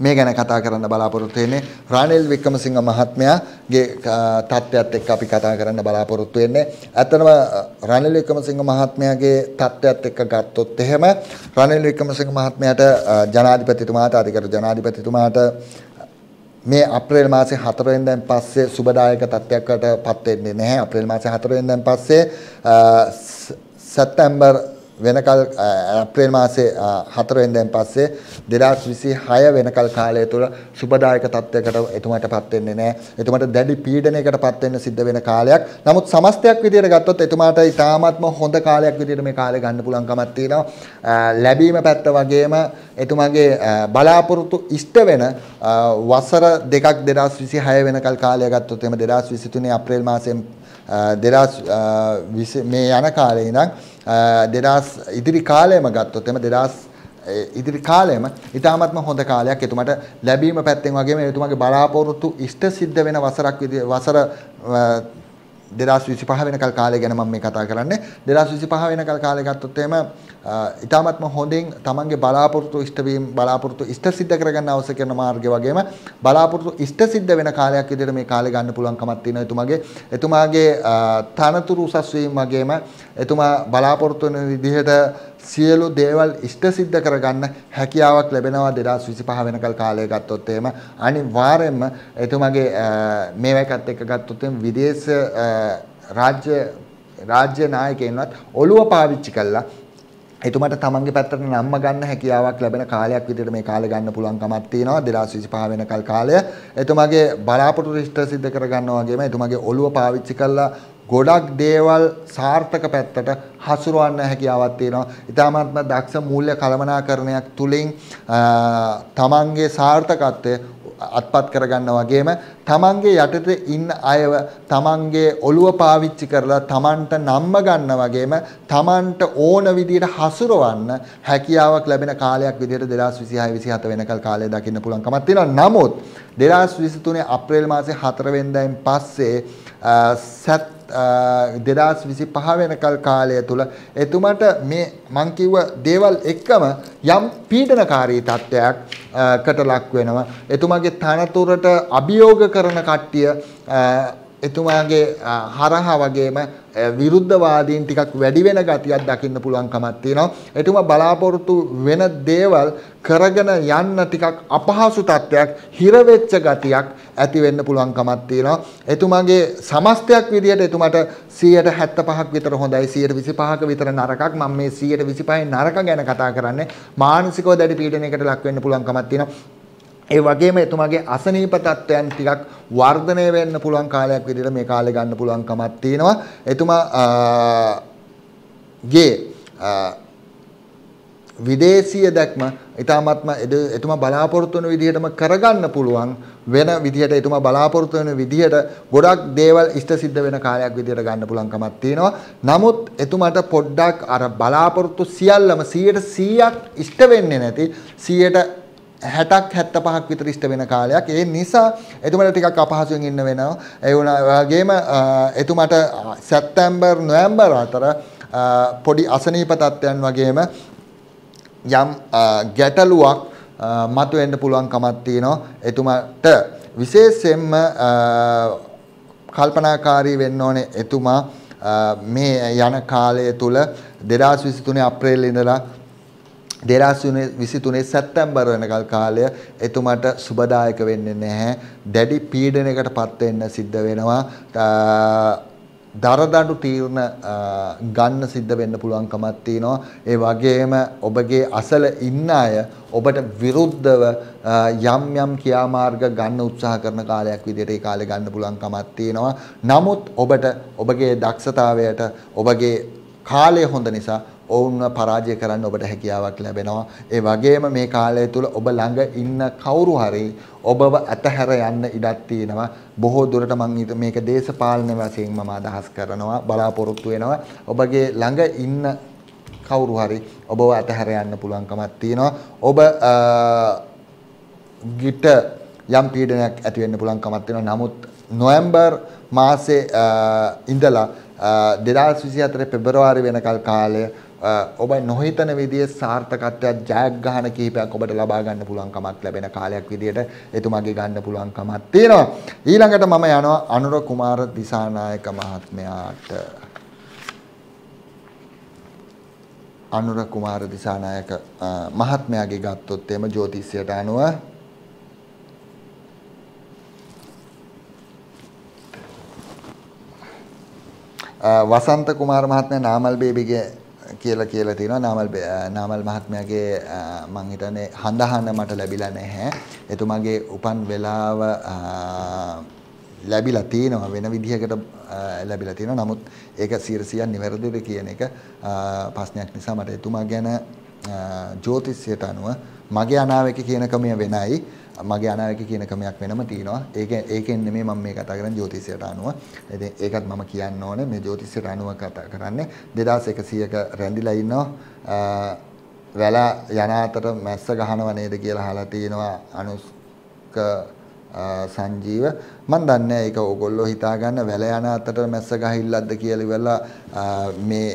මේ ගැන කතා කරන්න බලාපොරොත්තු වෙන්නේ රානිල් වික්‍රමසිංහ මහත්මයාගේ තත්ත්වයත් එක්ක අපි කතා කරන්න බලාපොරොත්තු වෙන්නේ. ඇත්තම රානිල් වික්‍රමසිංහ මහත්මයාගේ තත්ත්වයත් එක්ක ගත්තොත් එහෙම රානිල් වික්‍රමසිංහ මහත්මයාට ජනාධිපතිතුමාට අධිකරණ ජනාධිපතිතුමාට මේ අප්‍රේල් මාසේ 4 වෙනිදාන් පස්සේ සුබදායක තත්ත්වයකට පත් වෙන්නේ නැහැ. අප්‍රේල් මාසේ 4 වෙනිදාන් පස්සේ සැප්තැම්බර් වෙනකල් අප්‍රේල් මාසේ 4 වෙනිදාන් පස්සේ 2026 වෙනකල් කාලය තුල සුබදායක තත්වයකට එතුමාටපත් වෙන්නේ නැහැ. එතුමාට දැඩි පීඩනයකටපත් වෙන්න සිද්ධ වෙන කාලයක්. නමුත් සමස්තයක් විදියට ගත්තොත් එතුමාට ඉතාමත්ම හොඳ කාලයක් විදියට මේ කාලය ගන්න පුළුවන්කමක් තියෙනවා. ලැබීම පැත්ත වගේම එතුමාගේ බලාපොරොත්තු ඉෂ්ට වෙන වසර දෙකක් 2026 වෙනකල් කාලය ගත්තොත් එහෙම 2023 අප්‍රේල් මාසයෙන් 2020 මේ යන කාලේ ඉඳන් දෙදස් ඉදිරි කාලයම ගත්තොත් එම දෙදස් ඉදිරි කාලයම ඉතාමත්ම හොඳ කාලයක් එතුමට ලැබීම පැත්තෙන් වගේම එතුමගේ බලාපොරොත්තු ඉෂ්ට සිද්ධ වෙන වසරක් වසර 2025 වෙනකල් කාලය ගැන මම මේ කතා කරන්නේ 2025 වෙනකල් කාලය ගත්තොත් එහෙම ඊටාත්ම හොඳින් තමන්ගේ බලාපොරොත්තු ඉෂ්ටවීම් බලාපොරොත්තු ඉෂ්ට සිද්ධ කරගන්න අවශ්‍ය කරන මාර්ගය වගේම බලාපොරොත්තු ඉෂ්ට සිද්ධ වෙන කාලයක් විදිහට මේ කාලය ගන්න පුළුවන්කමක් තියෙනවා එතුමාගේ එතුමාගේ තනතුරු උසස් වීම වගේම එතුමා බලාපොරොත්තු වෙන විදිහට සියලු දේවල් ඉෂ්ට සිද්ධ කරගන්න හැකියාවක් ලැබෙනවා 2025 වෙනකල් කාලය ගත්තොත් එහෙම අනිවාර්යයෙන්ම එතුමාගේ මේවකත් එක්ක ගත්තොත් එහෙම විදේශ රාජ්‍ය රාජ්‍ය නායකයන්වත් ඔළුව පාවිච්චි කළා එතුමට තමන්ගේ පැත්තට නම්ම ගන්න හැකියාවක් ලැබෙන කාලයක් විදිහට මේ කාලය ගන්න පුළුවන් කමක් තියෙනවා 2025 වෙනකල් කාලය. එතුමාගේ බලාපොරොත්තු ඉෂ්ට සිද්ධ කරගන්නවා වගේම එතුමාගේ ඔළුව පාවිච්චි කරලා ගොඩක් දේවල් සාර්ථක පැත්තට හසුරුවන්න හැකියාවක් තියෙනවා. ඉතාමත්ම දක්ෂ මූල්‍ය කළමනාකරණයක් තුලින් තමන්ගේ සාර්ථකත්වය අත්පත් කරගන්න වගේම තමන්ගේ යටතේ ඉන්න අයව තමන්ගේ ඔළුව පාවිච්චි කරලා තමන්ට නම්ම ගන්න වගේම තමන්ට ඕන විදිහට හසුරවන්න හැකියාවක් ලැබෙන කාලයක් විදිහට 2026 27 වෙනකල් කාලය දකින්න පුළුවන්කමක් තියෙනවා. නමුත් 2023 අප්‍රේල් මාසේ 4 වෙනිදායින් පස්සේ සැත් 2025 වෙනකල් කාලය තුල එතුමට මේ මං කිව්ව දේවල් එක්කම යම් පීඩනකාරී තත්ත්වයක් කට ලක් වෙනවා. එතුමාගේ තනතුරට අභියෝග කරන කට්ටිය එතුමාගේ හරහා වගේම විරුද්ධවාදීන් ටිකක් වැඩි වෙන ගතියක් දකින්න පුළුවන්කමක් තියෙනවා. එතුමා බලාපොරොත්තු වෙන දේවල් කරගෙන යන්න ටිකක් අපහසු තත්ත්වයක් හිර වෙච්ච ගතියක් ඇති වෙන්න පුළුවන්කමක් තියෙනවා. එතුමාගේ සමස්තයක් විදියට එතුමාට 175ක් විතර හොඳයි 125ක විතර නරකක්. මම මේ 125 නරක ගැන කතා කරන්නේ. මානසිකව දැඩි පීඩනයකට ලක් වෙන්න පුළුවන්කමක් තියෙනවා. ඒ වගේම එතුමාගේ අසනීප තත්ත්වයන් ටිකක් වර්ධනය වෙන්න පුළුවන් කාලයක් විදිහට මේ කාලේ ගන්න පුළුවන් කමක් තියෙනවා. එතුමා ගේ විදේශීය දැක්ම ඊටාත්ම එතුමා බලාපොරොත්තු වෙන විදිහටම කරගන්න පුළුවන් වෙන විදිහට එතුමා බලාපොරොත්තු වෙන විදිහට ගොඩක් දේවල් ඉෂ්ට සිද්ධ වෙන කාලයක් විදිහට ගන්න පුළුවන් කමක් තියෙනවා. නමුත් එතුමාට පොඩ්ඩක් අර බලාපොරොත්තු සියල්ලම 100%ක් ඉෂ්ට වෙන්නේ නැති 100% 60ක් 75ක් විතර ඉෂ්ට වෙන කාලයක්. ඒ නිසා එතුමට ටිකක් අපහසුවෙන් ඉන්න වෙනවා. ඒ වගේම එතුමට සැප්තැම්බර් නොවැම්බර් අතර පොඩි අසනීප තත්ත්වයන් වගේම යම් ගැටලුවක් මතුවෙන්න පුළුවන් කමක් තියෙනවා එතුමට. විශේෂයෙන්ම කල්පනාකාරී වෙන්න ඕනේ එතුමා මේ යන කාලය තුල 2023 අප්‍රේල් ඉඳලා 2023 සැප්තැම්බර් වෙනකල් කාලය එතුමාට සුබදායක වෙන්නේ නැහැ. දැඩි පීඩනයකට පත් වෙන්න සිද්ධ වෙනවා. දරදඬු තීරණ ගන්න සිද්ධ වෙන්න පුළුවන්කමක් තියෙනවා. ඒ වගේම ඔබගේ අසල ඉන්න අය ඔබට විරුද්ධව යම් යම් ක්‍රියාමාර්ග ගන්න උත්සාහ කරන කාලයක් විදිහට ඒ කාලේ ගන්න පුළුවන්කමක් තියෙනවා. නමුත් ඔබට ඔබගේ දක්ෂතාවයට ඔබගේ කාලය හොඳ නිසා ඔවුන්ව පරාජය කරන්න ඔබට හැකියාවක් ලැබෙනවා. ඒ වගේම මේ කාලය තුල ඔබ ළඟ ඉන්න කවුරු හරි ඔබව ඇතහැර යන්න ඉඩක් තියෙනවා. බොහෝ දුරට මම මේක දේශපාලන වශයෙන් මම අදහස් කරනවා බලාපොරොත්තු වෙනවා. ඔබගේ ළඟ ඉන්න කවුරු හරි ඔබව ඇතහැර යන්න පුළුවන්කමක් තියෙනවා. ඔබ ගිට යම් පීඩනයක් ඇති වෙන්න පුළුවන්කමක් තියෙනවා. නමුත් නොවැම්බර් මාසේ ඉඳලා 2024 පෙබරවාරි වෙනකල් කාලය ඔබ නොහිතන විදිහේ සාර්ථකත්වයක් ජයග්‍රහණ කිහිපයක් ඔබට ලබා ගන්න පුළුවන් කමක් ලැබෙන කාලයක් විදිහට එතුමාගේ ගන්න පුළුවන් කමක් තියෙනවා. ඊළඟට මම යනවා අනුර කුමාර දිසානායක මහත්මයාට. අනුර කුමාර දිසානායක මහත්මයාගේ ගත්තොත් එම ජ්‍යොතිෂයට අනුව වසන්ත කුමාර මහත්මයා නාමල් බේබිගේ කියලා කියලා තියෙනවා නාමල් නාමල් මහත්මයාගේ මං හිතන්නේ හඳහන මට ලැබිලා නැහැ. එතුමාගේ උපන් වෙලාව ලැබිලා තියෙනවා වෙන විදිහකට ලැබිලා තියෙනවා. නමුත් ඒක 100% නිවැරදිද කියන එක ප්‍රශ්නයක් නිසා මට එතුමා ගැන ජ්‍යොතිෂයට අනුව මගේ අනාවක කියන ක්‍රමය වෙනයි. මගේ අනාවැකි කියන ක්‍රමයක් වෙනම තියෙනවා. ඒක ඒකෙන් නෙමෙයි මම මේ කතා කරන්නේ ජ්‍යොතිෂයට අනුව. ඉතින් ඒකත් මම කියන්න ඕනේ මේ ජ්‍යොතිෂයට අනුව කතා කරන්නේ 2100ක රැඳිලා ඉන්නවා. වැලා යන අතර මැස්ස ගහනව නේද කියලා අහලා තිනවා අනුස්ක සංජීව මන් දන්නේ ඒක ඕගොල්ලෝ හිතාගන්න වැල යන අතර මැස්ස ගහිල්ලක්ද කියලා ඉවරලා මේ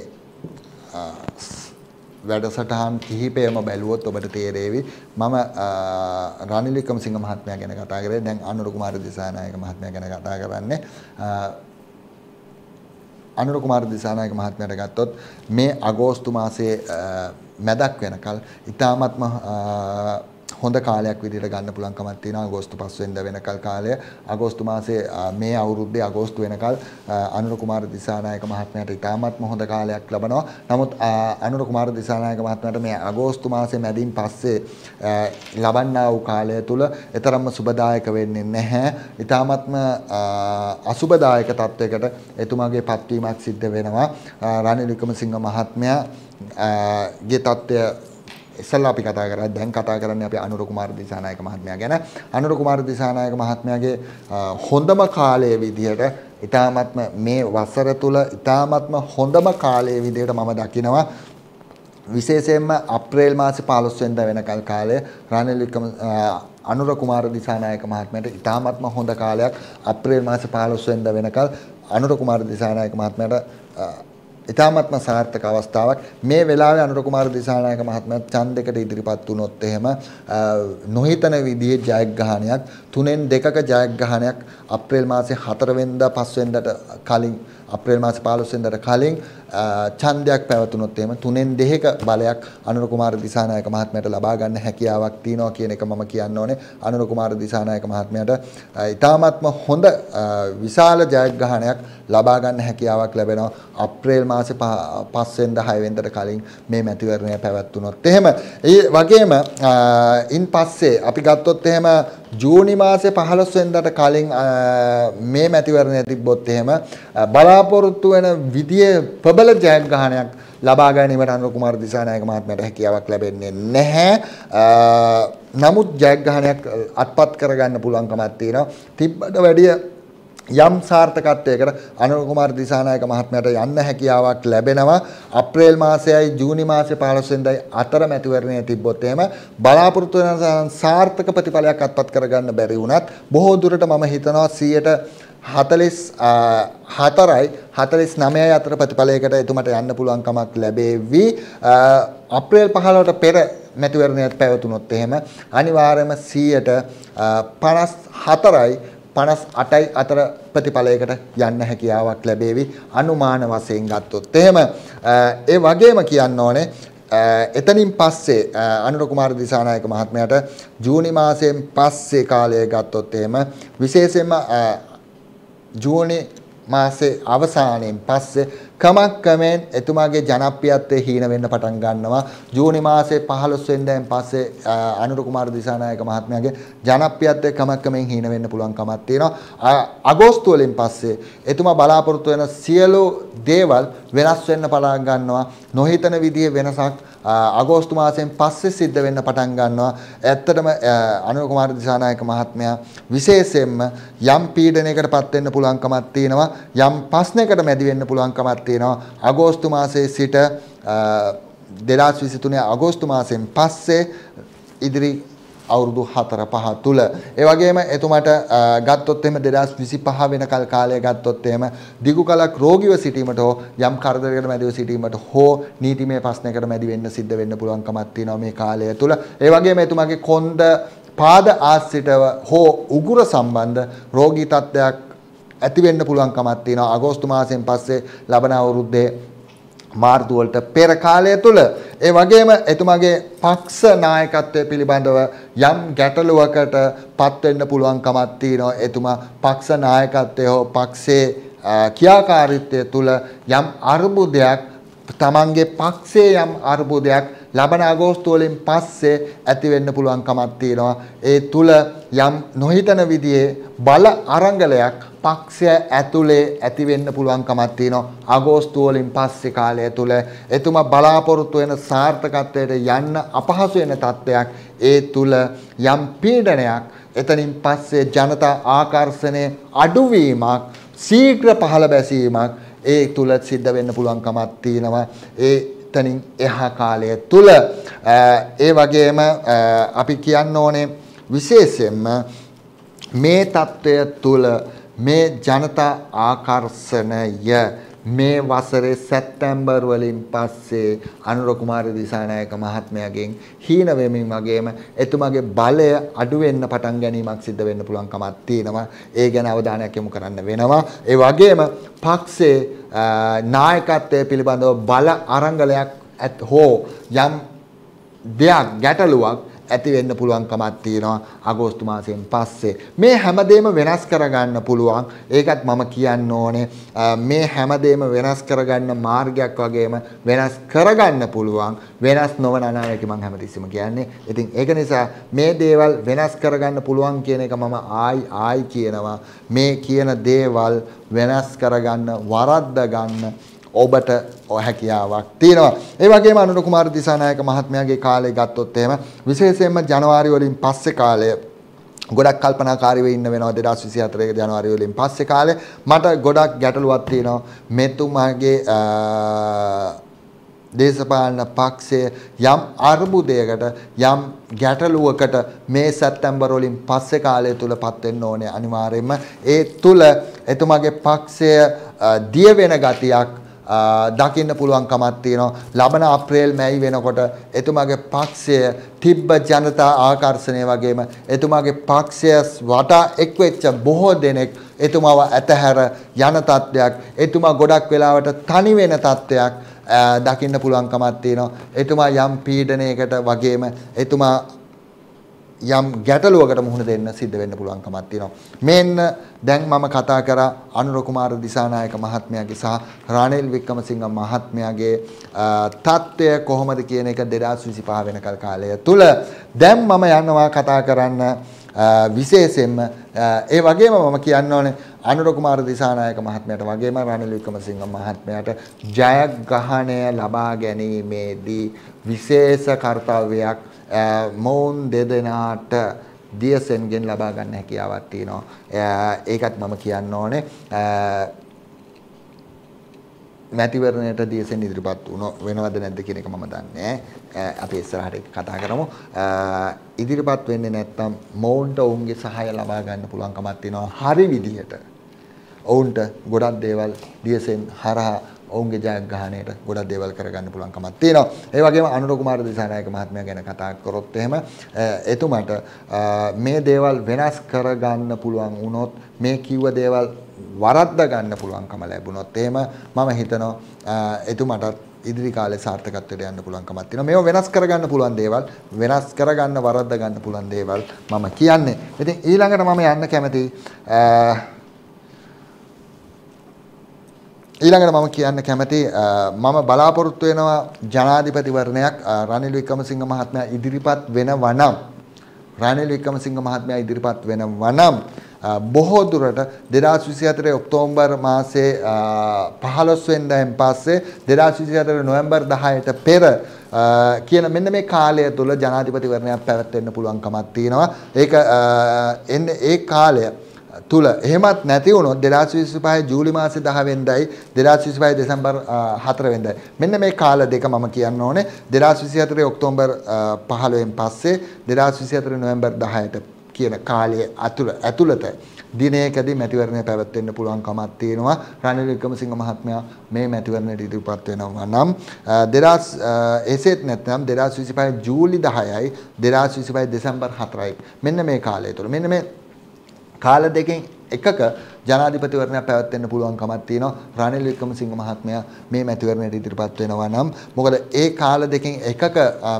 වැඩසටහන් කිහිපයම බැලුවොත් ඔබට තේරේවි මම රනිලිකම සිංහ මහත්මයා ගැන කතා කරේ දැන් අනුර කුමාර දිසානායක මහත්මයා ගැන කතා කරන්නේ අනුර කුමාර දිසානායක මහත්මයාට ගත්තොත් මේ අගෝස්තු මාසයේ මැදක් වෙනකල් ඉතාමත්ම හොඳ කාලයක් විදිහට ගන්න පුළුවන්කමක් තියෙනවා අගෝස්තු 5 වෙනිදා වෙනකල් කාලය අගෝස්තු මාසේ මේ අවුරුද්දේ අගෝස්තු වෙනකල් අනුර කුමාර දිසානායක මහත්මයාට ඉතාමත්ම හොඳ කාලයක් ලැබනවා නමුත් අනුර කුමාර දිසානායක මහත්මයාට මේ අගෝස්තු මාසේ මැදින් පස්සේ ලබන්නා වූ කාලය තුල එතරම්ම සුබදායක වෙන්නේ නැහැ ඉතාමත්ම අසුබදායක තත්වයකට එතුමාගේ පත්වීමක් සිද්ධ වෙනවා රනිල් වික්‍රමසිංහ මහත්මයා ගේ තත්ත්වය ඉස්සල්ලා අපි කතා කරා දැන් කතා කරන්නේ අපි අනුර කුමාර දිසානායක මහත්මයා ගැන. අනුර කුමාර දිසානායක මහත්මයාගේ හොඳම කාලයේ විදිහට ඊ타මත්ම මේ වසර තුල ඊ타මත්ම හොඳම කාලයේ විදිහට මම දකිනවා විශේෂයෙන්ම අප්‍රේල් මාසේ 15 වෙනිදා වෙනකල් කාලය රනිල් වික්‍රම අනුර කුමාර දිසානායක මහත්මයාට ඊ타මත්ම හොඳ කාලයක් අප්‍රේල් මාසේ 15 වෙනිදා වෙනකල් අනුර කුමාර දිසානායක මහත්මයාට ඉතාමත්ම සාර්ථක අවස්ථාවක් මේ වෙලාවේ අනුර කුමාර දිසානායක මහත්මයා ඡන්දයකට ඉදිරිපත් වුණොත් එහෙම නොහිතන විදිහේ ජයග්‍රහණයක් තුනෙන් දෙකක ජයග්‍රහණයක් අප්‍රේල් මාසේ 4 වෙනිදා 5 වෙනිදාට කලින් අප්‍රේල් මාස 15 වෙනිදාට කලින් ඡන්දයක් පැවතුනොත් එහෙම තුනෙන් දෙක බලයක් අනුර කුමාර දිසානායක මහත්මයාට ලබා ගන්න හැකියාවක් තියෙනවා කියන එක මම කියන්න ඕනේ අනුර කුමාර දිසානායක මහත්මයාට ඉතාමත්ම හොඳ විශාල ජයග්‍රහණයක් ලබා ගන්න හැකියාවක් ලැබෙනවා අප්‍රේල් මාසේ 5 වෙනිදා 6 වෙනිදාට කලින් මේ මැතිවරණය පැවැත්වුණොත් එහෙම ඒ වගේම ඉන් පස්සේ අපි ගත්තොත් එහෙම ජූනි මාසේ 15 වෙනිදාට කලින් මේ මැතිවරණය තිබ්බොත් එහෙම බලාපොරොත්තු වෙන විදිය ප්‍රබල ජයග්‍රහණයක් ලබා ගැනීමට අනුර කුමාර දිසානායක මහත්මයාට හැකියාවක් ලැබෙන්නේ නැහැ. නමුත් ජයග්‍රහණයක් අත්පත් කරගන්න පුළුවන්කමක් තියෙනවා. තිබ්බට වැඩිය යම් සාර්ථකත්වයකට අනුර කුමාර දිසානායක මහත්මයාට යන්න හැකියාවක් ලැබෙනවා අප්‍රේල් මාසයයි ජූනි මාසේ 15 වෙනිදායි අතර මැතිවරණය තිබ්බොත් එහෙම බලාපොරොත්තු වෙන සාර්ථක ප්‍රතිඵලයක් අත්පත් කරගන්න බැරි වුණත් බොහෝ දුරට මම හිතනවා 44යි 49යි අතර ප්‍රතිඵලයකට එතුමට යන්න පුළුවන් කමක් ලැබේවි අප්‍රේල් 15ට පෙර මැතිවරණයක් පැවතුනොත් එහෙම අනිවාර්යයෙන්ම 154යි 58යි අතර ප්‍රතිඵලයකට යන්න හැකියාවක් ලැබේවි අනුමාන වශයෙන් ගත්තොත්. එහෙම ඒ වගේම කියන්න ඕනේ එතනින් පස්සේ අනුර කුමාර දිසානායක මහත්මයාට ජූනි මාසයෙන් පස්සේ කාලය ගත්තොත් එහෙම විශේෂයෙන්ම ජූනි මාසේ අවසානයෙන් පස්සේ කමක් කමෙන් එතුමාගේ ජනප්‍රියත්වය හීන වෙන්න පටන් ගන්නවා ජූනි මාසේ 15 වෙනිදාන් පස්සේ අනුර කුමාර දිසානායක මහත්මයාගේ ජනප්‍රියත්වය කමක් කමෙන් හීන වෙන්න පුළුවන් කමක් තියෙනවා අගෝස්තු වලින් පස්සේ එතුමා බලාපොරොත්තු වෙන සියලු දේවල් වෙනස් වෙන්න පටන් ගන්නවා නොහිතන විදිහේ වෙනසක් අගෝස්තු මාසයෙන් පස්සේ සිද්ධ වෙන්න පටන් ගන්නවා. ඇත්තටම අනුර කුමාර දිසානායක මහත්මයා විශේෂයෙන්ම යම් පීඩනයකටපත් වෙන්න පුළුවන්කමක් තියෙනවා. යම් ප්‍රශ්නයකට මැදි වෙන්න පුළුවන්කමක් තියෙනවා. අගෝස්තු මාසයේ සිට 2023 අගෝස්තු මාසයෙන් පස්සේ ඉදිරි අවුරුදු 4 5 තුල. ඒ වගේම එතුමට ගත්තොත් එහෙම 2025 වෙනකල් කාලය ගත්තොත් එහෙම දිගු කලක් රෝගීව සිටීමට හෝ යම් කරදරයකට මැදිව සිටීමට හෝ නීතිමය ප්‍රශ්නයකට මැදි වෙන්න සිද්ධ වෙන්න පුළුවන්කමක් තියෙනවා මේ කාලය තුල. ඒ වගේම එතුමාගේ කොන්ද පාද ආශ්‍රිතව හෝ උගුර සම්බන්ධ රෝගී තත්ත්වයක් ඇතිවෙන්න පුළුවන්කමක් තියෙනවා අගෝස්තු මාසයෙන් පස්සේ ලබන අවුරුද්දේ මාර්තු වලට පෙර කාලය තුල ඒ වගේම එතුමාගේ පක්ෂ නායකත්වය පිළිබඳව යම් ගැටලුවකට පත්වෙන්න පුළුවන් කමක් තියෙනවා. එතුමා පක්ෂ නායකත්වය හෝ පක්ෂයේ ක්‍රියාකාරීත්වය තුළ යම් අර්බුදයක් තමන්ගේ පක්ෂයේ යම් අර්බුදයක් ලබන අගෝස්තු වලින් පස්සේ ඇති වෙන්න පුළුවන් කමක් තියෙනවා. ඒ තුල යම් නොහිතන විදිහේ බල අරගලයක් පක්ෂය ඇතුලේ ඇති වෙන්න පුළුවන් කමක් තියෙනවා. අගෝස්තු වලින් පස්සේ කාලය තුල එතුමා බලාපොරොත්තු වෙන සාර්ථකත්වයට යන්න අපහසු වෙන තත්ත්වයක් ඒ තුල යම් පීඩනයක් එතනින් පස්සේ ජනතා ආකර්ෂණය අඩුවීමක් ශීඝ්‍ර පහළ බැසීමක් ඒ තුල සිද්ධ වෙන්න පුළුවන් කමක් තියෙනවා. ඒ එතනින් එහා කාලය තුල ඒ වගේම අපි කියන්න ඕනේ විශේෂයෙන්ම මේ தত্ত্বය තුල මේ ජනතා ආකර්ෂණය මේ වසරේ සැප්තැම්බර් වලින් පස්සේ අනුර කුමාර දිසානායක මහත්මයාගෙන් හීන වෙමින් වගේම එතුමාගේ බලය අඩු වෙන්න පටන් ගැනීමක් සිද්ධ වෙන්න පුළුවන් කමක් තියෙනවා. ඒ ගැන අවධානයක් යොමු කරන්න වෙනවා. ඒ වගේම පක්ෂයේ නායකත්වය පිළිබඳව බල අරංගලයක් හෝ යම් දෙයක් ගැටලුවක් ඇති වෙන්න පුළුවන්කමක් තියෙනවා අගෝස්තු මාසයෙන් පස්සේ. මේ හැමදේම වෙනස් කරගන්න පුළුවන්. ඒකත් මම කියන්න ඕනේ. මේ හැමදේම වෙනස් කරගන්න මාර්ගයක් වගේම වෙනස් කරගන්න පුළුවන්. වෙනස් නොවන අනාවැකි මම හැමතිස්සෙම කියන්නේ. ඉතින් ඒක නිසා මේ දේවල් වෙනස් කරගන්න පුළුවන් කියන එක මම ආයි ආයි කියනවා. මේ කියන දේවල් වෙනස් කරගන්න වරද්ද ගන්න ඔබට හැකියාවක් තියෙනවා. ඒ වගේම අනුර කුමාර දිසානායක මහත්මයාගේ කාලය ගත්තොත් එහෙම විශේෂයෙන්ම ජනවාරි වලින් පස්සේ කාලය ගොඩක් කල්පනාකාරීව ඉන්න වෙනවා 2024 ජනවාරි වලින් පස්සේ කාලේ මට ගොඩක් ගැටලුවක් තියෙනවා මෙතුමාගේ දේශපාලන පක්ෂය යම් අර්බුදයකට යම් ගැටලුවකට මේ සැප්තැම්බර් වලින් පස්සේ කාලය තුලපත් වෙන්න ඕනේ අනිවාර්යයෙන්ම ඒ තුල එතුමාගේ පක්ෂය දිය වෙන ගතියක් දකින්න පුළුවන් කමක් තියෙනවා ලබන අප්‍රේල් මැයි වෙනකොට එතුමාගේ පක්ෂය තිබ්බ ජනතා ආකර්ෂණය වගේම එතුමාගේ පක්ෂය වටා එක්වෙච්ච බොහෝ දෙනෙක් එතුමාව ඇතහැර යන තත්ත්වයක් එතුමා ගොඩක් වෙලාවට තනි වෙන තත්ත්වයක් දකින්න පුළුවන් කමක් තියෙනවා එතුමා යම් පීඩනයකට වගේම එතුමා යම් ගැටලුවකට මුහුණ දෙන්න සිද්ධ වෙන්න පුළුවන්කමක් තියෙනවා. මෙන්න දැන් මම කතා කරා අනුර කුමාර දිසානායක මහත්මයාගේ සහ රාණෙල් වික්‍රමසිංහ මහත්මයාගේ තත්ත්වය කොහොමද කියන එක 2025 වෙනකල් කාලය තුල දැන් මම යනවා කතා කරන්න විශේෂයෙන්ම ඒ වගේම මම කියන්න ඕනේ අනුරකුමාර දිසානායක මහත්මයාට වගේම රනිල් වික්‍රමසිංහ මහත්මයාට ජයග්‍රහණය ලබා ගැනීමේදී විශේෂ කාර්යයක් මොවුන් දෙදෙනාට දියසෙන්ගෙන් ලබා ගන්න හැකියාවක් තියෙනවා. ඒකත් මම කියන්න ඕනේ. මැතිවරණයට දියසෙන් ඉදිරිපත් වුණ වෙනවද නැද්ද කියන එක මම දන්නේ අපි ඉස්සරහට කතා කරමු ඉදිරිපත් වෙන්නේ නැත්නම් මොවුන්ට ඔවුන්ගේ සහාය ලබා ගන්න පුළුවන්කමක් තියෙනවා හරි විදිහට ඔවුන්ට ගොඩක් දේවල් දියසෙන් හරහා ඔවුන්ගේ ජයග්‍රහණයට ගොඩක් දේවල් කරගන්න පුළුවන්කමක් තියෙනවා. ඒ වගේම අනුර කුමාර දිසානායක මහත්මයා ගැන කතා කරොත් එහෙම එතුමාට මේ දේවල් වෙනස් කරගන්න පුළුවන් වුණොත් මේ කිව්ව දේවල් වරද්ද ගන්න පුළුවන්කම ලැබුණොත් එහෙම මම හිතනවා එතුමටත් ඉදිරි කාලේ සාර්ථකත්වයට යන්න පුළුවන්කමක් තියෙනවා. මේව වෙනස් කරගන්න පුළුවන් දේවල්, වෙනස් කරගන්න වරද්ද ගන්න පුළුවන් දේවල් මම කියන්නේ. ඉතින් ඊළඟට මම යන්න කැමතියි ඊළඟට මම කියන්න කැමති මම බලාපොරොත්තු වෙනවා ජනාධිපතිවරණයක් රනිල් වික්‍රමසිංහ මහත්මයා ඉදිරිපත් වෙනවා නම් රනිල් වික්‍රමසිංහ මහත්මයා ඉදිරිපත් වෙනවා නම් බොහෝ දුරට 2024 ඔක්තෝබර් මාසේ 15 වෙනිදාෙන් පස්සේ 2024 නොවැම්බර් 10ට පෙර කියන මෙන්න මේ කාලය තුළ ජනාධිපතිවරණයක් පැවැත්වෙන්න පුළුවන්කමක් තියෙනවා. ඒක එන්න ඒ කාලය තුළ එහෙමත් නැති වුණොත් 2025 ජූලි මාසේ 10 වෙනිදායි 2025 දෙසැම්බර් 4 වෙනිදායි. මෙන්න මේ කාල දෙක මම කියන්න ඕනේ. 2024 ඔක්තෝබර් 15 පස්සේ 2024 නොවැම්බර් 10ට කියන කාලයේ ඇතුළත දිනයකදී මැතිවරණය පැවැත්වෙන්න පුළුවන් කමක් තියෙනවා. රනිල් වික්‍රමසිංහ මහත්මයා මේ මැතිවරණයට ඉදිරිපත් වෙනවා නම් දෙරාස් එසේත් නැත්නම් 2025 ජූලි 10යි 2025 දෙසැම්බර් 4යි. මෙන්න මේ කාලය තුළ. මෙන්න මේ කාල දෙකෙන් එකක ජනාධිපතිවරණයක් පැවැත්වෙන්න පුළුවන් කමක් තියෙනවා රනිල් වික්‍රමසිංහ මහත්මයා මේ මැතිවරණයට ඉදිරිපත් වෙනවා නම් මොකද ඒ කාල දෙකෙන් එකක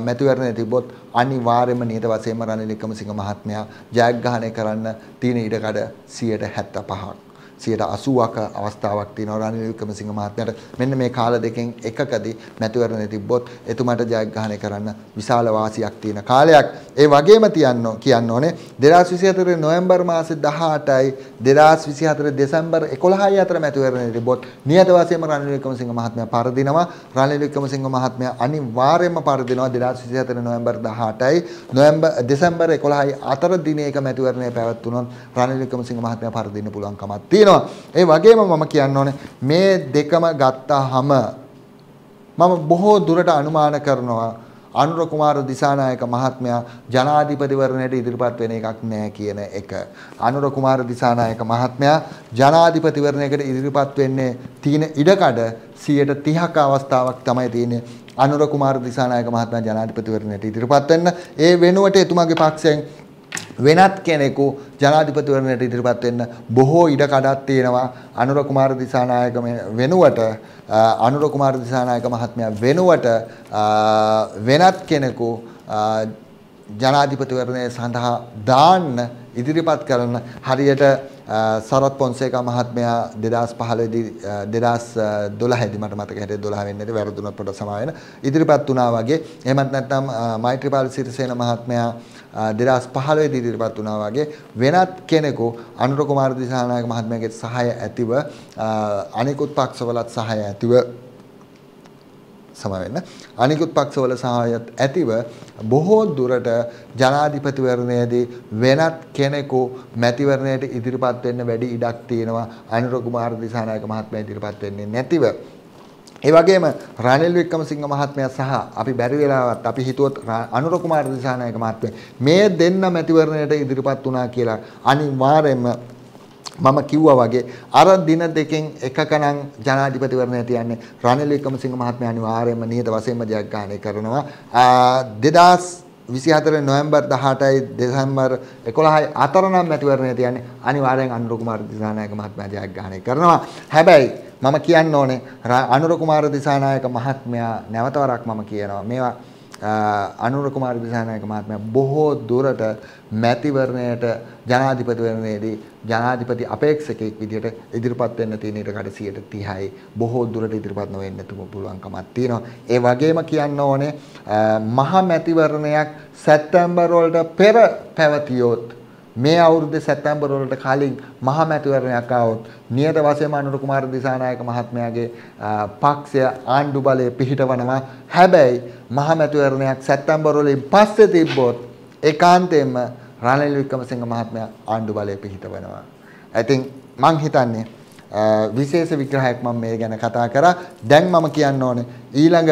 මැතිවරණය තිබ්බොත් අනිවාර්යයෙන්ම නියත වශයෙන්ම රනිල් වික්‍රමසිංහ මහත්මයා ජයග්‍රහණය කරන්න තියෙන ඉඩකඩ 75%ක් 80ක අවස්ථාවක් තියෙනවා රනිල් වික්‍රමසිංහ මහත්මයාට මෙන්න මේ කාල දෙකෙන් එකකදී මැතිවරණ තිබ්බොත් එතුමාට ජයග්‍රහණය කරන්න විශාල වාසියක් තියෙන කාලයක් ඒ වගේම තියන්න කියන්න ඕනේ 2024 නොවැම්බර් මාසේ 18යි 2024 දෙසැම්බර් 11යි අතර මැතිවරණ තිබ්බොත් නියත වශයෙන්ම රනිල් වික්‍රමසිංහ මහත්මයා පරදිනවා රනිල් වික්‍රමසිංහ මහත්මයා අනිවාර්යයෙන්ම පරදිනවා 2024 නොවැම්බර් 18යි නොවැම්බර් දෙසැම්බර් 11යි අතර දිනයක මැතිවරණය පැවැත්වුණොත් රනිල් වික්‍රමසිංහ මහත්මයා පරදින්න පුළුවන් කමක් තියෙනවා තියෙනවා. ඒ වගේම මම කියන්න ඕනේ මේ දෙකම ගත්තාම මම බොහෝ දුරට අනුමාන කරනවා අනුර කුමාර දිසානායක මහත්මයා ජනාධිපතිවරණයට ඉදිරිපත් වෙන එකක් නෑ කියන එක. අනුර කුමාර දිසානායක මහත්මයා ජනාධිපතිවරණයකට ඉදිරිපත් වෙන්නේ තියෙන ඉඩකඩ 130ක අවස්ථාවක් තමයි තියෙන්නේ. අනුර කුමාර දිසානායක මහත්මයා ජනාධිපතිවරණයට ඉදිරිපත් වෙන්න ඒ වෙනුවට එතුමාගේ පක්ෂයෙන් වෙනත් කෙනෙකු ජනාධිපතිවරණයට ඉදිරිපත් වෙන්න බොහෝ ඉඩ කඩක් තියෙනවා අනුර කුමාර දිසානායක වෙනුවට අනුර කුමාර දිසානායක මහත්මයා වෙනුවට වෙනත් කෙනෙකු ජනාධිපතිවරණය සඳහා දාන්න ඉදිරිපත් කරන හරියට සරත් පොන්සේකා මහත්මයා 2015 දී 2012 දී මට මතක හැටියට 12 වෙන්නේ වැරදුනත් පොඩ්ඩක් සමාවෙන්න ඉදිරිපත් වුණා වගේ එහෙමත් නැත්නම් මෛත්‍රීපාල සිරිසේන මහත්මයා දෙදස් පහළවේ දිරිපත් වනා වගේ වෙනත් කෙනෙකු අනුර කුමාර දිසානායක මහත්මයාගේ සහාය ඇතිව අනිකුත් පක්ෂවලත් සහාය ඇතිව සම වෙන්න අනිකුත් පක්ෂවල සහායත් ඇතිව බොහෝ දුරට ජනාධිපතිවරණයේදී වෙනත් කෙනෙකු මැතිවරණයට ඉදිරිපත් වෙන්න වැඩි ඉඩක් තියෙනවා අනුර කුමාර දිසානායක මහත්මයා ඉදිරිපත් වෙන්නේ නැතිව ඒ වගේම රනිල් වික්‍රමසිංහ මහත්මයා සහ අපි බැරි වෙලාවත් අපි හිතුවොත් අනුර කුමාර දිසානායක මහත්මයා මේ දෙන්න මැතිවරණයට ඉදිරිපත් වුණා කියලා අනිවාර්යයෙන්ම මම කිව්වා වගේ අර දින දෙකෙන් එකකනම් ජනාධිපතිවරණය තියන්නේ රනිල් වික්‍රමසිංහ මහත්මයා අනිවාර්යයෙන්ම නියත වශයෙන්ම ජයග්‍රහණය කරනවා 2000 24 නොවැම්බර් 18යි දෙසැම්බර් 11යි අතර නම් මැතිවරණය තියන්නේ අනිවාර්යෙන් අනුර කුමාර දිසානායක මහත්මයා ජයග්‍රහණය කරනවා. හැබැයි මම කියන්න ඕනේ අනුර කුමාර දිසානායක මහත්මයා නැවත වරක් මම කියනවා මේවා අනුර කුමාර දිසානායක මහත්මයා බොහෝ දුරට මැතිවරණයට ජනාධිපතිවරණයේදී ජනාධිපති අපේක්ෂකෙක් විදිහට ඉදිරිපත් වෙන්න තියෙන ඊට කඩ 130යි බොහෝ දුරට ඉදිරිපත් නොවෙන්න තුම පුළුවන්කමක් තියෙනවා. ඒ වගේම කියන්න ඕනේ මහා මැතිවරණයක් සැප්තැම්බර් වලට පෙර පැවතියොත් මේ අවුරුද්දේ සැප්තැම්බර් වලට කලින් මහමැතිවරණයක් ආවොත් නියත වශයෙන්ම අනුර කුමාර දිසානායක මහත්මයාගේ පක්ෂය ආණ්ඩු බලය පිහිටවනවා. හැබැයි මහමැතිවරණයක් සැප්තැම්බර් වලින් පස්සේ තිබ්බොත් ඒකාන්තයෙන්ම රනිල් වික්‍රමසිංහ මහත්මයා ආණ්ඩු බලය පිහිටවනවා. ඉතින් මං හිතන්නේ විශේෂ විග්‍රහයක් මම මේ ගැන කතා කරා. දැන් මම කියන්න ඕනේ ඊළඟ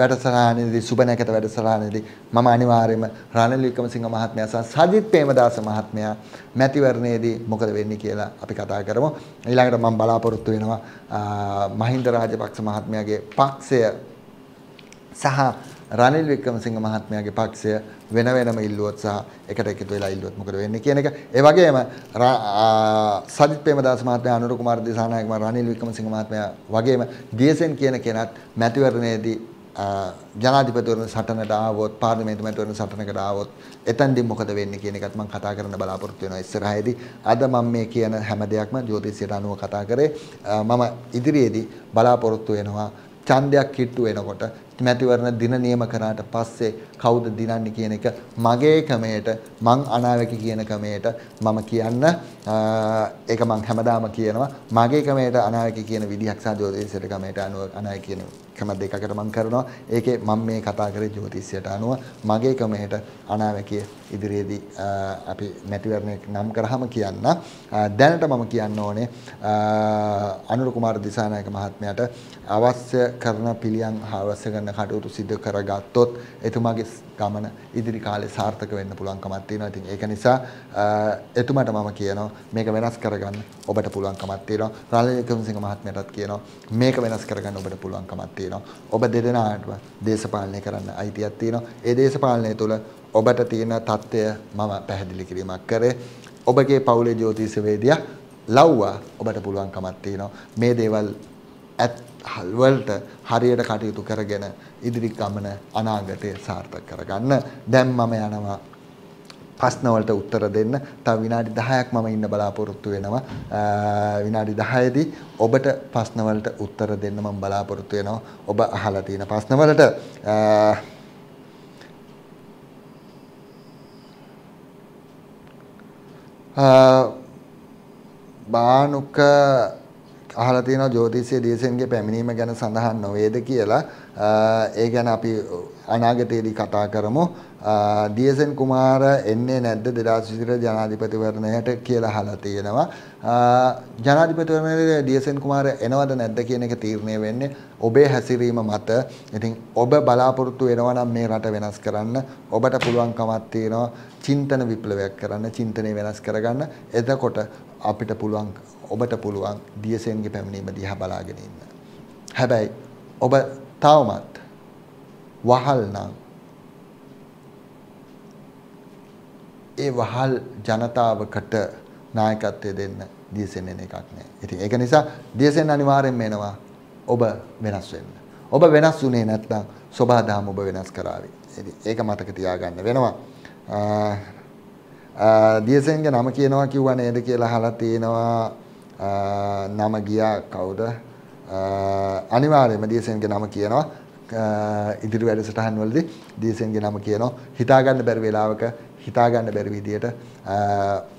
වැඩසටහනේදී සුබ නැකත වැඩසටහනේදී මම අනිවාර්යයෙන්ම රනිල් වික්‍රමසිංහ මහත්මයා සහ සජිත් ප්‍රේමදාස මහත්මයා මැතිවරණයේදී මොකද වෙන්නේ කියලා අපි කතා කරමු. ඊළඟට මම බලාපොරොත්තු වෙනවා මහින්ද රාජපක්ෂ මහත්මයාගේ පක්ෂය සහ රනිල් වික්‍රමසිංහ මහත්මයාගේ පක්ෂය වෙන වෙනම ඉල්ලුවොත් සහ එකට එකතු වෙලා ඉල්ලුවොත් මොකද වෙන්නේ කියන එක. ඒ වගේම සජිත් ප්‍රේමදාස මහත්මයා අනුර කුමාර දිසානායක මහත්මයා රනිල් වික්‍රමසිංහ මහත්මයා වගේම දියසෙන් කියන කෙනත් මැතිවරණයේදී ජනාධිපතිවරණ සටනට ආවොත් පාර්ලිමේන්තු මැතිවරණ සටනකට ආවොත් එතෙන්දී මොකද වෙන්නේ කියන එකත් මම කතා කරන්න බලාපොරොත්තු වෙනවා ඉස්සරහේදී. අද මම මේ කියන හැම දෙයක්ම ජ්‍යොතිෂයට අනුව කතා කරේ. මම ඉදිරියේදී බලාපොරොත්තු වෙනවා ඡන්දයක් කිට්ටු වෙනකොට මැතිවරණ දින නියම කරාට පස්සේ කවුද දිනන්නේ කියන එක මගේ ක්‍රමයට මං අනාවැකි කියන ක්‍රමයට මම කියන්න ඒක මං හැමදාම කියනවා මගේ ක්‍රමයට අනාවැකි කියන විදිහක් සහ ජ්‍යොතිෂයට ක්‍රමයට අනුව අනාවැකි කියන ක්‍රම දෙකකට මං කරනවා ඒකේ මම මේ කතා කරේ ජ්‍යොතිෂයට අනුව මගේ ක්‍රමයට අනාවැකිය ඉදිරියේදී අපි මැතිවරණයක් නම් කරාම කියන්න දැනට මම කියන්න ඕනේ අනුර කුමාර දිසානායක මහත්මයාට අවශ්‍ය කරන පිළියම් අවශ්‍ය කරන කියන කටයුතු සිදු කරගත්තොත් එතුමාගේ ගමන ඉදිරි කාලේ සාර්ථක වෙන්න පුළුවන්කමක් තියෙනවා. ඉතින් ඒක නිසා එතුමාට මම කියනවා මේක වෙනස් කරගන්න ඔබට පුළුවන්කමක් තියෙනවා. රාජිත වික්‍රමසිංහ මහත්මයාටත් කියනවා මේක වෙනස් කරගන්න ඔබට පුළුවන්කමක් තියෙනවා. ඔබ දෙදෙනාටම දේශපාලනය කරන්න අයිතියක් තියෙනවා. ඒ දේශපාලනය තුළ ඔබට තියෙන தত্ত্বය මම පැහැදිලි කිරීමක් කරේ. ඔබගේ පවුලේ ජ්‍යොතිෂවේදියා ලව්වා ඔබට පුළුවන්කමක් තියෙනවා. මේ දේවල් ඇත්ත වලට හරියට කටයුතු කරගෙන ඉදිරි ගමන අනාගතය සාර්ථක කරගන්න. දැන් මම යනවා ප්‍රශ්නවලට උත්තර දෙන්න. තව විනාඩි 10ක් මම ඉන්න බලාපොරොත්තු වෙනවා. විනාඩි 10දී ඔබට ප්‍රශ්නවලට උත්තර දෙන්න මම බලාපොරොත්තු වෙනවා. ඔබ අහලා තියෙන ප්‍රශ්නවලට ආ බානුක අහලා තියෙනවා ජ්‍යොතිෂයේ දේශෙන්ගේ පැමිණීම ගැන සඳහන් නොවේද කියලා. ඒ ගැන අපි අනාගතයේදී කතා කරමු. දියසෙන් කුමාර එන්නේ නැද්ද 2022 ජනාධිපතිවරණයට කියලා අහලා තියෙනවා. ජනාධිපතිවරණයට දියසෙන් කුමාර එනවද නැද්ද කියන එක තීරණය වෙන්නේ ඔබේ හැසිරීම මත. ඉතින් ඔබ බලාපොරොත්තු වෙනවා නම් මේ රට වෙනස් කරන්න ඔබට පුළුවන්කමක් තියෙනවා චින්තන විප්ලවයක් කරන්න, චින්තනය වෙනස් කරගන්න. එතකොට අපිට පුළුවන් ඔබට පුළුවන් දියසෙන්ගේ පැමිණීම දිහා බලාගෙන ඉන්න. හැබැයි ඔබ තවමත් වහල් නම් ඒ වහල් ජනතාවකට නායකත්වය දෙන්න දියසෙන් එන එකක් නෑ. ඉතින් ඒක නිසා දියසෙන් අනිවාර්යෙන්ම එනවා ඔබ වෙනස් වෙන්න. ඔබ වෙනස් වුණේ නැත්නම් සබහාදාම ඔබ වෙනස් කරાવી. ඉතින් ඒක මතක තියාගන්න වෙනවා. දියසෙන්ගේ නම කියනවා කිව්වා නේද කියලා අහලා තියෙනවා නම ගියා කවුද? අනිවාර්යයෙන්ම දීසෙන්ගේ නම කියනවා. ඉදිරි වැඩසටහන් වලදී දීසෙන්ගේ නම කියනවා. හිතාගන්න බැරි වෙලාවක හිතාගන්න බැරි විදියට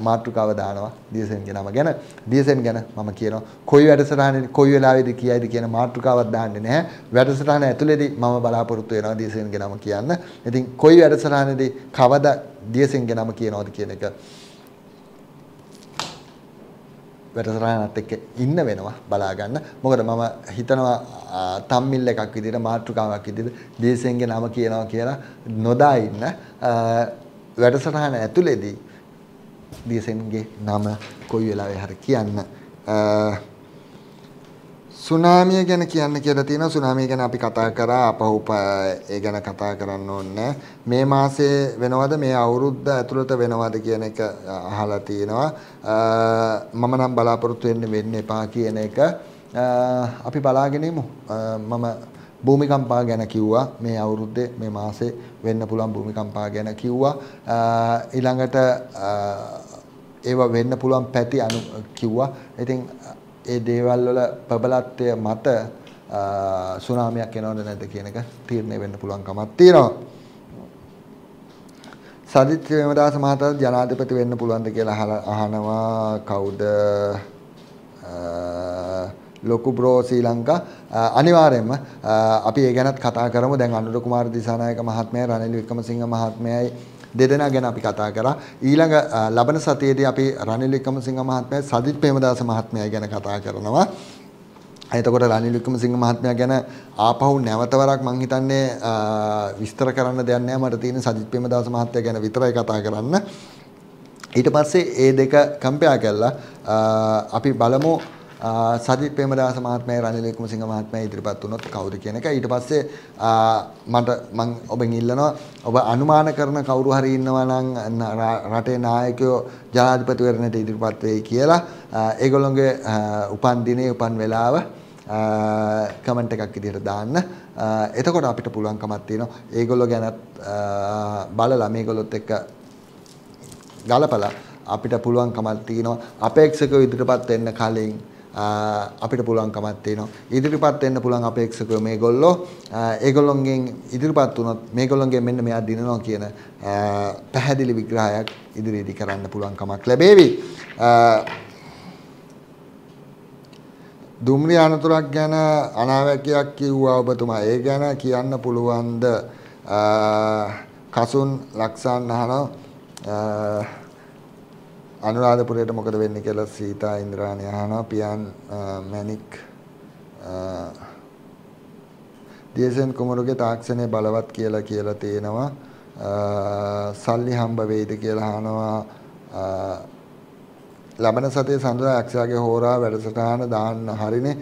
මාතෘකාව දානවා දීසෙන්ගේ නම ගැන. දීසෙන් ගැන මම කියනවා. කොයි වැඩසටහනේ කොයි වෙලාවේදී කියයිද කියන මාතෘකාවක් දාන්නේ නැහැ. වැඩසටහන ඇතුළේදී මම බලාපොරොත්තු වෙනවා දීසෙන්ගේ නම කියන්න. ඉතින් කොයි වැඩසටහනේදී කවදා දීසෙන්ගේ නම කියනවද කියන එක වැඩසටහනත් එක්ක ඉන්න වෙනවා බලා ගන්න. මොකද මම හිතනවා තම්මිල් එකක් විදිහට මාතෘකාවක් විදිහට දේශෙන්ගේ නම කියනවා කියලා නොදා ඉන්න වැඩසටහන ඇතුලේදී දේශෙන්ගේ නම කොයි වෙලාවෙ හරි කියන්න. සුනාමිය ගැන කියන්න කියලා තියෙනවා සුනාමිය ගැන අපි කතා කරා අපහු ඒ ගැන කතා කරන්න ඕනේ මේ මාසේ වෙනවද මේ අවුරුද්ද ඇතුළත වෙනවද කියන එක අහලා තියෙනවා මම නම් බලාපොරොත්තු වෙන්න වෙන්න එපා කියන එක අපි බලාගෙන මම භූමිකම්පා ගැන කිව්වා මේ අවුරුද්දේ මේ මාසේ වෙන්න පුළුවන් භූමිකම්පා ගැන කිව්වා ඊළඟට ඒවා වෙන්න පුළුවන් පැති අනු කිව්වා. ඉතින් ඒ දේවල් වල ප්‍රබලත්වය මත සුනාමියක් එනවද නැද්ද කියන එක තීරණය වෙන්න පුළුවන් කමක් තියෙනවා. සජිත් ප්‍රේමදාස මහතා ජනාධිපති වෙන්න පුළුවන්ද කියලා අහනවා කවුද ලොකු බ්‍රෝ ශ්‍රී ලංකා අනිවාර්යයෙන්ම අපි ඒ ගැනත් කතා කරමු දැන් අනුර කුමාර දිසානායක මහත්මයා රනිල් වික්‍රමසිංහ මහත්මයායි දෙදෙනා ගැන අපි කතා කරා. ඊළඟ ලබන සතියේදී අපි රනිල් වික්‍රමසිංහ මහත්මයයි සජිත් ප්‍රේමදාස මහත්මයයි ගැන කතා කරනවා. එතකොට රනිල් වික්‍රමසිංහ මහත්මයා ගැන ආපහු නැවත වරක් මං හිතන්නේ විස්තර කරන්න දෙයක් නැහැ මට තියෙන සජිත් ප්‍රේමදාස මහත්තයා ගැන විතරයි කතා කරන්න. ඊට පස්සේ ඒ දෙක කම්පයා කරලා අපි බලමු සජිත් ප්‍රේමදාස මහත්මයා රනිල් වික්‍රමසිංහ මහත්මයා ඉදිරිපත් වුණොත් කවුද කියන එක ඊට පස්සේ මට මම ඔබෙන් ඉල්ලනවා ඔබ අනුමාන කරන කවුරු හරි ඉන්නවා නම් රටේ නායකයෝ ජනාධිපතිවරණයට ඉදිරිපත් වෙයි කියලා ඒගොල්ලොන්ගේ උපන් දිනේ උපන් වෙලාව කමෙන්ට් එකක් විදිහට දාන්න. එතකොට අපිට පුළුවන්කමක් තියෙනවා ඒගොල්ලෝ ගැනත් බලලා මේගොල්ලොත් එක්ක ගලපලා අපිට පුළුවන්කමක් තියෙනවා අපේක්ෂක ඉදිරියපත් වෙන්න කලින් අපිට පුළුවන් කමක් තියෙනවා. ඉදිරිපත් වෙන්න පුළුවන් අපේක්ෂකව මේගොල්ලෝ ඒගොල්ලොන්ගෙන් ඉදිරිපත් වුණොත් මේගොල්ලොන්ගෙන් මෙන්න මෙයා දිනනවා කියන පැහැදිලි විග්‍රහයක් ඉදිරියේදී කරන්න පුළුවන් කමක් ලැබේවි. දුම්රිය අනතුරක් ගැන අනාවැකියක් කිව්වා ඔබතුමා. ඒ ගැන කියන්න පුළුවන්ද? කසුන් ලක්සන් අහනවා අනුරාධපුරයට මොකද වෙන්නේ කියලා සීතා ඉන්ද්‍රාණි අහනවා පියන් මැනික් දියසෙන් කුමරුගේ තාක්ෂණය බලවත් කියලා කියලා තේනවා සල්ලි හම්බ වෙයිද කියලා අහනවා ලබන සතිය සඳුරා යක්ෂයාගේ හෝරා වැඩසටහන දාන්න හරිනේ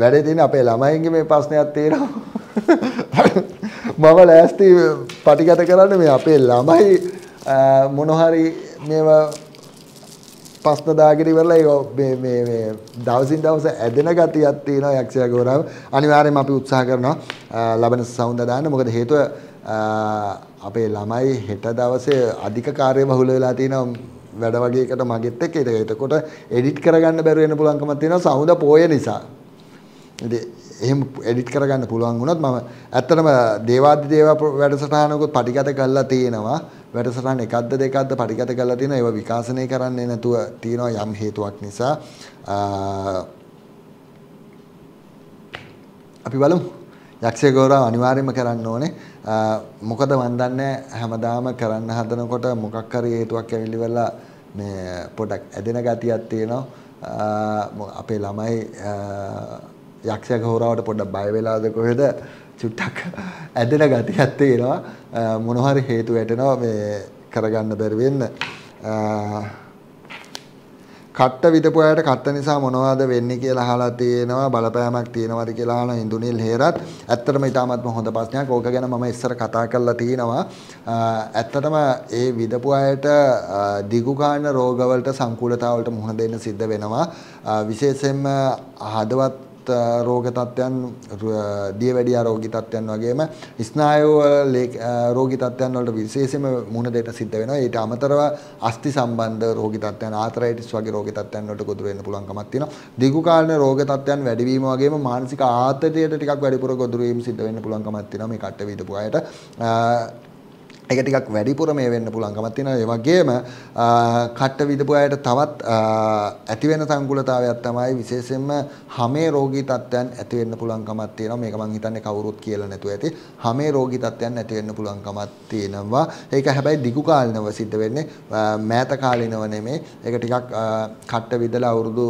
වැඩේ තියෙන අපේ ළමයින්ගේ මේ ප්‍රශ්නයක් තියෙනවා මම ලෑස්ති පටිගත කරන්න මේ අපේ ළමයි මොනහරි මේවා පස්න දාගෙන ඉවරලා ඒක මේ මේ මේ දවසින් දවස ඇදෙන ගතියක් තියෙනවා යක්ෂයා ගෝරාව. අනිවාර්යයෙන්ම අපි උත්සාහ කරනවා ලබන සවුන්ද දාන්න. මොකද හේතුව අපේ ළමයි හෙට දවසේ අධික කාර්ය බහුල වෙලා තිනවා වැඩ වගේ එකට මගෙත් එක්ක ඒක. එතකොට එඩිට් කරගන්න බැරි වෙන පුළුවන්කමක් තියෙනවා සවුන්ද පොය නිසා. ඉතින් එහෙම එඩිට් කරගන්න පුළුවන් වුණොත් මම ඇත්තටම දේවාදි දේවා වැඩසටහනකුත් පටිගත කරලා තියෙනවා. වැඩසටහන් එකක්ද දෙකක්ද පරිගත කරලා තියෙන ඒව විකාශනය කරන්නේ නැතුව තියෙනවා යම් හේතුවක් නිසා අපි බලමු යක්ෂය ගෞරව අනිවාර්යයෙන්ම කරන්න ඕනේ මොකද මන් දන්නේ හැමදාම කරන්න හදනකොට මොකක් හරි හේතුවක් ඇවිල්ලිවලා මේ පොඩක් ඇදෙන ගතියක් තියෙනවා අපේ ළමයි යක්ෂය ගෞරවට පොඩ්ඩක් බය වෙලාද කොහෙද චුට්ටක් ඇදෙන ගතියක් තියෙනවා මොනහරි හේතු වැටෙනවා මේ කරගන්න බැරි වෙන්න. කට්ට විදපු අයට කට්ට නිසා මොනවද වෙන්නේ කියලා අහලා තියෙනවා බලපෑමක් තියෙනවද කියලා අහන ඉඳුනිල් හේරත් ඇත්තටම ඊටමත්ම හොඳ ප්‍රශ්නයක්. ඕක ගැන මම ඉස්සර කතා කරලා තිනවා. ඇත්තටම ඒ විදපු අයට දිගුකාන රෝගවලට සංකූලතාවලට මුහුණ දෙන්න සිද්ධ වෙනවා. විශේෂයෙන්ම හදවත් රෝග තත්ත්වයන් දියවැඩිය රෝගී තත්ත්වයන් වගේම ස්නායු රෝගී තත්ත්වයන් වලට විශේෂයෙන්ම මුහුණ දෙට සිද්ධ වෙනවා. ඊට අමතරව අස්ථි සම්බන්ධ රෝගී තත්ත්වයන් ආතරයිටිස් වගේ රෝගී තත්ත්වයන් වලට ගොදුරු වෙන්න පුළුවන්කමක් තියෙනවා. දීර්ඝ කාලීන රෝග තත්ත්වයන් වැඩි වීම වගේම මානසික ආතතියට ටිකක් වැඩිපුර ගොදුරු වීම සිද්ධ වෙන්න පුළුවන්කමක් තියෙනවා මේ කට්ට වීදපු අයට. ඒක ටිකක් වැඩිපුර මේ වෙන්න පුළුවන්කමක් තියෙනවා. ඒ වගේම කට විදපු අයට තවත් ඇති වෙන සංකූලතාවයක් තමයි විශේෂයෙන්ම හැමේ රෝගී තත්ත්වයන් ඇති වෙන්න පුළුවන්කමක් තියෙනවා. මේක මම හිතන්නේ කවුරුත් කියලා නැතුව ඇති. හැමේ රෝගී තත්ත්වයන් ඇති වෙන්න පුළුවන්කමක් තියෙනවා. ඒක හැබැයි දිගු කාලිනව සිද්ධ වෙන්නේ මෑත කාලිනව නෙමෙයි. ඒක ටිකක් කට විදලා අවුරුදු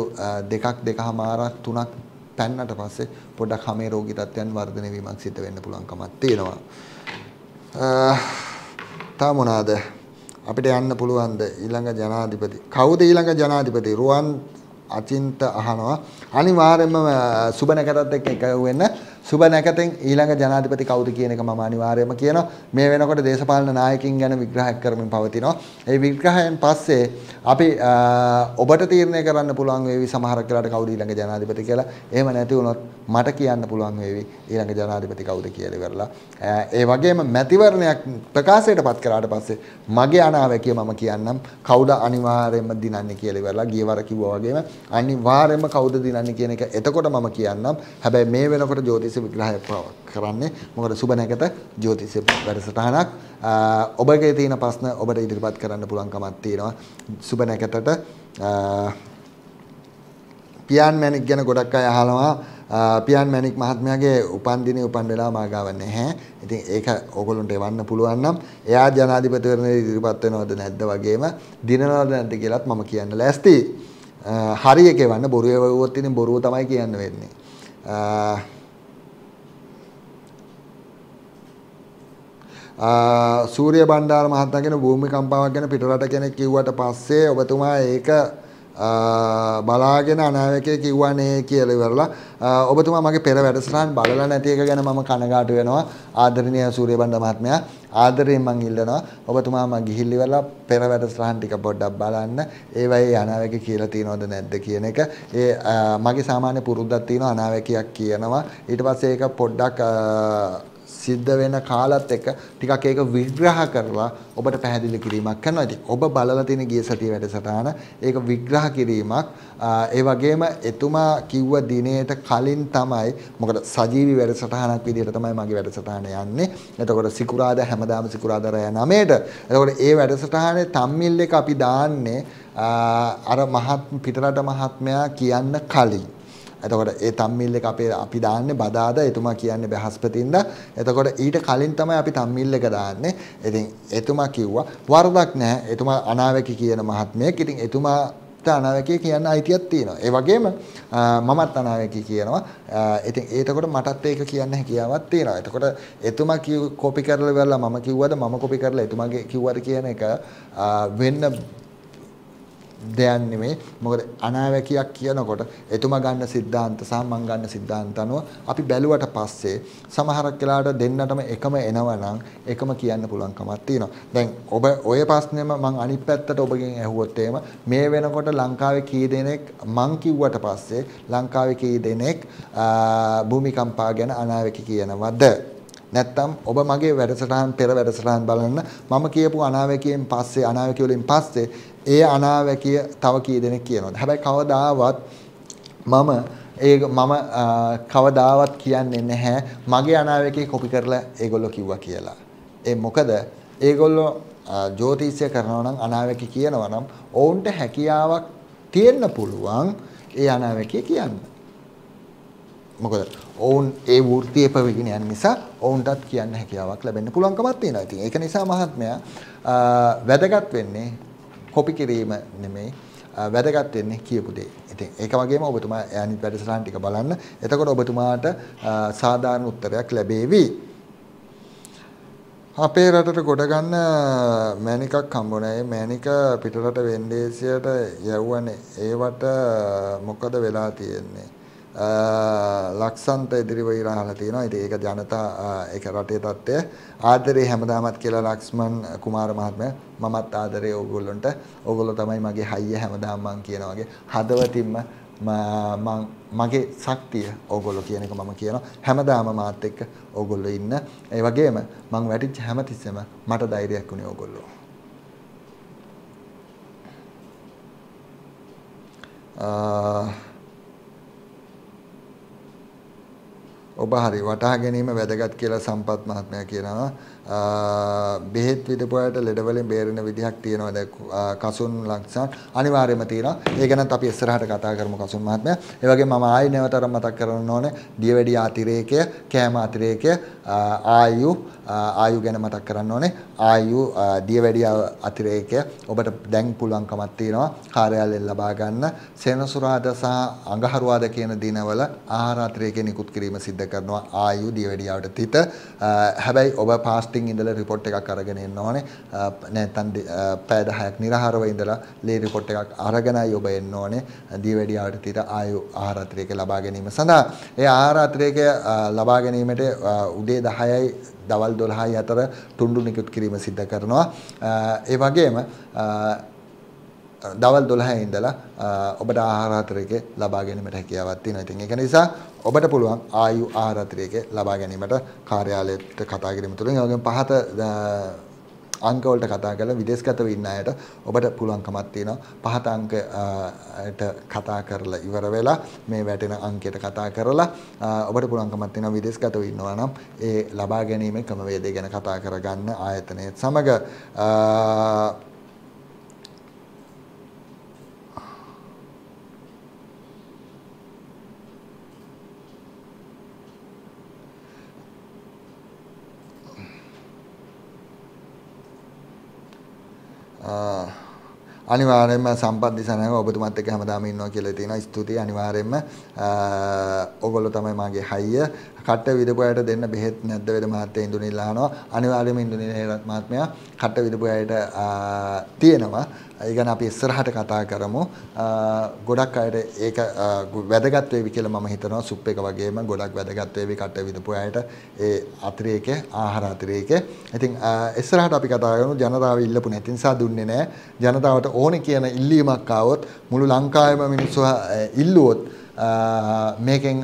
දෙකක් දෙකමාරක් තුනක් පැන්නට පස්සේ පොඩ්ඩක් හැමේ රෝගී තත්ත්වයන් වර්ධනය වීමක් සිද්ධ වෙන්න පුළුවන්කමක් තියෙනවා. තව මොනවාද? අපිට යන්න පුළුවන්ද ඊළඟ ජනාධිපති? කවුද ඊළඟ ජනාධිපති? රුවන් අචින්ත අහනවා. අනිවාර්යයෙන්ම සුබ නැකතත් එක්ක එකතු වෙන්න සුබ නැකතෙන් ඊළඟ ජනාධිපති කවුද කියන එක මම අනිවාර්යයෙන්ම කියනවා. මේ වෙනකොට දේශපාලන නායකින් ගැන විග්‍රහයක් කරමින් පවතිනවා. ඒ විග්‍රහයෙන් පස්සේ අපි ඔබට තීරණය කරන්න පුළුවන් වේවි සමහරක් වෙලාට කවුද ඊළඟ ජනාධිපති කියලා. එහෙම නැති වුණොත් මට කියන්න පුළුවන් වේවි ඊළඟ ජනාධිපති කවුද කියලා ඉවරලා. ඒ වගේම මැතිවරණයක් ප්‍රකාශයටපත් කරාට පස්සේ මගේ අනාවැකිය මම කියන්නම් කවුද අනිවාර්යයෙන්ම දිනන්නේ කියලා ඉවරලා. ගිය වර කිව්වා වගේම අනිවාර්යයෙන්ම කවුද දිනන්නේ කියන එක එතකොට මම කියන්නම්. හැබැයි මේ වෙනකොට ජ්‍යොතිෂ ජ්‍යොතිෂ විග්‍රහයක් කරන්නේ. මොකද සුබ නැකත ජ්‍යොතිෂ වැඩසටහනක්. ඔබගේ තියෙන ප්‍රශ්න ඔබට ඉදිරිපත් කරන්න පුළුවන් කමක් තියෙනවා. සුබ නැකතට පියාන් මැනික් ගැන ගොඩක් අය අහනවා පියාන් මැනික් මහත්මයාගේ උපන්දිනේ උපන් වෙලා මාගාව නැහැ. ඉතින් ඒක ඕගොල්ලන්ට එවන්න පුළුවන් නම් එයා ජනාධිපතිවරණයට ඉදිරිපත් වෙනවද නැද්ද වගේම දිනනවද නැද්ද කියලාත් මම කියන්න ලෑස්ති. හරි එක එවන්න බොරු එවුවොත් ඉතින් බොරුව තමයි කියන්න වෙන්නේ. සූරිය බණ්ඩාර මහත්මයා කියන භූමිකම්පාවක් ගැන පිටරට කෙනෙක් කිව්වට පස්සේ ඔබතුමා ඒක බලාගෙන අනාවකය කිව්වනේ කියලා ඉවරලා ඔබතුමා මගේ පෙර වැඩසටහන් බලලා නැති එක ගැන මම කනගාටු වෙනවා ආදරණීය සූර්යබණ්ඩ මහත්මයා ආදරයෙන් මං ඉල්ලනවා ඔබතුමා මම ගිහිල්ල ඉවරලා පෙර වැඩසටහන් ටික පොඩ්ඩක් බලන්න ඒවයි අනාවක කියලා තියනවද නැද්ද කියන එක ඒ මගේ සාමාන්‍ය පුරුද්දක් තියෙනවා අනාවකයක් කියනවා ඊට පස්සේ ඒක පොඩ්ඩක් සිද්ධ වෙන කාලත් එක්ක ටිකක් ඒක විග්‍රහ කරලා ඔබට පැහැදිලි කිරීමක් කරනවා. ඉතින් ඔබ බලලා තියෙන ගිය සතියේ වැඩසටහන ඒක විග්‍රහ කිරීමක් ඒ වගේම එතුමා කිව්ව දිනේට කලින් තමයි මොකද සජීවී වැඩසටහනක් විදිහට තමයි මගේ වැඩසටහන යන්නේ. එතකොට සිකුරාදා හැමදාම සිකුරාදා රෑ 9ට. එතකොට ඒ වැඩසටහනේ තම්මිල් එක අපි දාන්නේ අර මහත් පිටරට මහත්මයා කියන්න කලින් එතකොට ඒ තම්මිල් එක අපේ අපි දාන්නේ බදාදා එතුමා කියන්නේ බ්‍රහස්පතින්ද. එතකොට ඊට කලින් තමයි අපි තම්මිල් එක දාන්නේ. ඉතින් එතුමා කිව්වා වරදක් නැහැ. එතුමා අනාවැකි කියන මහත්මයෙක්. ඉතින් එතුමා අනාවැකිය කියන්න අයිතියක් තියෙනවා. ඒ වගේම මමත් අනාවැකිය කියනවා. ඉතින් ඒතකොට මටත් ඒක කියන්න හැකියාවක් තියෙනවා. එතකොට එතුමා කොපි කරලා වෙලා මම කිව්වද මම කොපි කරලා එතුමාගේ කිව්වද කියන එක වෙන්න දෙයක් නෙමෙයි. මොකද අනාවැකියක් කියනකොට එතුමා ගන්න સિદ્ધාන්ත සහ මං ගන්න સિદ્ધාන්ත අනුව අපි බැලුවට පස්සේ සමහරක් වෙලාවට දෙන්නටම එකම එනවනම් එකම කියන්න පුළුවන් කමක් තියෙනවා. දැන් ඔබ ඔය ප්‍රශ්නේම මං අනිත් පැත්තට ඔබගෙන් ඇහුවොත් එහෙම මේ වෙනකොට ලංකාවේ කී දෙනෙක් මං කිව්වට පස්සේ ලංකාවේ කී දෙනෙක් භූමිකම්පා ගැන අනාවැකි කියනවද? නැත්තම් ඔබ මගේ වැඩසටහන් පෙර වැඩසටහන් බලන්න මම කියපු අනාවැකියෙන් පස්සේ අනාවැකිය වලින් පස්සේ ඒ අනාවැකිය තව කී දෙනෙක් කියනවාද? හැබැයි කවදාවත් මම ඒ මම කවදාවත් කියන්නේ නැහැ මගේ අනාවැකිය කොපි කරලා ඒගොල්ලෝ කිව්වා කියලා. ඒ මොකද ඒගොල්ලෝ ජ්‍යොතිෂය කරනවා නම් අනාවැකි කියනවා නම් ඔවුන්ට හැකියාවක් තියෙන්න පුළුවන් ඒ අනාවැකිය කියන්න. මොකද ඔවුන් ඒ වෘත්තිය පැවිගෙන යන නිසා ඔවුන්ටත් කියන්න හැකියාවක් ලැබෙන්න පුළුවන්කමක් තියෙනවා. ඉතින් ඒක නිසා මහත්මයා වැදගත් වෙන්නේ කොපි කිරීම නෙමෙයි වැදගත් වෙන්නේ කියපු දේ. ඉතින් ඒක වගේම ඔබතුමා අනිත් වැඩසටහන් ටික බලන්න. එතකොට ඔබතුමාට සාධාරණ උත්තරයක් ලැබේවි. අපේ රටට ගොඩ ගන්න මෑණිකක් හම්බුනේ. මෑණික පිටරට වෙන්දේසියට යවුවනේ. ඒවට මොකද වෙලා තියෙන්නේ? ලක්සන්ට ඉදිරිව ඉරහලා තියෙනවා. ඉතින් ඒක ජනතා ඒක රටේ தත්ත්වය ආදරේ හැමදාමත් කියලා ලක්ෂ්මන් කුමාර මහත්මයා මමත් ආදරේ ඕගොල්ලන්ට. ඕගොල්ලෝ තමයි මගේ හයිය හැමදාම මං කියන වගේ හදවතින්ම මගේ ශක්තිය ඕගොල්ලෝ කියන එක මම කියනවා. හැමදාම මාත් එක්ක ඕගොල්ලෝ ඉන්න. ඒ වගේම මං වැටිච්ච හැමතිස්සෙම මට ධෛර්යයක් උනේ ඕගොල්ලෝ. ආ ඔබ හරි වටහා ගැනීම වැදගත් කියලා සම්පත් මහත්මයා කියනවා බෙහෙත් විදපු අයට ලෙඩ වලින් බේරෙන විදිහක් තියෙනවා දැන් කසුන් ලක්ෂණ අනිවාර්යයෙන්ම තියෙනවා ඒ ගැනත් අපි ඉස්සරහට කතා කරමු කසුන් මහත්මයා ඒ වගේම මම ආයෙ නැවතර මතක් කරන්න ඕනේ දියවැඩි අතිරේකය කෑම අතිරේකය ආයු ආයු ගැන මතක් කරන්න ඕනේ ආයු දියවැඩි අතිරේකය ඔබට දැන් පුළුවන්කමක් තියෙනවා කාර්යාලයෙන් ලබා ගන්න සෙනසුරාදා සහ අඟහරුවාදා කියන දිනවල ආහාර අතිරේකය නිකුත් කිරීම සිද්ධ කරනවා ආයු දියවැඩියාවට තිත හැබැයි ඔබ පාස්ටිං ඉඳලා රිපෝට් එකක් අරගෙන එන්න ඕනේ නැත්නම් පැය 10ක් නිරාහාරව ඉඳලා ලේ රිපෝට් එකක් අරගෙනයි ඔබ එන්න ඕනේ දියවැඩියාවට තිත ආයු ආහාර අතිරේක ලබා ගැනීම සඳහා ඒ ආහාර අතිරේක ලබා ගැනීමට උදේ 10යි දවල් 12යි අතර තුඩු නිකුත් කිරීම සිද්ධ කරනවා ඒ වගේම දවල් 12 ඉඳලා ඔබට ආහාර හතරයක ලබා ගැනීමට හැකියාවක් තියෙනවා. ඉතින් ඒක නිසා ඔබට පුළුවන් ආයු ආහාර හතරයක ලබා ගැනීමට කාර්යාලයට කතා කිරීම තුළින් ඒ පහත අංක වලට කතා කරලා විදේශගතව ඉන්න අයට ඔබට පුළුවන්කමක් තියෙනවා පහත අංකයට කතා කරලා ඉවර වෙලා මේ වැටෙන අංකයට කතා කරලා ඔබට පුළුවන්කමක් තියෙනවා විදේශගතව ඉන්නවා නම් ඒ ලබා ගැනීමේ ක්‍රමවේදය ගැන කතා කරගන්න ආයතනයේ සමග අනිවාර්යයෙන්ම සම්පත් දිසනාව ඔබතුමත් එක්ක හැමදාම ඉන්නවා කියලා තියෙනවා. ස්තුතියි අනිවාර්යයෙන්ම. ඔයගොල්ලෝ තමයි මාගේ හයිය. කට විදපු අයට දෙන්න බෙහෙත් නැද්ද වේද මහත්තයා ඉඳුනිල්ල අහනවා. අනිවාර්යයෙන්ම ඉඳුනිල්ල මහත්මයා කට විදපු අයට තියෙනවා. ඒ ගැන අපි ඉස්සරහට කතා කරමු. ගොඩක් අයට ඒක වැදගත් වේවි කියලා මම හිතනවා. සුප් එක වගේම ගොඩක් වැදගත් වේවි කට විදපු අයට ඒ අතිරේක ආහාර අතිරේක. ඉතින් ඉස්සරහට අපි කතා කරමු ජනතාව ඉල්ලපු නැති නිසා දුන්නේ නැහැ. ජනතාවට ඕනේ කියන ඉල්ලීමක් ආවොත් මුළු ලංකාවේම මිනිස්සු ඉල්ලුවොත් මේකෙන්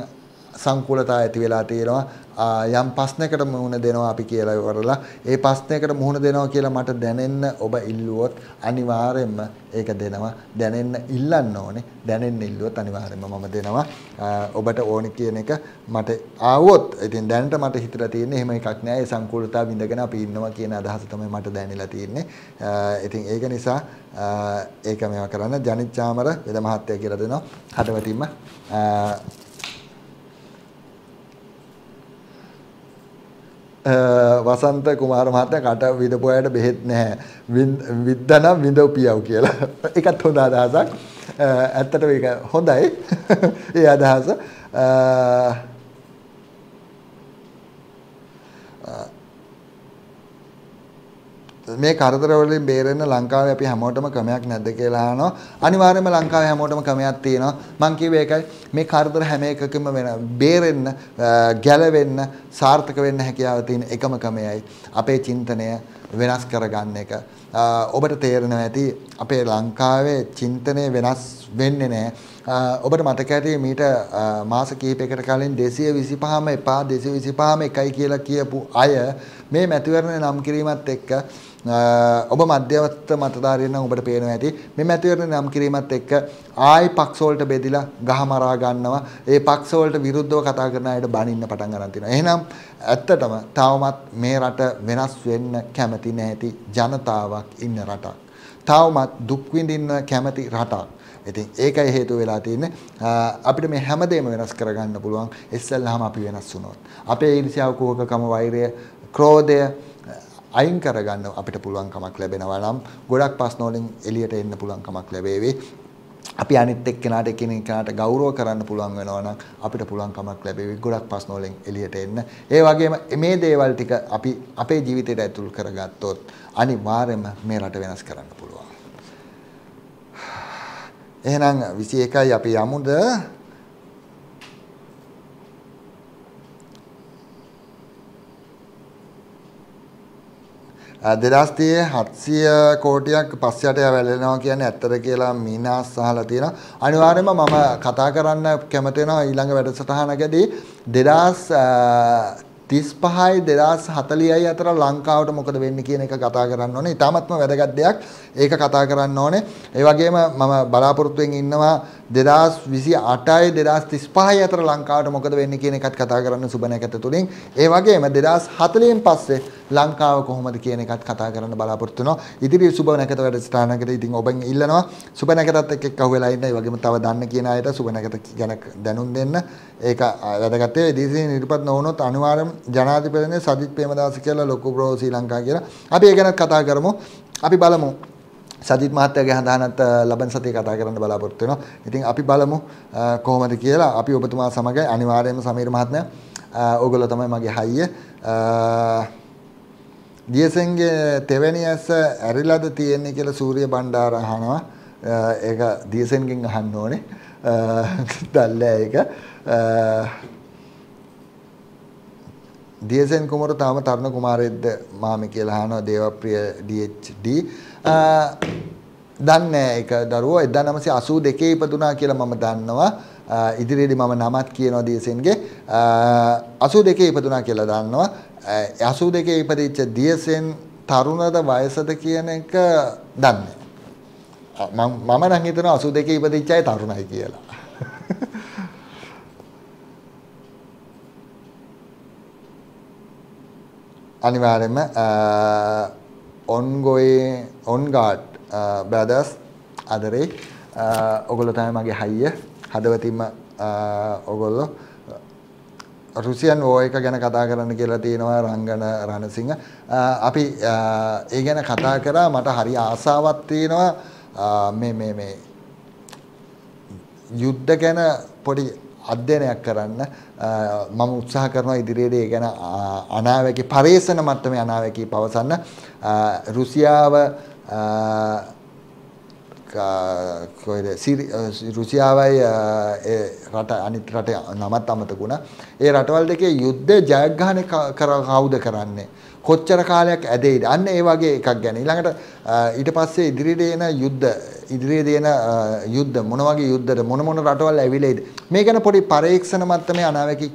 සංකූලතා ඇති වෙලා තියෙනවා යම් ප්‍රශ්නයකට මුහුණ දෙනවා අපි කියලා ඉවරලා ඒ ප්‍රශ්නයකට මුහුණ දෙනවා කියලා මට දැනෙන්න ඔබ ඉල්ලුවොත් අනිවාර්යයෙන්ම ඒක දෙනවා දැනෙන්න ඉල්ලන්න ඕනේ දැනෙන්න ඉල්ලුවොත් අනිවාර්යයෙන්ම මම දෙනවා ඔබට ඕනි කියන එක මට ආවොත් ඉතින් දැනට මට හිතලා තියෙන්නේ එහෙම එකක් නෑ ඒ සංකූලතා විඳගෙන අපි ඉන්නවා කියන අදහස තමයි මට දැනෙලා තියෙන්නේ ඉතින් ඒක නිසා ඒක මේවා කරන්න ජනිත් චාමර වෙද මහත්තයා කියලා දෙනවා හදවතින්ම වසන්ත කුමාර මහත්තයා කට විදපු අයට බෙහෙත් නැහැ. විද්දනම් විඳපියව් කියලා. ඒකත් හොඳ අදහසක්. ඇත්තටම ඒක හොඳයි. ඒ අදහස මේ කරදර වලින් බේරෙන්න ලංකාවේ අපි හැමෝටම ක්‍රමයක් නැද්ද කියලා අහනවා. අනිවාර්යයෙන්ම ලංකාවේ හැමෝටම ක්‍රමයක් තියෙනවා. මම කියුවේ ඒකයි මේ කරදර හැම එකකම වෙන බේරෙන්න, ගැලවෙන්න, සාර්ථක වෙන්න හැකියාව තියෙන එකම ක්‍රමයයි. අපේ චින්තනය වෙනස් කරගන්න එක. ඔබට තේරෙනවා ඇති අපේ ලංකාවේ චින්තනය වෙනස් වෙන්නේ නැහැ. ඔබට මතක ඇති මීට මාස කීපයකට කලින් 225ම එපා 225ම එකයි කියලා කියපු අය මේ මැතිවරණ නම් කිරීමත් එක්ක ඔබ මධ්‍යවත්ත මතධාරයන ඔබට පේනවා ඇති මෙ මැතිවරණ නම් කිරීමත් එක්ක ආයි පක්සෝල්ට බෙදිලා ගහමරා ගන්නවා ඒ පක්සෝල්ට විරුද්ධව කතා කරන අයට බනින්න පටන් ගන්න තියෙනවා. එහෙනම් ඇත්තටම තවමත් මේ රට වෙනස් වෙන්න කැමති නැති ජනතාවක් ඉන්න රටක්. තවමත් දුක් විඳින්න කැමති රටක්. ඉතින් ඒකයි හේතුව වෙලා තියෙන්නේ අපිට මේ හැමදේම වෙනස් කරගන්න පුළුවන් ඉස්සෙල්ලාම අපි වෙනස් වුණොත්. අපේ ඊර්ෂ්‍යාව කුහකකම වෛරය ක්‍රෝධය අයින් කරගන්න අපිට පුළුවන්කමක් ලැබෙනවා නම් ගොඩක් ප්‍රශ්න වලින් එළියට එන්න පුළුවන්කමක් ලැබේවි අපි අනිත් එක්කෙනාට එකිනෙකාට ගෞරව කරන්න පුළුවන් වෙනවා නම් අපිට පුළුවන්කමක් ලැබෙවි ගොඩක් ප්‍රශ්න වලින් එළියට එන්න. ඒ වගේම මේ දේවල් ටික අපි අපේ ජීවිතයට ඇතුල් කරගත්තොත් අනිවාර්යයෙන්ම මේ රට වෙනස් කරන්න පුළුවන්. එහෙනම් 21යි අපි යමුද? දෙදස්තියේ හත්සිය කෝටියක් පස්සට වැලෙනවා කියන්නේ ඇත්තට කියලා මීනා සහලා තියෙනවා. අනිවාර්යයෙන්ම මම කතා කරන්න කැමති වෙනවා ඊළඟ වැඩසටහනකදී 2035යි 2040යි අතර ලංකාවට මොකද වෙන්නේ කියන එක කතා කරන්න ඕනේ. ඉතාමත්ම වැදගත් දෙයක්. ඒක කතා කරන්න ඕනේ. ඒ වගේම මම බලාපොරොත්තු ඉන්නවා 2028යි 2035යි අතර ලංකාවට මොකද වෙන්නේ කියන එකත් කතා කරන්න සුබ නැකත තුලින් ඒ වගේම 2040න් පස්සේ ලංකාව කොහොමද කියන එකත් කතා කරන්න බලාපොරොත්තු වෙනවා ඉදිරි සුබ නැකත වැඩසටහනකට ඉතින් ඔබෙන් ඉල්ලනවා සුබ නැකතත් එක්ක එක්ක අහුවෙලා ඉන්න ඒ වගේම තව දන්න කියන අයට සුබ නැකත ගැන දැනුම් දෙන්න ඒක වැදගත් වේ ඉදිරිසේ නිර්පත් නොවුනොත් අනිවාර්යෙන් ජනාධිපතිනේ සජිත් ප්‍රේමදාස කියලා ලොකු ප්‍රෝ ශ්‍රී ලංකා කියලා අපි ඒ ගැනත් කතා කරමු අපි බලමු සජිත් මහත්තයාගේ හඳහනත් ලබන සතියේ කතා කරන්න බලාපොරොත්තු වෙනවා. ඉතින් අපි බලමු කොහොමද කියලා. අපි ඔබතුමා සමග අනිවාර්යයෙන්ම සමීර මහත්මයා ඕගොල්ලෝ තමයි මගේ හයිය. දියසෙන්ගේ තෙවැනි ඇස ඇරිලාද තියෙන්නේ කියලා සූර්ය බණ්ඩාර අහනවා. ඒක දියසෙන්ගෙන් අහන්න ඕනේ. දැල්ලා ඒක. දියසෙන් කුමරු තාම තරුණ කුමාරයෙක්ද මාමි කියලා අහනවා දේවප්‍රිය DHD. දන්නේ ඒක දරුවා 1982 ඉපදුනා කියලා මම දන්නවා. ඉදිරියේදී මම නමත් කියනවා දියසෙන්ගේ 82 ඉපදුනා කියලා දන්නවා. 82 ඉපදිච්ච දියසෙන් තරුණද වයසද කියන එක දන්නේ. මම නම් හිතනවා 82 ඉපදිච්ච අය තරුණයි කියලා. අනිවාර්යයෙන්ම ඔන්ගොයේ ඔන්ගාට් බ්‍රදස් අදරේ ඔගොල තය මගේ හයිය හදවතින්ම uh, ඔගොල්ලො රුසියන් ඕයක ගැන කතා කරන්න කියලා තියෙනවා රංගන රණසිංහ uh, අපි uh, ඒ ගැන කතා කරා මට හරි ආසාවක් තියෙනවා මේ මේ මේ යුද්ධ ගැන පොඩි අධ්‍යයනයක් කරන්න මම උත්සාහ කරනවා ඉදිරියේදී ඒ ගැන අනාවැකි පරේෂණ මට්ටමේ අනාවැකි පවසන්න රුසියාව කොයිද රුසියාවයි රට අනිත් රට නමත් අමතකුණ ඒ රටවල් දෙකේ යුද්ධ ජයග්‍රහණ කවුද කරන්නේ කොච්චර කාලයක් ඇදෙයිද අන්න ඒ වගේ එකක් ගැන ඊළඟට ඊට පස්සේ ඉදිරියට එන යුද්ධ ඉදිරියට එන යුද්ධ මොන වගේ යුද්ධද මොන මොන රටවල් ඇවිලෙයිද මේ ගැන පොඩි පරීක්ෂණ මට්ටමේ අනාවැකි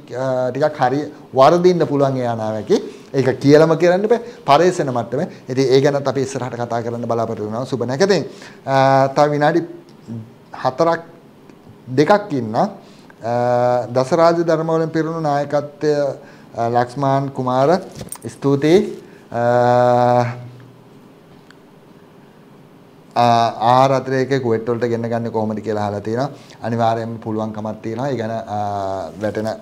ටිකක් හරිය වර්ධින්න පුළුවන් ඒ අනාවැකි ඒක කියලම කරන්න බෑ පරේසන මට්ටමේ ඉතින් ඒ ගැනත් අපි ඉස්සරහට කතා කරන්න බලාපොරොත්තු වෙනවා සුබ නැකතෙන් තව විනාඩි 4ක් දෙකක් ඉන්න දසරාජ ධර්මවලින් පිරුණු නායකත්වය ලක්ෂ්මාන් කුමාර ස්තුතියි ආහාර අතරේක කුවෙට් වලට ගෙන්න ගන්න කොහොමද කියලා අහලා තියෙනවා අනිවාර්යයෙන්ම පුළුවන්කමක් තියෙනවා ඒ ගැන uh, වැටෙන uh,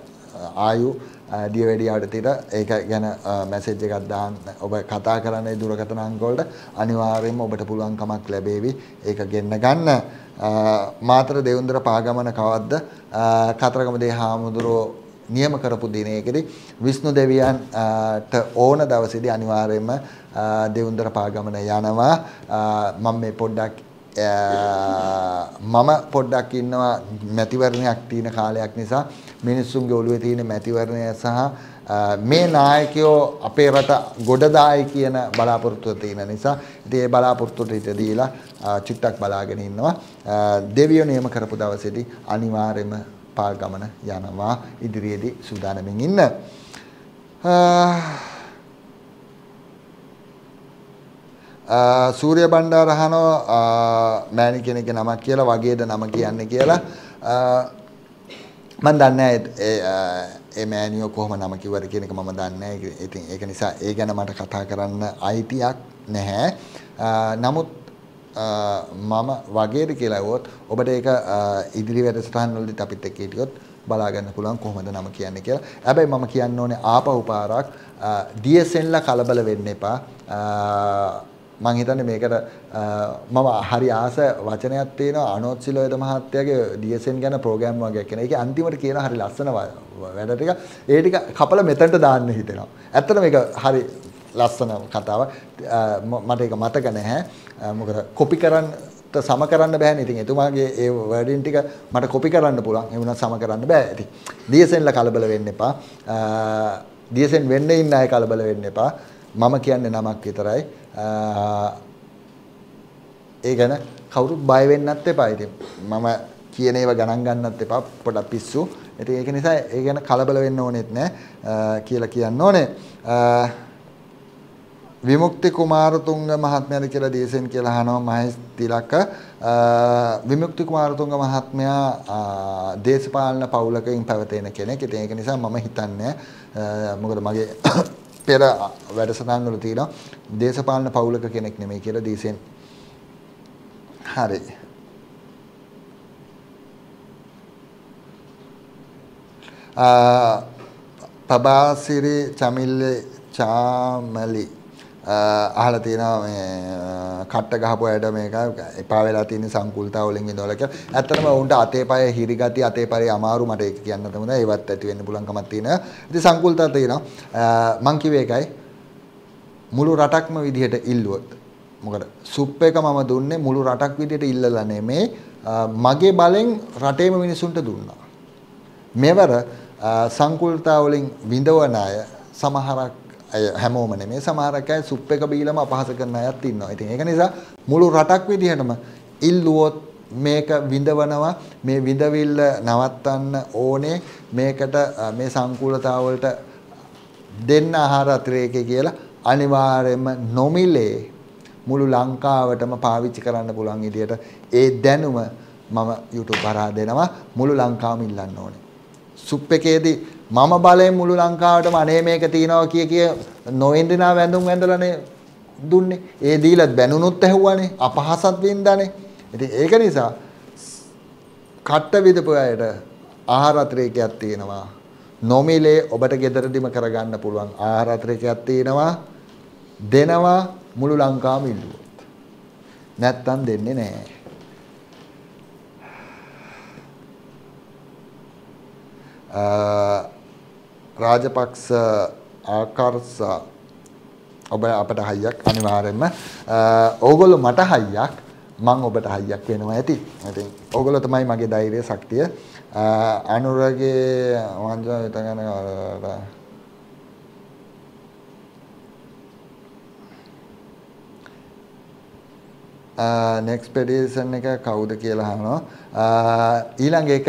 ආයු uh, දිය වැඩියාට තිර ඒක ගැන මැසේජ් එකක් දාන්න ඔබ කතා කරන්නේ දුරකථන අංක වලට අනිවාර්යයෙන්ම ඔබට පුළුවන්කමක් ලැබේවි ඒක ගෙන්න ගන්න මාතර දෙවුන්දර පාගමන කවද්ද කතරගම දේ හාමුදුරුවෝ නියම කරපු දිනයකදී විෂ්ණු දෙවියන්ට ඕන දවසේදී අනිවාර්යයෙන්ම දෙවුන්දර පාගමන යනවා මම මේ පොඩ්ඩක් මම පොඩ්ඩක් ඉන්නවා මැතිවරණයක් තියෙන කාලයක් නිසා මිනිස්සුන්ගේ ඔළුවේ තියෙන මැතිවරණය සහ මේ නායකයෝ අපේ රට ගොඩදායි කියන බලාපොරොත්තුව තියෙන නිසා ඉතින් ඒ බලාපොරොත්තුවට හිත දීලා චුට්ටක් බලාගෙන ඉන්නවා දෙවියෝ නියම කරපු දවසේදී අනිවාර්යයෙන්ම පාල් ගමන යනවා ඉදිරියේදී සූදානමින් ඉන්න. සූර්ය බණ්ඩාරහනෝ මෑණි කෙනෙක්ගේ නමක් කියලා වගේද නම කියන්නේ කියලා මම දන්නේ ඒ මෑණියෝ කොහොම නම කිව්වද කියන එක මම දන්නේ නැහැ. ඉතින් ඒක නිසා ඒ ගැන මට කතා කරන්න අයිතියක් නැහැ. නමුත් මම වගේද කියලා ඇහුවොත් ඔබට ඒක ඉදිරි වැඩසටහන් වලදීත් අපිත් එක්ක හිටියොත් බලා ගන්න පුළුවන් කොහොමද නම කියන්නේ කියලා. හැබැයි මම කියන්න ඕනේ ආපහු පාරක් DSL ලා කලබල වෙන්න එපා. මං හිතන්නේ මේකට මම හරි ආස වචනයක් තියෙනවා අනෝත් සිලෝයද මහත්තයාගේ DSN ගැන ප්‍රෝග්‍රෑම් වගේක් කියන. ඒකේ අන්තිමට කියන හරි ලස්සන වැඩ ටික ඒ ටික කපලා මෙතනට දාන්න හිතෙනවා. ඇත්තට මේක හරි ලස්සන කතාවක්. මට ඒක මතක නැහැ. මොකද කොපි කරන්නට සම කරන්න බෑනේ. ඉතින් එතුමාගේ ඒ වර්ඩින් ටික මට කොපි කරන්න පුළුවන්. ඒ වුණත් සම කරන්න බෑ. ඉතින් දියසෙන්ලා කලබල වෙන්න එපා. දියසෙන් වෙන්න ඉන්න අය කලබල වෙන්න එපා. මම කියන්නේ නමක් විතරයි. ඒ ගැන කවුරුත් බය වෙන්නත් එපා. ඉතින් මම කියන ඒවා ගණන් ගන්නත් එපා. පොඩක් පිස්සු. ඉතින් ඒක නිසා ඒ ගැන කලබල වෙන්න ඕනෙත් නෑ කියලා කියන්න ඕනේ. විමුක්ති කුමාරතුංග මහත්මයාද කියලා දේශෙන් කියලා අහනවා මහේස් තිලක විමුක්ති කුමාරතුංග මහත්මයා දේශපාලන පවුලකින් පැවතෙන කෙනෙක්. ඉතින් ඒක නිසා මම හිතන්නේ මොකද මගේ පෙර වැඩසටහන් වල තියෙනවා දේශපාලන පවුලක කෙනෙක් නෙමෙයි කියලා දේශෙන්. හරි. පබාසිරි චමිල්ලේ චාමලි අහල තියෙනවා මේ කට්ට ගහපු ඇයට මේක එපා වෙලා තියෙන සංකුල්තා වලින් ඉඳවල කියලා. ඇත්තටම උන්ට අතේ පය හිරිගති අතේ පරි අමාරු මට ඒක කියන්න තමයි ඒවත් ඇති වෙන්න පුළුවන්කමක් තියෙනවා. ඉතින් සංකුල්තා තියෙනවා. මං කිව්වේ ඒකයි. මුළු රටක්ම විදිහට ඉල්ලුවොත්. මොකද සුප් එක මම දුන්නේ මුළු රටක් විදිහට ඉල්ලලා නෙමේ මගේ බලෙන් රටේම මිනිසුන්ට දුන්නා. මෙවර සංකුල්තා වලින් විඳවන අය සමහරක් ඇය හැමෝම නෙමේ සමහරක් අය සුප් එක බීලම අපහාස කරන අයත් ඉන්නවා. ඉතින් ඒක නිසා මුළු රටක් විදිහටම ඉල්ලුවොත් මේක විඳවනවා මේ විඳවිල්ල නවත්තන්න ඕනේ මේකට මේ සංකූලතාවලට දෙන්න ආහාර අතිරේකය කියලා අනිවාර්යයෙන්ම නොමිලේ මුළු ලංකාවටම පාවිච්චි කරන්න පුළුවන් විදියට ඒ දැනුම මම YouTube හරහා දෙනවා මුළු ලංකාවම ඉල්ලන්න ඕනේ. සුප් එකේදී මම බලයෙන් මුළු ලංකාවටම අනේ මේක තියනවා කිය කිය නොඉන්ද්‍රිනා වැඳුම් ඇඳලානේ දුන්නේ. ඒ දීලත් බැනුනොත් ඇහුවානේ අපහසත් වින්දානේ. ඉතින් ඒක නිසා කට්ට විදපු අයට ආහාරත්‍රේකයක් තියෙනවා. නොමිලේ ඔබට ගෙදරදිම කරගන්න පුළුවන් ආහාරත්‍රේකයක් තියෙනවා. දෙනවා මුළු ලංකාවම ඉල්ලුවොත්. නැත්තම් දෙන්නේ නැහැ. අ රාජපක්ෂ ආකර්ෂ ඔබ අපට හයියක් අනිවාර්යෙන්ම ඕගොල්ලෝ මට හයියක් මං ඔබට හයියක් වෙනවා ඇති. ඉතින් ඕගොල්ලෝ තමයි මගේ ධෛර්යය ශක්තිය. අනුරගේ වංජා හිතගෙන නෙක්ස්පෙඩිෂන් එක කවුද කියලා අහනවා ඊළඟ එක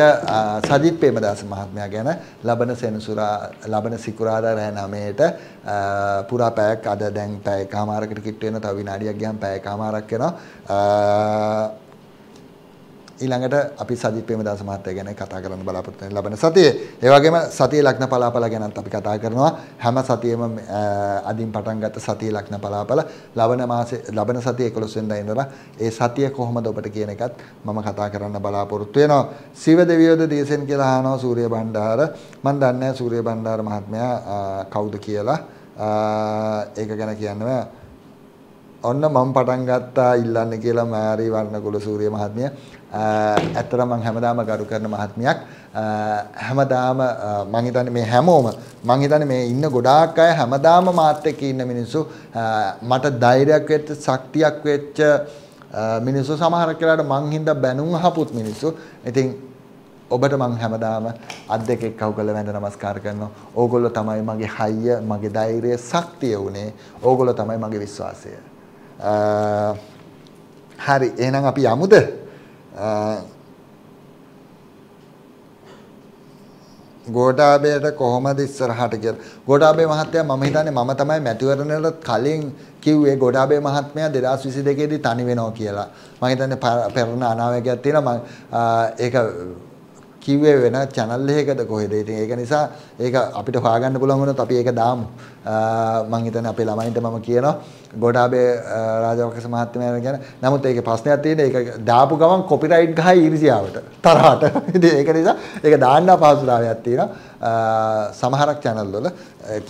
සජිත් ප්‍රේමදාස මහත්මයා ගැන ලබන සෙනසුරා ලබන සිකුරාදා රෑ 9ට පුරා පැයක් අද දැන් පැයකමාරකට කිට්ට වෙන තව විනාඩියක් ගියාම පැයකමාරක් වෙනවා ඊළඟට අපි සජිත් ප්‍රේමදාස මහත්තයා ගැන කතා කරන්න බලාපොරොත්තු වෙන ලබන සතියේ ඒ වගේම සතියේ ලග්න පලාපල ගැනත් අපි කතා කරනවා හැම සතියෙම අදින් පටන් ගත්ත සතියේ ලග්න පලාපල ලබන මාසේ ලබන සතියේ 11 වෙනිදා ඉඳලා ඒ සතිය කොහොමද ඔබට කියන එකත් මම කතා කරන්න බලාපොරොත්තු වෙනවා සිව දෙවියෝද දේශෙන් කියලා අහනවා සූර්ය බණ්ඩාර මම දන්නේ සූර්ය බණ්ඩාර මහත්මයා කවුද කියලා ඒක ගැන කියන්න බෑ ඔන්න මම පටන් ගත්තා ඉල්ලන්න කියලා මෑරි වර්ණකුල සූරිය මහත්මිය ඇත්තට මම හැමදාම ගරු කරන මහත්මියක් හැමදාම මම හිතන්නේ මේ හැමෝම මම හිතන්නේ මේ ඉන්න ගොඩාක් අය හැමදාම මාත් එක්ක ඉන්න මිනිස්සු මට ධෛර්යයක් වෙච්ච ශක්තියක් වෙච්ච මිනිස්සු සමහර කෙනාට මං හින්දා බැනුම් අහපුත් මිනිස්සු ඉතින් ඔබට මං හැමදාම අත් දෙකෙක් කව් කළ වැඳ නමස්කාර කරනවා. ඕගොල්ලෝ තමයි මගේ හයිය, මගේ ධෛර්යය, ශක්තිය උනේ. ඕගොල්ලෝ තමයි මගේ විශ්වාසය. හරි, එහෙනම් අපි යමුද? ගෝඨාභයට කොහොමද ඉස්සරහට කියලා. ගෝඨාභය මහත්තයා මම හිතන්නේ මම තමයි මැතිවරණවල කලින් කිව්වේ ගෝඨාභය මහත්මයා 2022 දී තනි වෙනවා කියලා. මම හිතන්නේ පෙරණ අනාවැකයක් තියෙනවා. මම ඒක කිව්වේ වෙන channel එකකද කොහෙද. ඉතින් ඒක නිසා ඒක අපිට හොයාගන්න පුළුවන් වුණොත් අපි ඒක දාමු. මම හිතන්නේ අපේ ළමයින්ට මම කියනවා ගොඩාබේ රාජවක්ෂ මහත්මයා ගැන. නමුත් ඒකේ ප්‍රශ්නයක් තියෙන ඒක දාපු ගමන් copyright ගහයි ඉරිසියාවට. තරහට. ඉතින් ඒක නිසා ඒක දාන්න අපහසුතාවයක් තියෙනවා. සමහරක් channel වල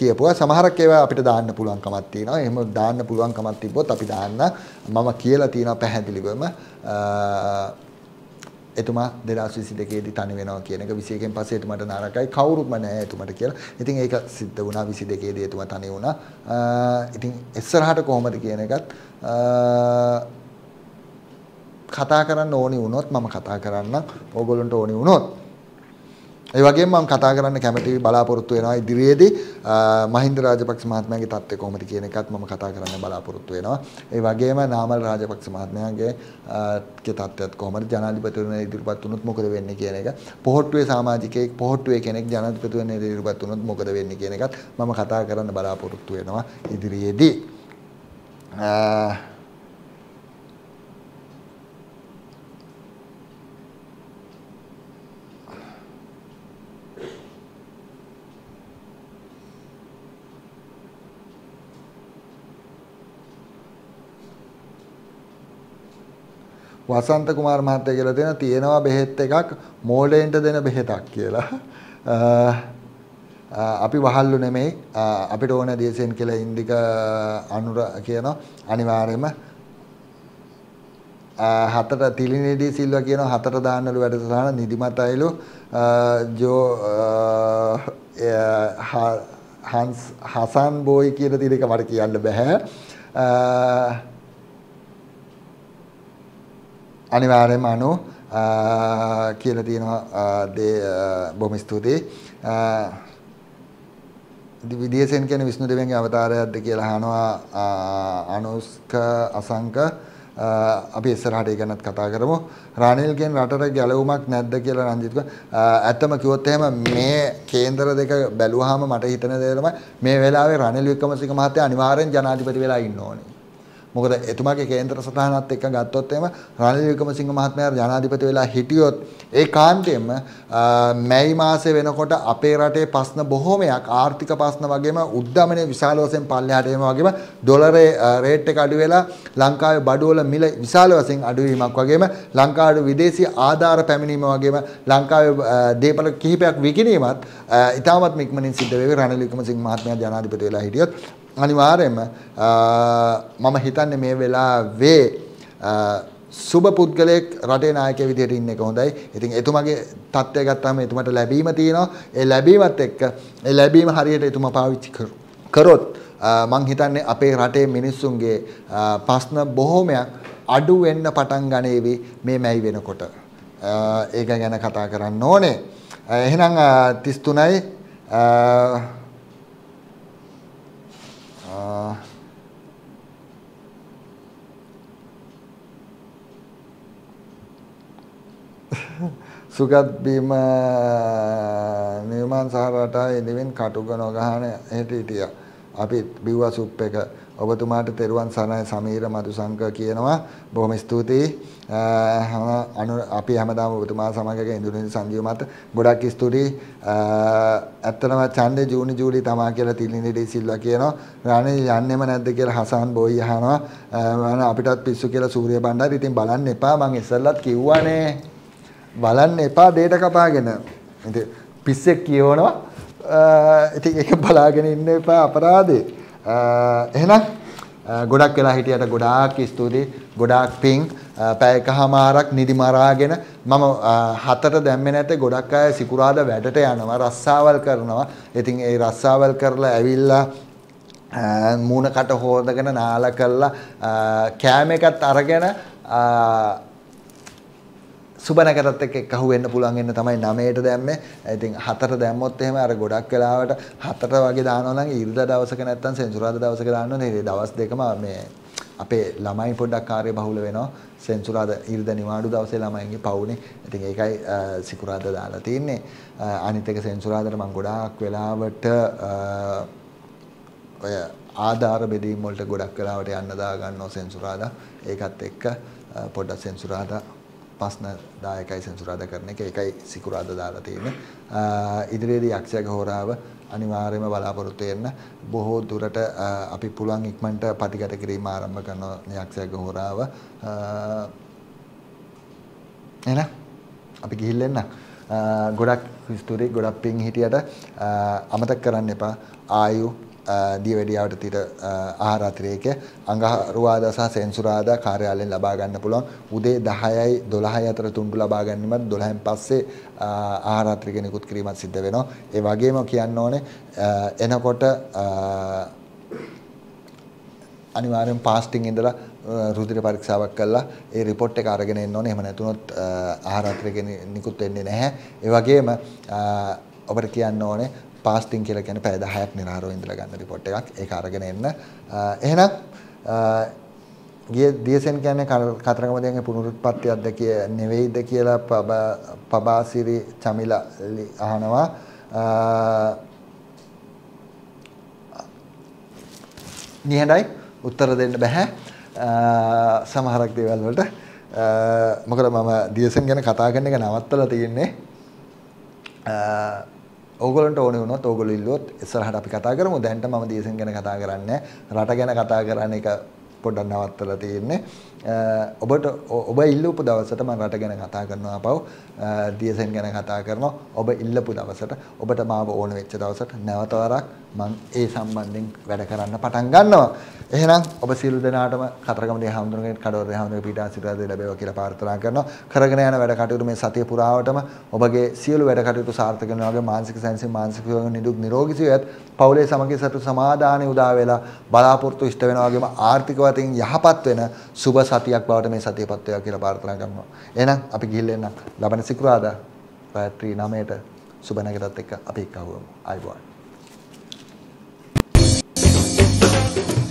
කියපුවා සමහරක් ඒවා අපිට දාන්න පුළුවන් කමක් තියෙනවා. එහෙම දාන්න පුළුවන් කමක් තිබ්බොත් අපි දාන්න මම කියලා තියෙනවා පැහැදිලිවම එතුමා 2022ේදී තනි වෙනවා කියන එක 21කින් පස්සේ එතුමාට නරකයි කවුරුත්ම නැහැ එතුමාට කියලා. ඉතින් ඒක සිද්ධ වුණා 22ේදී එතුමා තනි වුණා. ඉතින් ඉස්සරහට කොහොමද කියන එකත් කතා කරන්න ඕනි වුණොත් මම කතා කරන්න ඕගොල්ලන්ට ඕනි වුණොත් ඒ වගේම මම කතා කරන්න කැමැති බලාපොරොත්තු වෙනවා ඉදිරියේදී මහින්ද රාජපක්ෂ මහත්මයාගේ තත්ත්වය කොහොමද කියන එකත් මම කතා කරන්න බලාපොරොත්තු වෙනවා. ඒ වගේම නාමල් රාජපක්ෂ මහත්මයාගේ ගේ තත්ත්වයත් කොහොමද ජනාධිපතිවරණ ඉදිරිපත් වුණොත් මොකද වෙන්නේ කියන එක. පොහොට්ටුවේ සමාජිකයෙක් පොහොට්ටුවේ කෙනෙක් ජනාධිපතිවරණ ඉදිරිපත් වුණොත් මොකද වෙන්නේ කියන එකත් මම කතා කරන්න බලාපොරොත්තු වෙනවා ඉදිරියේදී. වසන්ත කුමාර මහත්තයා කියලා දෙන තියෙනවා බෙහෙත් එකක් මෝලෙන්ට දෙන බෙහෙතක් කියලා. අපි වහල්ලු නෙමෙයි අපිට ඕන දේශෙන් කියලා ඉන්දික අනුර කියන අනිවාර්යයෙන්ම හතර තිලිනෙඩි සිල්වා කියන හතර දාන්නලු වැඩසටහන නිදිමත අයලු ජෝ හන්ස් හසන් බෝයි කියන තිරක මට කියන්න බැහැ අනිවාර්යයෙන්ම අනු කියලා තියෙනවා දේ බොහොම ස්තුතියි. විදේශයෙන් කියන විෂ්ණු දෙවියන්ගේ අවතාරයක්ද කියලා අහනවා අනුස්ක අසංක අපි ඉස්සරහට ඒ ගැනත් කතා කරමු. රානිල් කියන රටට ගැලවුමක් නැද්ද කියලා රංජිත් ඇත්තම කිව්වොත් එහෙම මේ කේන්දර දෙක බැලුවාම මට හිතෙන දේ මේ වෙලාවේ රනිල් වික්‍රමසිංහ මහත්තයා අනිවාර්යෙන් ජනාධිපති වෙලා ඉන්න ඕනේ. මොකද එතුමාගේ කේන්දර සටහනත් එක්ක ගත්තොත් එහෙම රනිල් වික්‍රමසිංහ මහත්මයා ජනාධිපති වෙලා හිටියොත් ඒ කාන්තේම මැයි මාසේ වෙනකොට අපේ රටේ ප්‍රශ්න බොහොමයක් ආර්ථික ප්‍රශ්න වගේම උද්දමනය විශාල වශයෙන් පල්ලෙහාට එම වගේම ඩොලරේ රේට් එක අඩු වෙලා ලංකාවේ බඩු වල මිල විශාල වශයෙන් අඩු වීමක් වගේම ලංකාවට විදේශී ආධාර පැමිණීම වගේම ලංකාවේ දේපල කිහිපයක් විකිණීමත් ඉතාමත් ඉක්මනින් සිද්ධ වෙවි රනිල් වික්‍රමසිංහ මහත්මයා ජනාධිපති වෙලා හිටියොත් අනිවාර්යයෙන්ම මම හිතන්නේ මේ වෙලාවේ සුබ පුද්ගලයෙක් රටේ නායකයෙ විදිහට ඉන්න එක හොඳයි. ඉතින් එතුමාගේ தත්ත්වය ගත්තාම එතුමාට ලැබීම තියෙනවා. ඒ ලැබීමත් එක්ක ඒ ලැබීම හරියට එතුමා පාවිච්චි කරොත් මං හිතන්නේ අපේ රටේ මිනිස්සුන්ගේ ප්‍රශ්න බොහොමයක් අඩු වෙන්න පටන් ගනේවි මේ මැයි වෙනකොට. ඒක ගැන කතා කරන්න ඕනේ. එහෙනම් 33යි Uh, සුගත් බීම නිර්මාණ සහ රටා එදිවෙන් කටුක නොගහන එහෙට හිටියා. අපි බිව්වා සුප් එක ඔබතුමාට තෙරුවන් සරණයි සමීර මදුසංක කියනවා. බොහොම ස්තුතියි. අනු අපි හැමදාම ඔබතුමා සමග ඉඳුණු සංජීව මත ගොඩක් ස්තුතියි. ඇත්තටම ඡන්දේ ජූනි ජූලි තමා කියලා තිලිනිඩි සිල්වා කියනවා. රණේ යන්නේම නැද්ද කියලා හසන් බොයි අහනවා. මම අපිටත් පිස්සු කියලා සූර්ය බණ්ඩාර. ඉතින් බලන්න එපා මං ඉස්සෙල්ලත් කිව්වානේ. බලන්න එපා දේට කපාගෙන. ඉතින් පිස්සෙක් කියවනවා. ඉතින් ඒක බලාගෙන ඉන්න එපා අපරාධේ. Uh, එහෙනම් uh, ගොඩක් වෙලා හිටියට ගොඩාක් ස්තුතියි ගොඩාක් පිං uh, පැය එකහමාරක් නිදි මරාගෙන මම හතර දැම්මේ නැතේ ගොඩක් අය සිකුරාදා වැඩට යනවා රස්සාවල් කරනවා ඉතින් ඒ රස්සාවල් කරලා ඇවිල්ලා මූණකට හොදගෙන නාල කරලා කෑම එකත් අරගෙන සුබනකටත් එක්ක එකහු වෙන්න පුළුවන් වෙන්න තමයි 9ට දැම්මේ. ඉතින් 4ට දැම්මොත් එහෙම අර ගොඩක් වෙලාවට 4ට වගේ දානවා නම් ඊරිදා දවසක නැත්තම් සෙන්සුරාදා දවසක දාන්න ඕනේ. ඒ දවස් දෙකම මේ අපේ ළමයි පොඩ්ඩක් කාර්ය බහුල වෙනවා. සෙන්සුරාදා ඊරිදා නිවාඩු දවසේ ළමයින්ගේ පවුනේ. ඉතින් ඒකයි සිකුරාදා දාලා තින්නේ. අනිත් එක සෙන්සුරාදාට මම ගොඩාක් වෙලාවට ඔය ආධාර බෙදීම් වලට ගොඩක් වෙලාවට යන්න දා ගන්නවා සෙන්සුරාදා. ඒකත් එක්ක පොඩ්ඩක් සෙන්සුරාදා ප්‍රශ්න දායකයි සෙන්සුරාදා කරන එක ඒකයි සිකුරාදා දාලා තියෙන්නේ. ඉදිරියේදී යක්ෂයාගේ හෝරාව අනිවාර්යයෙන්ම බලාපොරොත්තු වෙන්න බොහෝ දුරට අපි පුළුවන් ඉක්මනට පටිගත කිරීම ආරම්භ කරන යක්ෂයාගේ හොරාව එන අපි ගිහිල්ලා එන්න ගොඩක් ස්තුතියි ගොඩක් පිං හිටියට අමතක කරන්න එපා ආයු දියවැඩියාවට තිර ආහාර අතිරේකය අඟහරුවාදා සහ සෙන්සුරාදා කාර්යාලයෙන් ලබා ගන්න පුළුවන් උදේ 10යි 12යි අතර තුන්ඩු ලබා ගැනීමත් 12න් පස්සේ ආහාර අතිරේක නිකුත් කිරීමත් සිද්ධ වෙනවා ඒ වගේම කියන්න ඕනේ එනකොට අනිවාර්යෙන් පාස්ටිං ඉඳලා රුධිර පරීක්ෂාවක් කළා ඒ රිපෝට් එක අරගෙන එන්න ඕනේ එහෙම නැතුනොත් ආහාර අතිරේක නිකුත් වෙන්නේ නැහැ ඒ වගේම ඔබට කියන්න ඕනේ පාස්ටිං කියලා කියන්නේ පැය 10ක් නිරාහාරව ඉඳලා ගන්න රිපෝට් එකක්. ඒක අරගෙන එන්න. එහෙනම් ගිය දියසෙන් කියන්නේ කතරගම දෙවියන්ගේ පුනරුත්පත්තියක්ද කිය නෙවෙයිද කියලා පබ පබාසිරි චමිලා අහනවා නිහඬයි උත්තර දෙන්න බෑ සමහරක් දේවල් වලට මොකද මම දියසෙන් ගැන කතා කරන එක නවත්තලා තියෙන්නේ ඕගලන්ට ඕන වුණොත් ඕගොල්ලෝ ඉල්ලුවොත් ඉස්සරහට අපි කතා කරමු. දැන්ට මම දේශන් ගැන කතා කරන්නේ රට ගැන කතා කරන එක පොඩ්ඩක් නවත්තලා තියෙන්නේ. ඔබට ඔබ ඉල්ලපු දවසට මම රට ගැන කතා කරනවා පව් දියසෙන් ගැන කතා කරනවා ඔබ ඉල්ලපු දවසට ඔබට මාව ඕන වෙච්ච දවසට නැවත වරක් මම ඒ සම්බන්ධයෙන් වැඩ කරන්න පටන් ගන්නවා එහෙනම් ඔබ සියලු දෙනාටම කතරගම දේ හඳුනගෙන කඩවර හඳුනගෙන පීඩා සිරාද ලැබේවා කියලා ප්‍රාර්ථනා කරනවා කරගෙන යන වැඩ කටයුතු මේ සතිය පුරාවටම ඔබගේ සියලු වැඩ කටයුතු සාර්ථක වෙනවා වගේ මානසික සැනසීම මානසික නිදුක් නිරෝගී සුවයත් පවුලේ සමගිය සතු සමාදානෙ උදා වෙලා බලාපොරොත්තු ඉෂ්ට වෙනවා වගේම ආර්ථික වතින් යහපත් වෙන සුබ සතියක් බවට මේ සතියපත් වේවා කියලා ප්‍රාර්ථනා කරනවා. එහෙනම් අපි ගිහිල්ලා එන්න ලබන සිකුරාදා රාත්‍රී 9ට සුබ නැගිටත් එක්ක අපි එක්ක හවුවමු. ආයිබෝන්. Thank you.